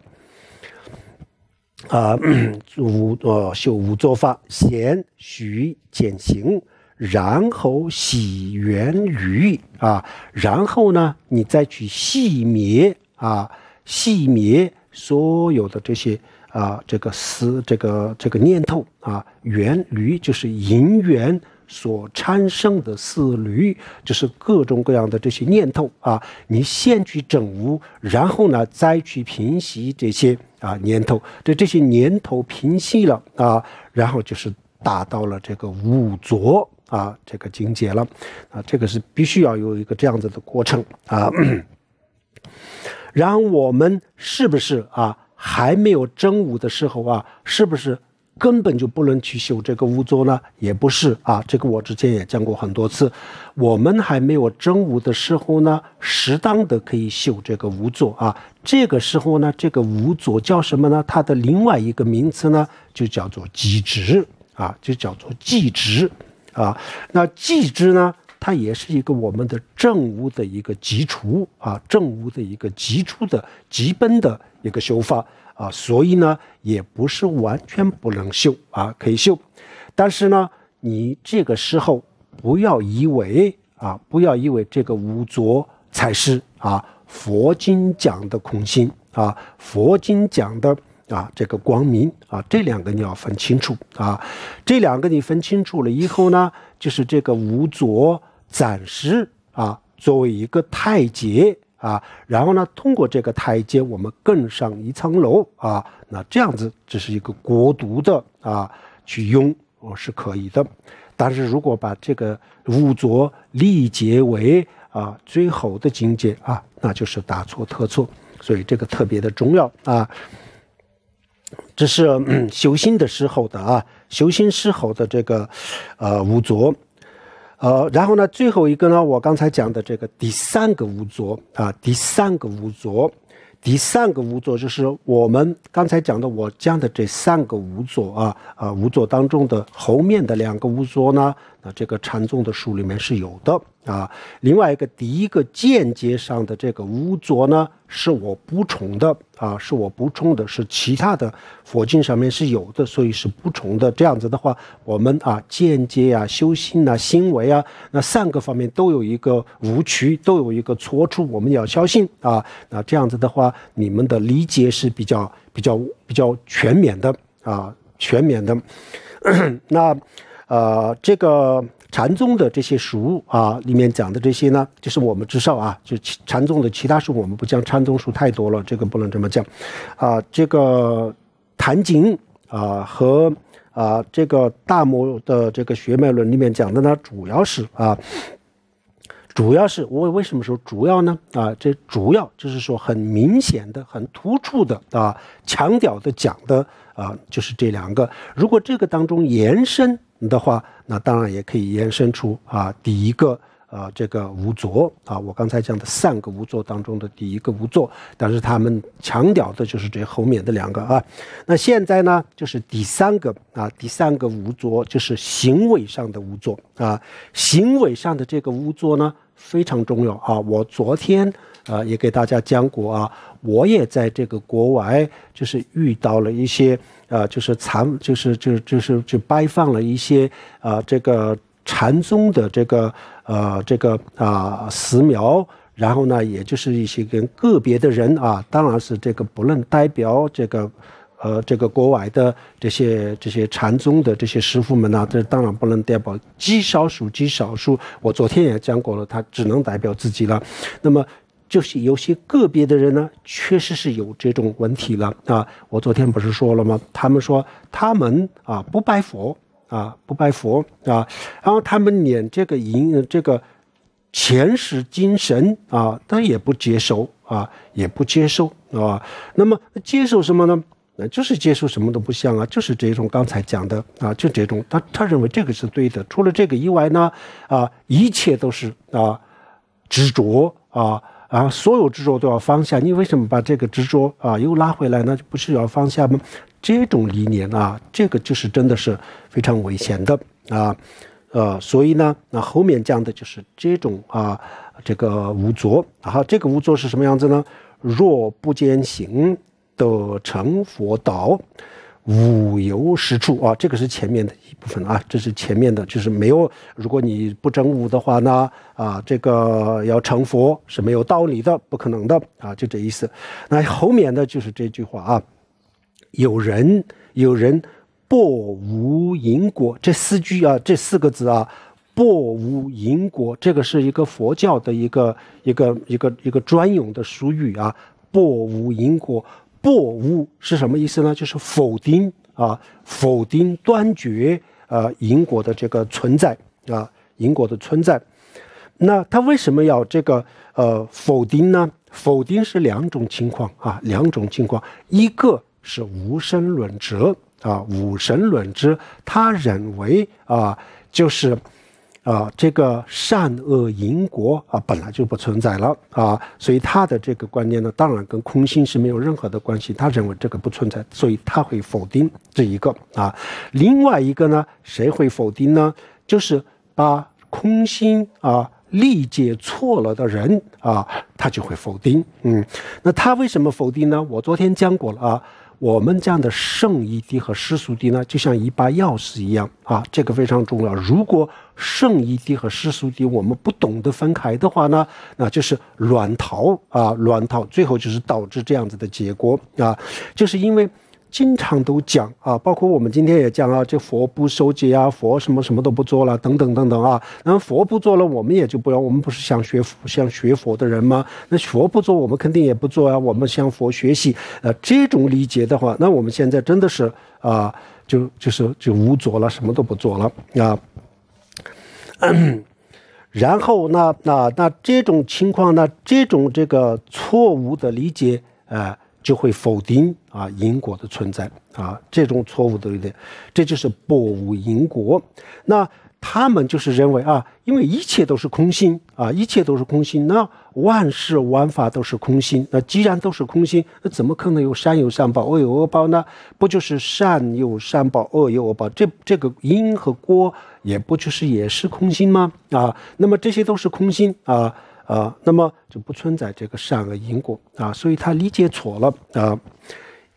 啊，无作修无作法，贤徐减行。然后洗缘驴啊，然后呢，你再去细灭啊，细灭所有的这些啊，这个思，这个这个念头啊，缘驴就是银元所产生的思虑，就是各种各样的这些念头啊。你先去证悟，然后呢，再去平息这些啊念头。这这些念头平息了啊，然后就是达到了这个五浊。啊，这个境界了，啊，这个是必须要有一个这样子的过程啊。然后我们是不是啊，还没有真武的时候啊，是不是根本就不能去修这个无坐呢？也不是啊，这个我之前也讲过很多次。我们还没有真武的时候呢，适当的可以修这个无坐啊。这个时候呢，这个无坐叫什么呢？它的另外一个名词呢，就叫做极值啊，就叫做极值。啊，那祭之呢？它也是一个我们的正悟的一个基础啊，正悟的一个基础的、基本的一个修法啊，所以呢，也不是完全不能修啊，可以修。但是呢，你这个时候不要以为啊，不要以为这个五浊才是啊，佛经讲的空心。啊，佛经讲的。啊，这个光明啊，这两个你要分清楚啊。这两个你分清楚了以后呢，就是这个无浊暂时啊，作为一个太极啊，然后呢，通过这个台阶，我们更上一层楼啊。那这样子，这是一个国独的啊，去用哦是可以的。但是如果把这个无浊理解为啊最后的境界啊，那就是大错特错。所以这个特别的重要啊。这是修心的时候的啊，修心时候的这个，呃，五浊，呃，然后呢，最后一个呢，我刚才讲的这个第三个五浊啊，第三个五浊，第三个五浊就是我们刚才讲的我讲的这三个五浊啊，啊，五浊当中的后面的两个五浊呢。啊，这个禅宗的书里面是有的啊。另外一个，第一个间接上的这个污浊呢，是我补充的啊，是我补充的，是其他的佛经上面是有的，所以是补充的。这样子的话，我们啊，间接啊，修心啊，行为啊，那三个方面都有一个误区，都有一个错处，我们要相信啊。那这样子的话，你们的理解是比较比较比较全面的啊，全面的。那。呃，这个禅宗的这些书啊，里面讲的这些呢，就是我们知道啊，就禅宗的其他书我们不讲，禅宗书太多了，这个不能这么讲。啊，这个《谭经》啊和啊这个大摩的这个《学脉论》里面讲的呢，主要是啊，主要是我为什么说主要呢？啊，这主要就是说很明显的、很突出的啊，强调的讲的啊，就是这两个。如果这个当中延伸。的话，那当然也可以延伸出啊，第一个啊，这个无作啊，我刚才讲的三个无作当中的第一个无作，但是他们强调的就是这后面的两个啊。那现在呢，就是第三个啊，第三个无作就是行为上的无作啊。行为上的这个无作呢非常重要啊。我昨天啊也给大家讲过啊，我也在这个国外就是遇到了一些。啊，就是残，就是就就是就摆放了一些啊，这个禅宗的这个呃，这个啊寺庙，然后呢，也就是一些跟个别的人啊，当然是这个不能代表这个，呃，这个国外的这些这些禅宗的这些师傅们呐，这当然不能代表极少数极少数。我昨天也讲过了，他只能代表自己了。那么。就是有些个别的人呢，确实是有这种问题了啊！我昨天不是说了吗？他们说他们啊不拜佛啊不拜佛啊，然后他们连这个银这个前世精神啊，他也不接受啊，也不接受啊。那么接受什么呢？那就是接受什么都不像啊，就是这种刚才讲的啊，就这种他他认为这个是对的。除了这个以外呢，啊，一切都是啊执着啊。然后所有执着都要放下，你为什么把这个执着啊又拉回来呢？不是要放下吗？这种理念啊，这个就是真的是非常危险的啊，呃，所以呢，那后面讲的就是这种啊，这个无作，然后这个无作是什么样子呢？若不践行，得成佛道。五有实处啊，这个是前面的一部分啊，这是前面的，就是没有。如果你不争无的话呢，啊，这个要成佛是没有道理的，不可能的啊，就这意思。那后面的就是这句话啊，有人有人破无因果，这四句啊，这四个字啊，破无因果，这个是一个佛教的一个一个一个一个专用的俗语啊，破无因果。破无是什么意思呢？就是否定啊，否定断绝啊因果的这个存在啊，因果的存在。那他为什么要这个呃否定呢？否定是两种情况啊，两种情况，一个是无神论者啊，无神论者，他认为啊，就是。啊，这个善恶因果啊本来就不存在了啊，所以他的这个观念呢，当然跟空心是没有任何的关系。他认为这个不存在，所以他会否定这一个啊。另外一个呢，谁会否定呢？就是把空心啊理解错了的人啊，他就会否定。嗯，那他为什么否定呢？我昨天讲过了啊。我们这样的圣一滴和世俗滴呢，就像一把钥匙一样啊，这个非常重要。如果圣一滴和世俗滴我们不懂得分开的话呢，那就是乱套啊，乱套，最后就是导致这样子的结果啊，就是因为。经常都讲啊，包括我们今天也讲啊，这佛不收集啊，佛什么什么都不做了，等等等等啊。那佛不做了，我们也就不要。我们不是想学佛、想学佛的人吗？那佛不做，我们肯定也不做啊。我们向佛学习，呃，这种理解的话，那我们现在真的是啊，就就是就无做了，什么都不做了啊。然后那那那这种情况呢，这种这个错误的理解，哎。就会否定啊因果的存在啊这种错误的不点，这就是不无因果。那他们就是认为啊，因为一切都是空心啊，一切都是空心，那万事万法都是空心。那既然都是空心，那怎么可能有善有善报，恶有恶报呢？不就是善有善报，恶有恶报？这这个因和果也不就是也是空心吗？啊，那么这些都是空心啊。啊，那么就不存在这个善恶因果啊，所以他理解错了啊。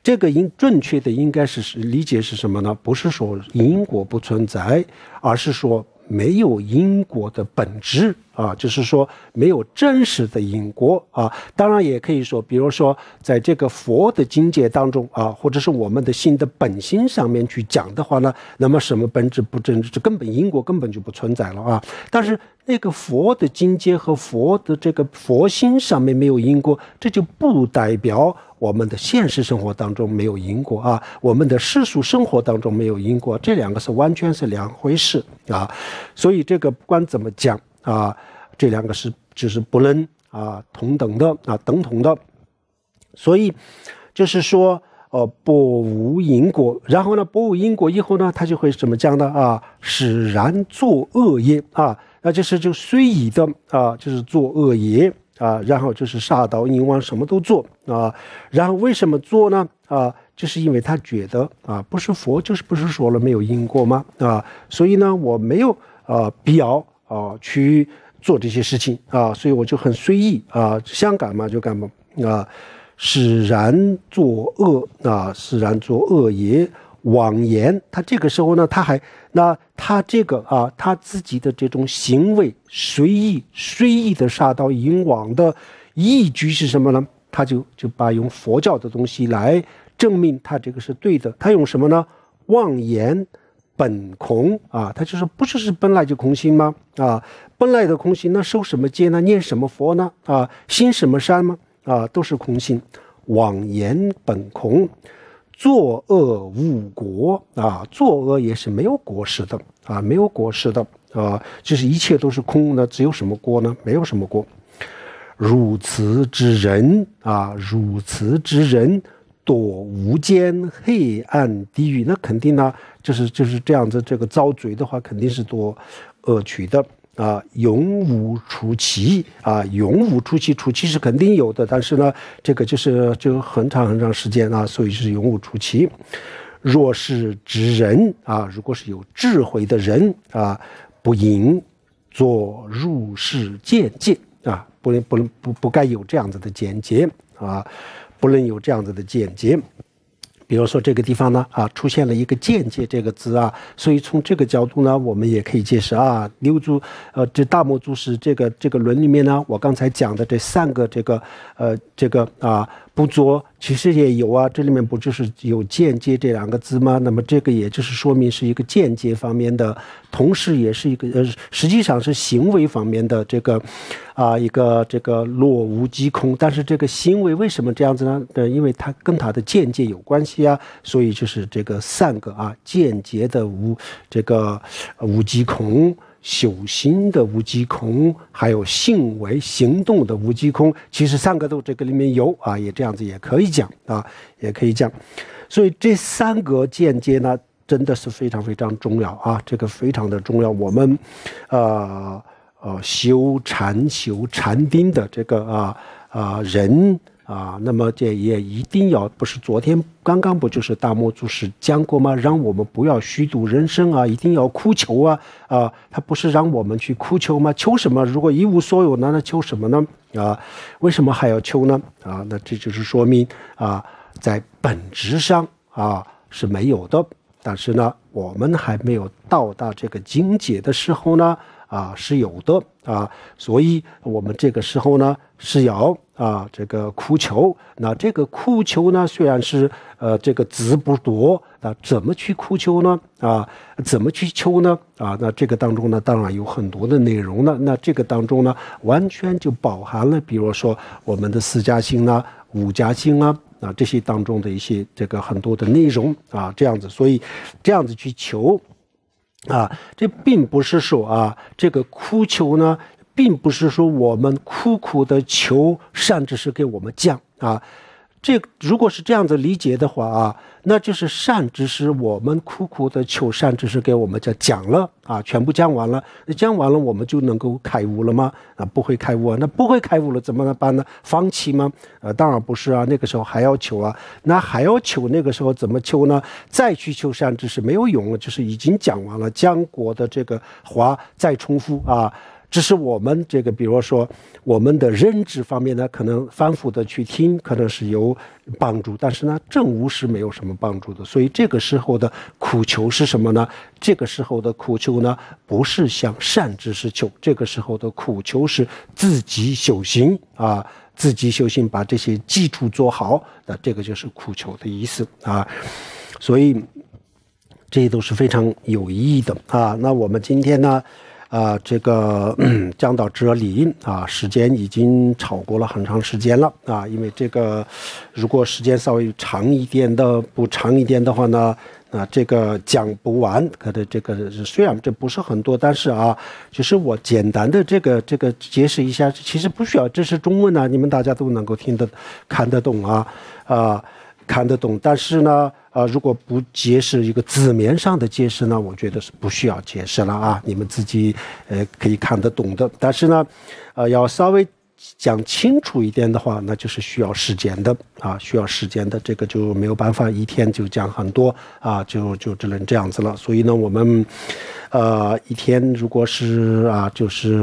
这个应正确的应该是理解是什么呢？不是说因果不存在，而是说。没有因果的本质啊，就是说没有真实的因果啊。当然也可以说，比如说在这个佛的境界当中啊，或者是我们的心的本心上面去讲的话呢，那么什么本质不真实，根本因果根本就不存在了啊。但是那个佛的境界和佛的这个佛心上面没有因果，这就不代表。我们的现实生活当中没有因果啊，我们的世俗生活当中没有因果，这两个是完全是两回事啊，所以这个不管怎么讲啊，这两个是就是不能啊同等的啊等同的，所以就是说呃不无因果，然后呢不无因果以后呢，他就会怎么讲的啊使然作恶业啊，那就是就虽已的啊就是作恶业。啊，然后就是杀盗淫妄，什么都做啊。然后为什么做呢？啊，就是因为他觉得啊，不是佛就是不是说了没有因果吗？啊，所以呢，我没有啊必要啊去做这些事情啊，所以我就很随意啊，想干嘛就干嘛啊，使然作恶啊，使然作恶也妄言。他这个时候呢，他还。那他这个啊，他自己的这种行为随意、随意的杀刀饮网的依据是什么呢？他就就把用佛教的东西来证明他这个是对的。他用什么呢？妄言本空啊，他就是不是是本来就空心吗？啊，本来的空心，那受什么戒呢？念什么佛呢？啊，心什么山吗？啊，都是空心，妄言本空。作恶误国啊！作恶也是没有果实的啊，没有果实的啊，就是一切都是空的，只有什么果呢？没有什么果。如此之人啊，如此之人，堕无间黑暗地狱，那肯定呢，就是就是这样子，这个遭罪的话，肯定是多恶趣的。啊，勇武出奇啊，勇武出奇出奇是肯定有的，但是呢，这个就是就很长很长时间啊，所以是勇武出奇。若是指人啊，如果是有智慧的人啊，不应做入世见解啊，不能不能不不该有这样子的见解啊，不能有这样子的见解。比如说这个地方呢，啊，出现了一个“间接”这个字啊，所以从这个角度呢，我们也可以解释啊，六柱呃，这大魔柱是这个这个轮里面呢，我刚才讲的这三个这个，呃，这个啊。不作，其实也有啊，这里面不就是有间接这两个字吗？那么这个也就是说明是一个间接方面的，同时也是一个呃，实际上是行为方面的这个，啊一个这个落无极空。但是这个行为为什么这样子呢？呃，因为它跟它的间接有关系啊，所以就是这个三个啊，间接的无这个无极空。修心的无极空，还有行为行动的无极空，其实三个都这个里面有啊，也这样子也可以讲啊，也可以讲。所以这三个间接呢，真的是非常非常重要啊，这个非常的重要。我们，呃呃，修禅修禅定的这个啊啊人。啊，那么这也一定要不是昨天刚刚不就是大魔祖师讲过吗？让我们不要虚度人生啊，一定要哭求啊啊！他不是让我们去哭求吗？求什么？如果一无所有呢？那求什么呢？啊，为什么还要求呢？啊，那这就是说明啊，在本质上啊是没有的。但是呢，我们还没有到达这个境界的时候呢。啊，是有的啊，所以我们这个时候呢是要啊这个哭求。那这个哭求呢，虽然是呃这个字不多那怎么去哭求呢？啊，怎么去求呢？啊，那这个当中呢，当然有很多的内容呢。那这个当中呢，完全就饱含了，比如说我们的四家星呢、五家星啊啊这些当中的一些这个很多的内容啊，这样子，所以这样子去求。啊，这并不是说啊，这个哭求呢，并不是说我们苦苦的求，甚至是给我们降啊。这如果是这样子理解的话啊，那就是善知识，我们苦苦的求善知识给我们讲讲了啊，全部讲完了。那讲完了我们就能够开悟了吗？啊，不会开悟啊。那不会开悟了，怎么办呢？放弃吗？呃，当然不是啊，那个时候还要求啊，那还要求那个时候怎么求呢？再去求善知识没有用了，就是已经讲完了讲过的这个话再重复啊。只是我们这个，比如说我们的认知方面呢，可能反复的去听，可能是有帮助，但是呢，正无是没有什么帮助的。所以这个时候的苦求是什么呢？这个时候的苦求呢，不是向善知识求，这个时候的苦求是自己修行啊，自己修行把这些基础做好，那这个就是苦求的意思啊。所以这些都是非常有意义的啊。那我们今天呢？啊，这个讲到哲里啊，时间已经超过了很长时间了啊。因为这个，如果时间稍微长一点的，不长一点的话呢，啊，这个讲不完。可能这个虽然这不是很多，但是啊，就是我简单的这个这个解释一下，其实不需要，这是中文啊，你们大家都能够听得看得懂啊啊。看得懂，但是呢，啊，如果不解释一个字面上的解释呢，我觉得是不需要解释了啊，你们自己呃可以看得懂的，但是呢，呃，要稍微。讲清楚一点的话，那就是需要时间的啊，需要时间的，这个就没有办法一天就讲很多啊，就就只能这样子了。所以呢，我们，呃，一天如果是啊，就是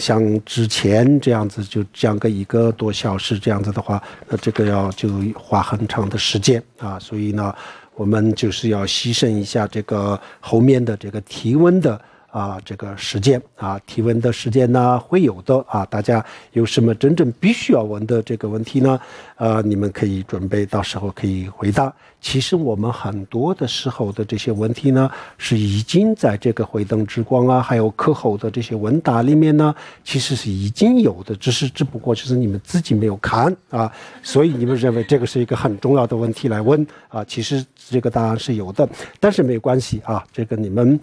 像之前这样子就讲个一个多小时这样子的话，那这个要就花很长的时间啊。所以呢，我们就是要牺牲一下这个后面的这个提问的。啊，这个时间啊，提问的时间呢会有的啊。大家有什么真正必须要问的这个问题呢？呃，你们可以准备，到时候可以回答。其实我们很多的时候的这些问题呢，是已经在这个回灯之光啊，还有课后的这些问答里面呢，其实是已经有的，只是只不过就是你们自己没有看啊。所以你们认为这个是一个很重要的问题来问啊，其实。这个当然是有的，但是没有关系啊。这个你们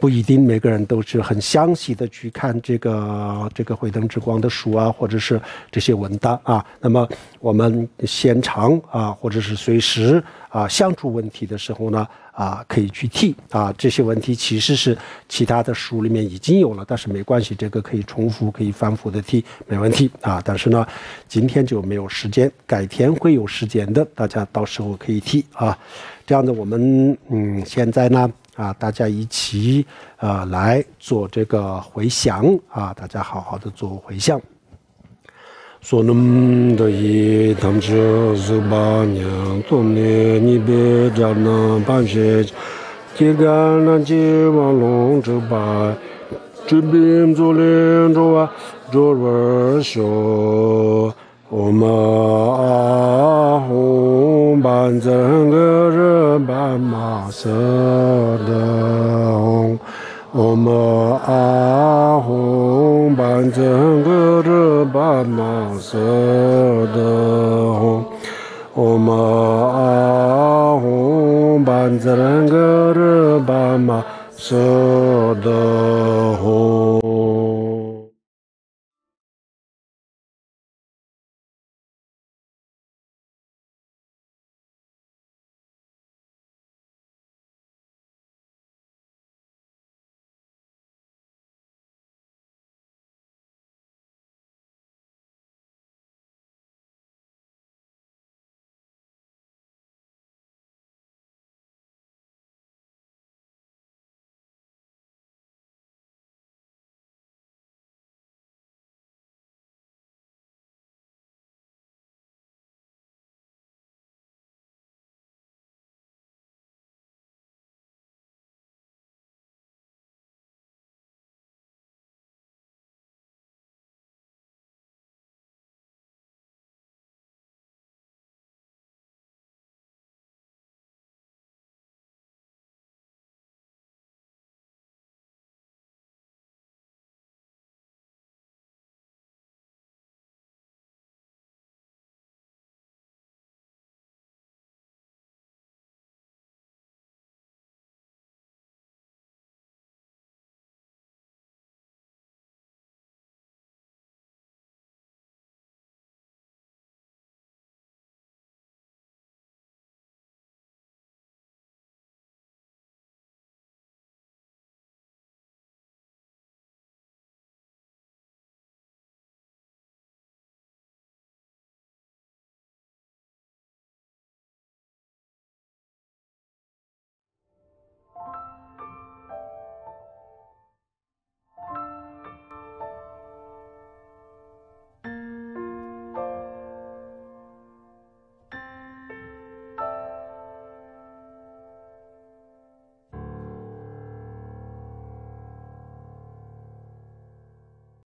不一定每个人都是很详细的去看这个这个《慧灯之光》的书啊，或者是这些文档啊。那么我们现场啊，或者是随时。啊，相处问题的时候呢，啊，可以去替啊，这些问题其实是其他的书里面已经有了，但是没关系，这个可以重复，可以反复的替，没问题啊。但是呢，今天就没有时间，改天会有时间的，大家到时候可以替啊。这样的，我们嗯，现在呢，啊，大家一起呃来做这个回响啊，大家好好的做回响。sonumda yi tamche zuba nyang tomne nipe jarna panche kirga nanchi walong chukpa OM AH HUNG PAN CHENG GURU PAN MA SADDHA HUNG OM AH HUNG PAN CHENG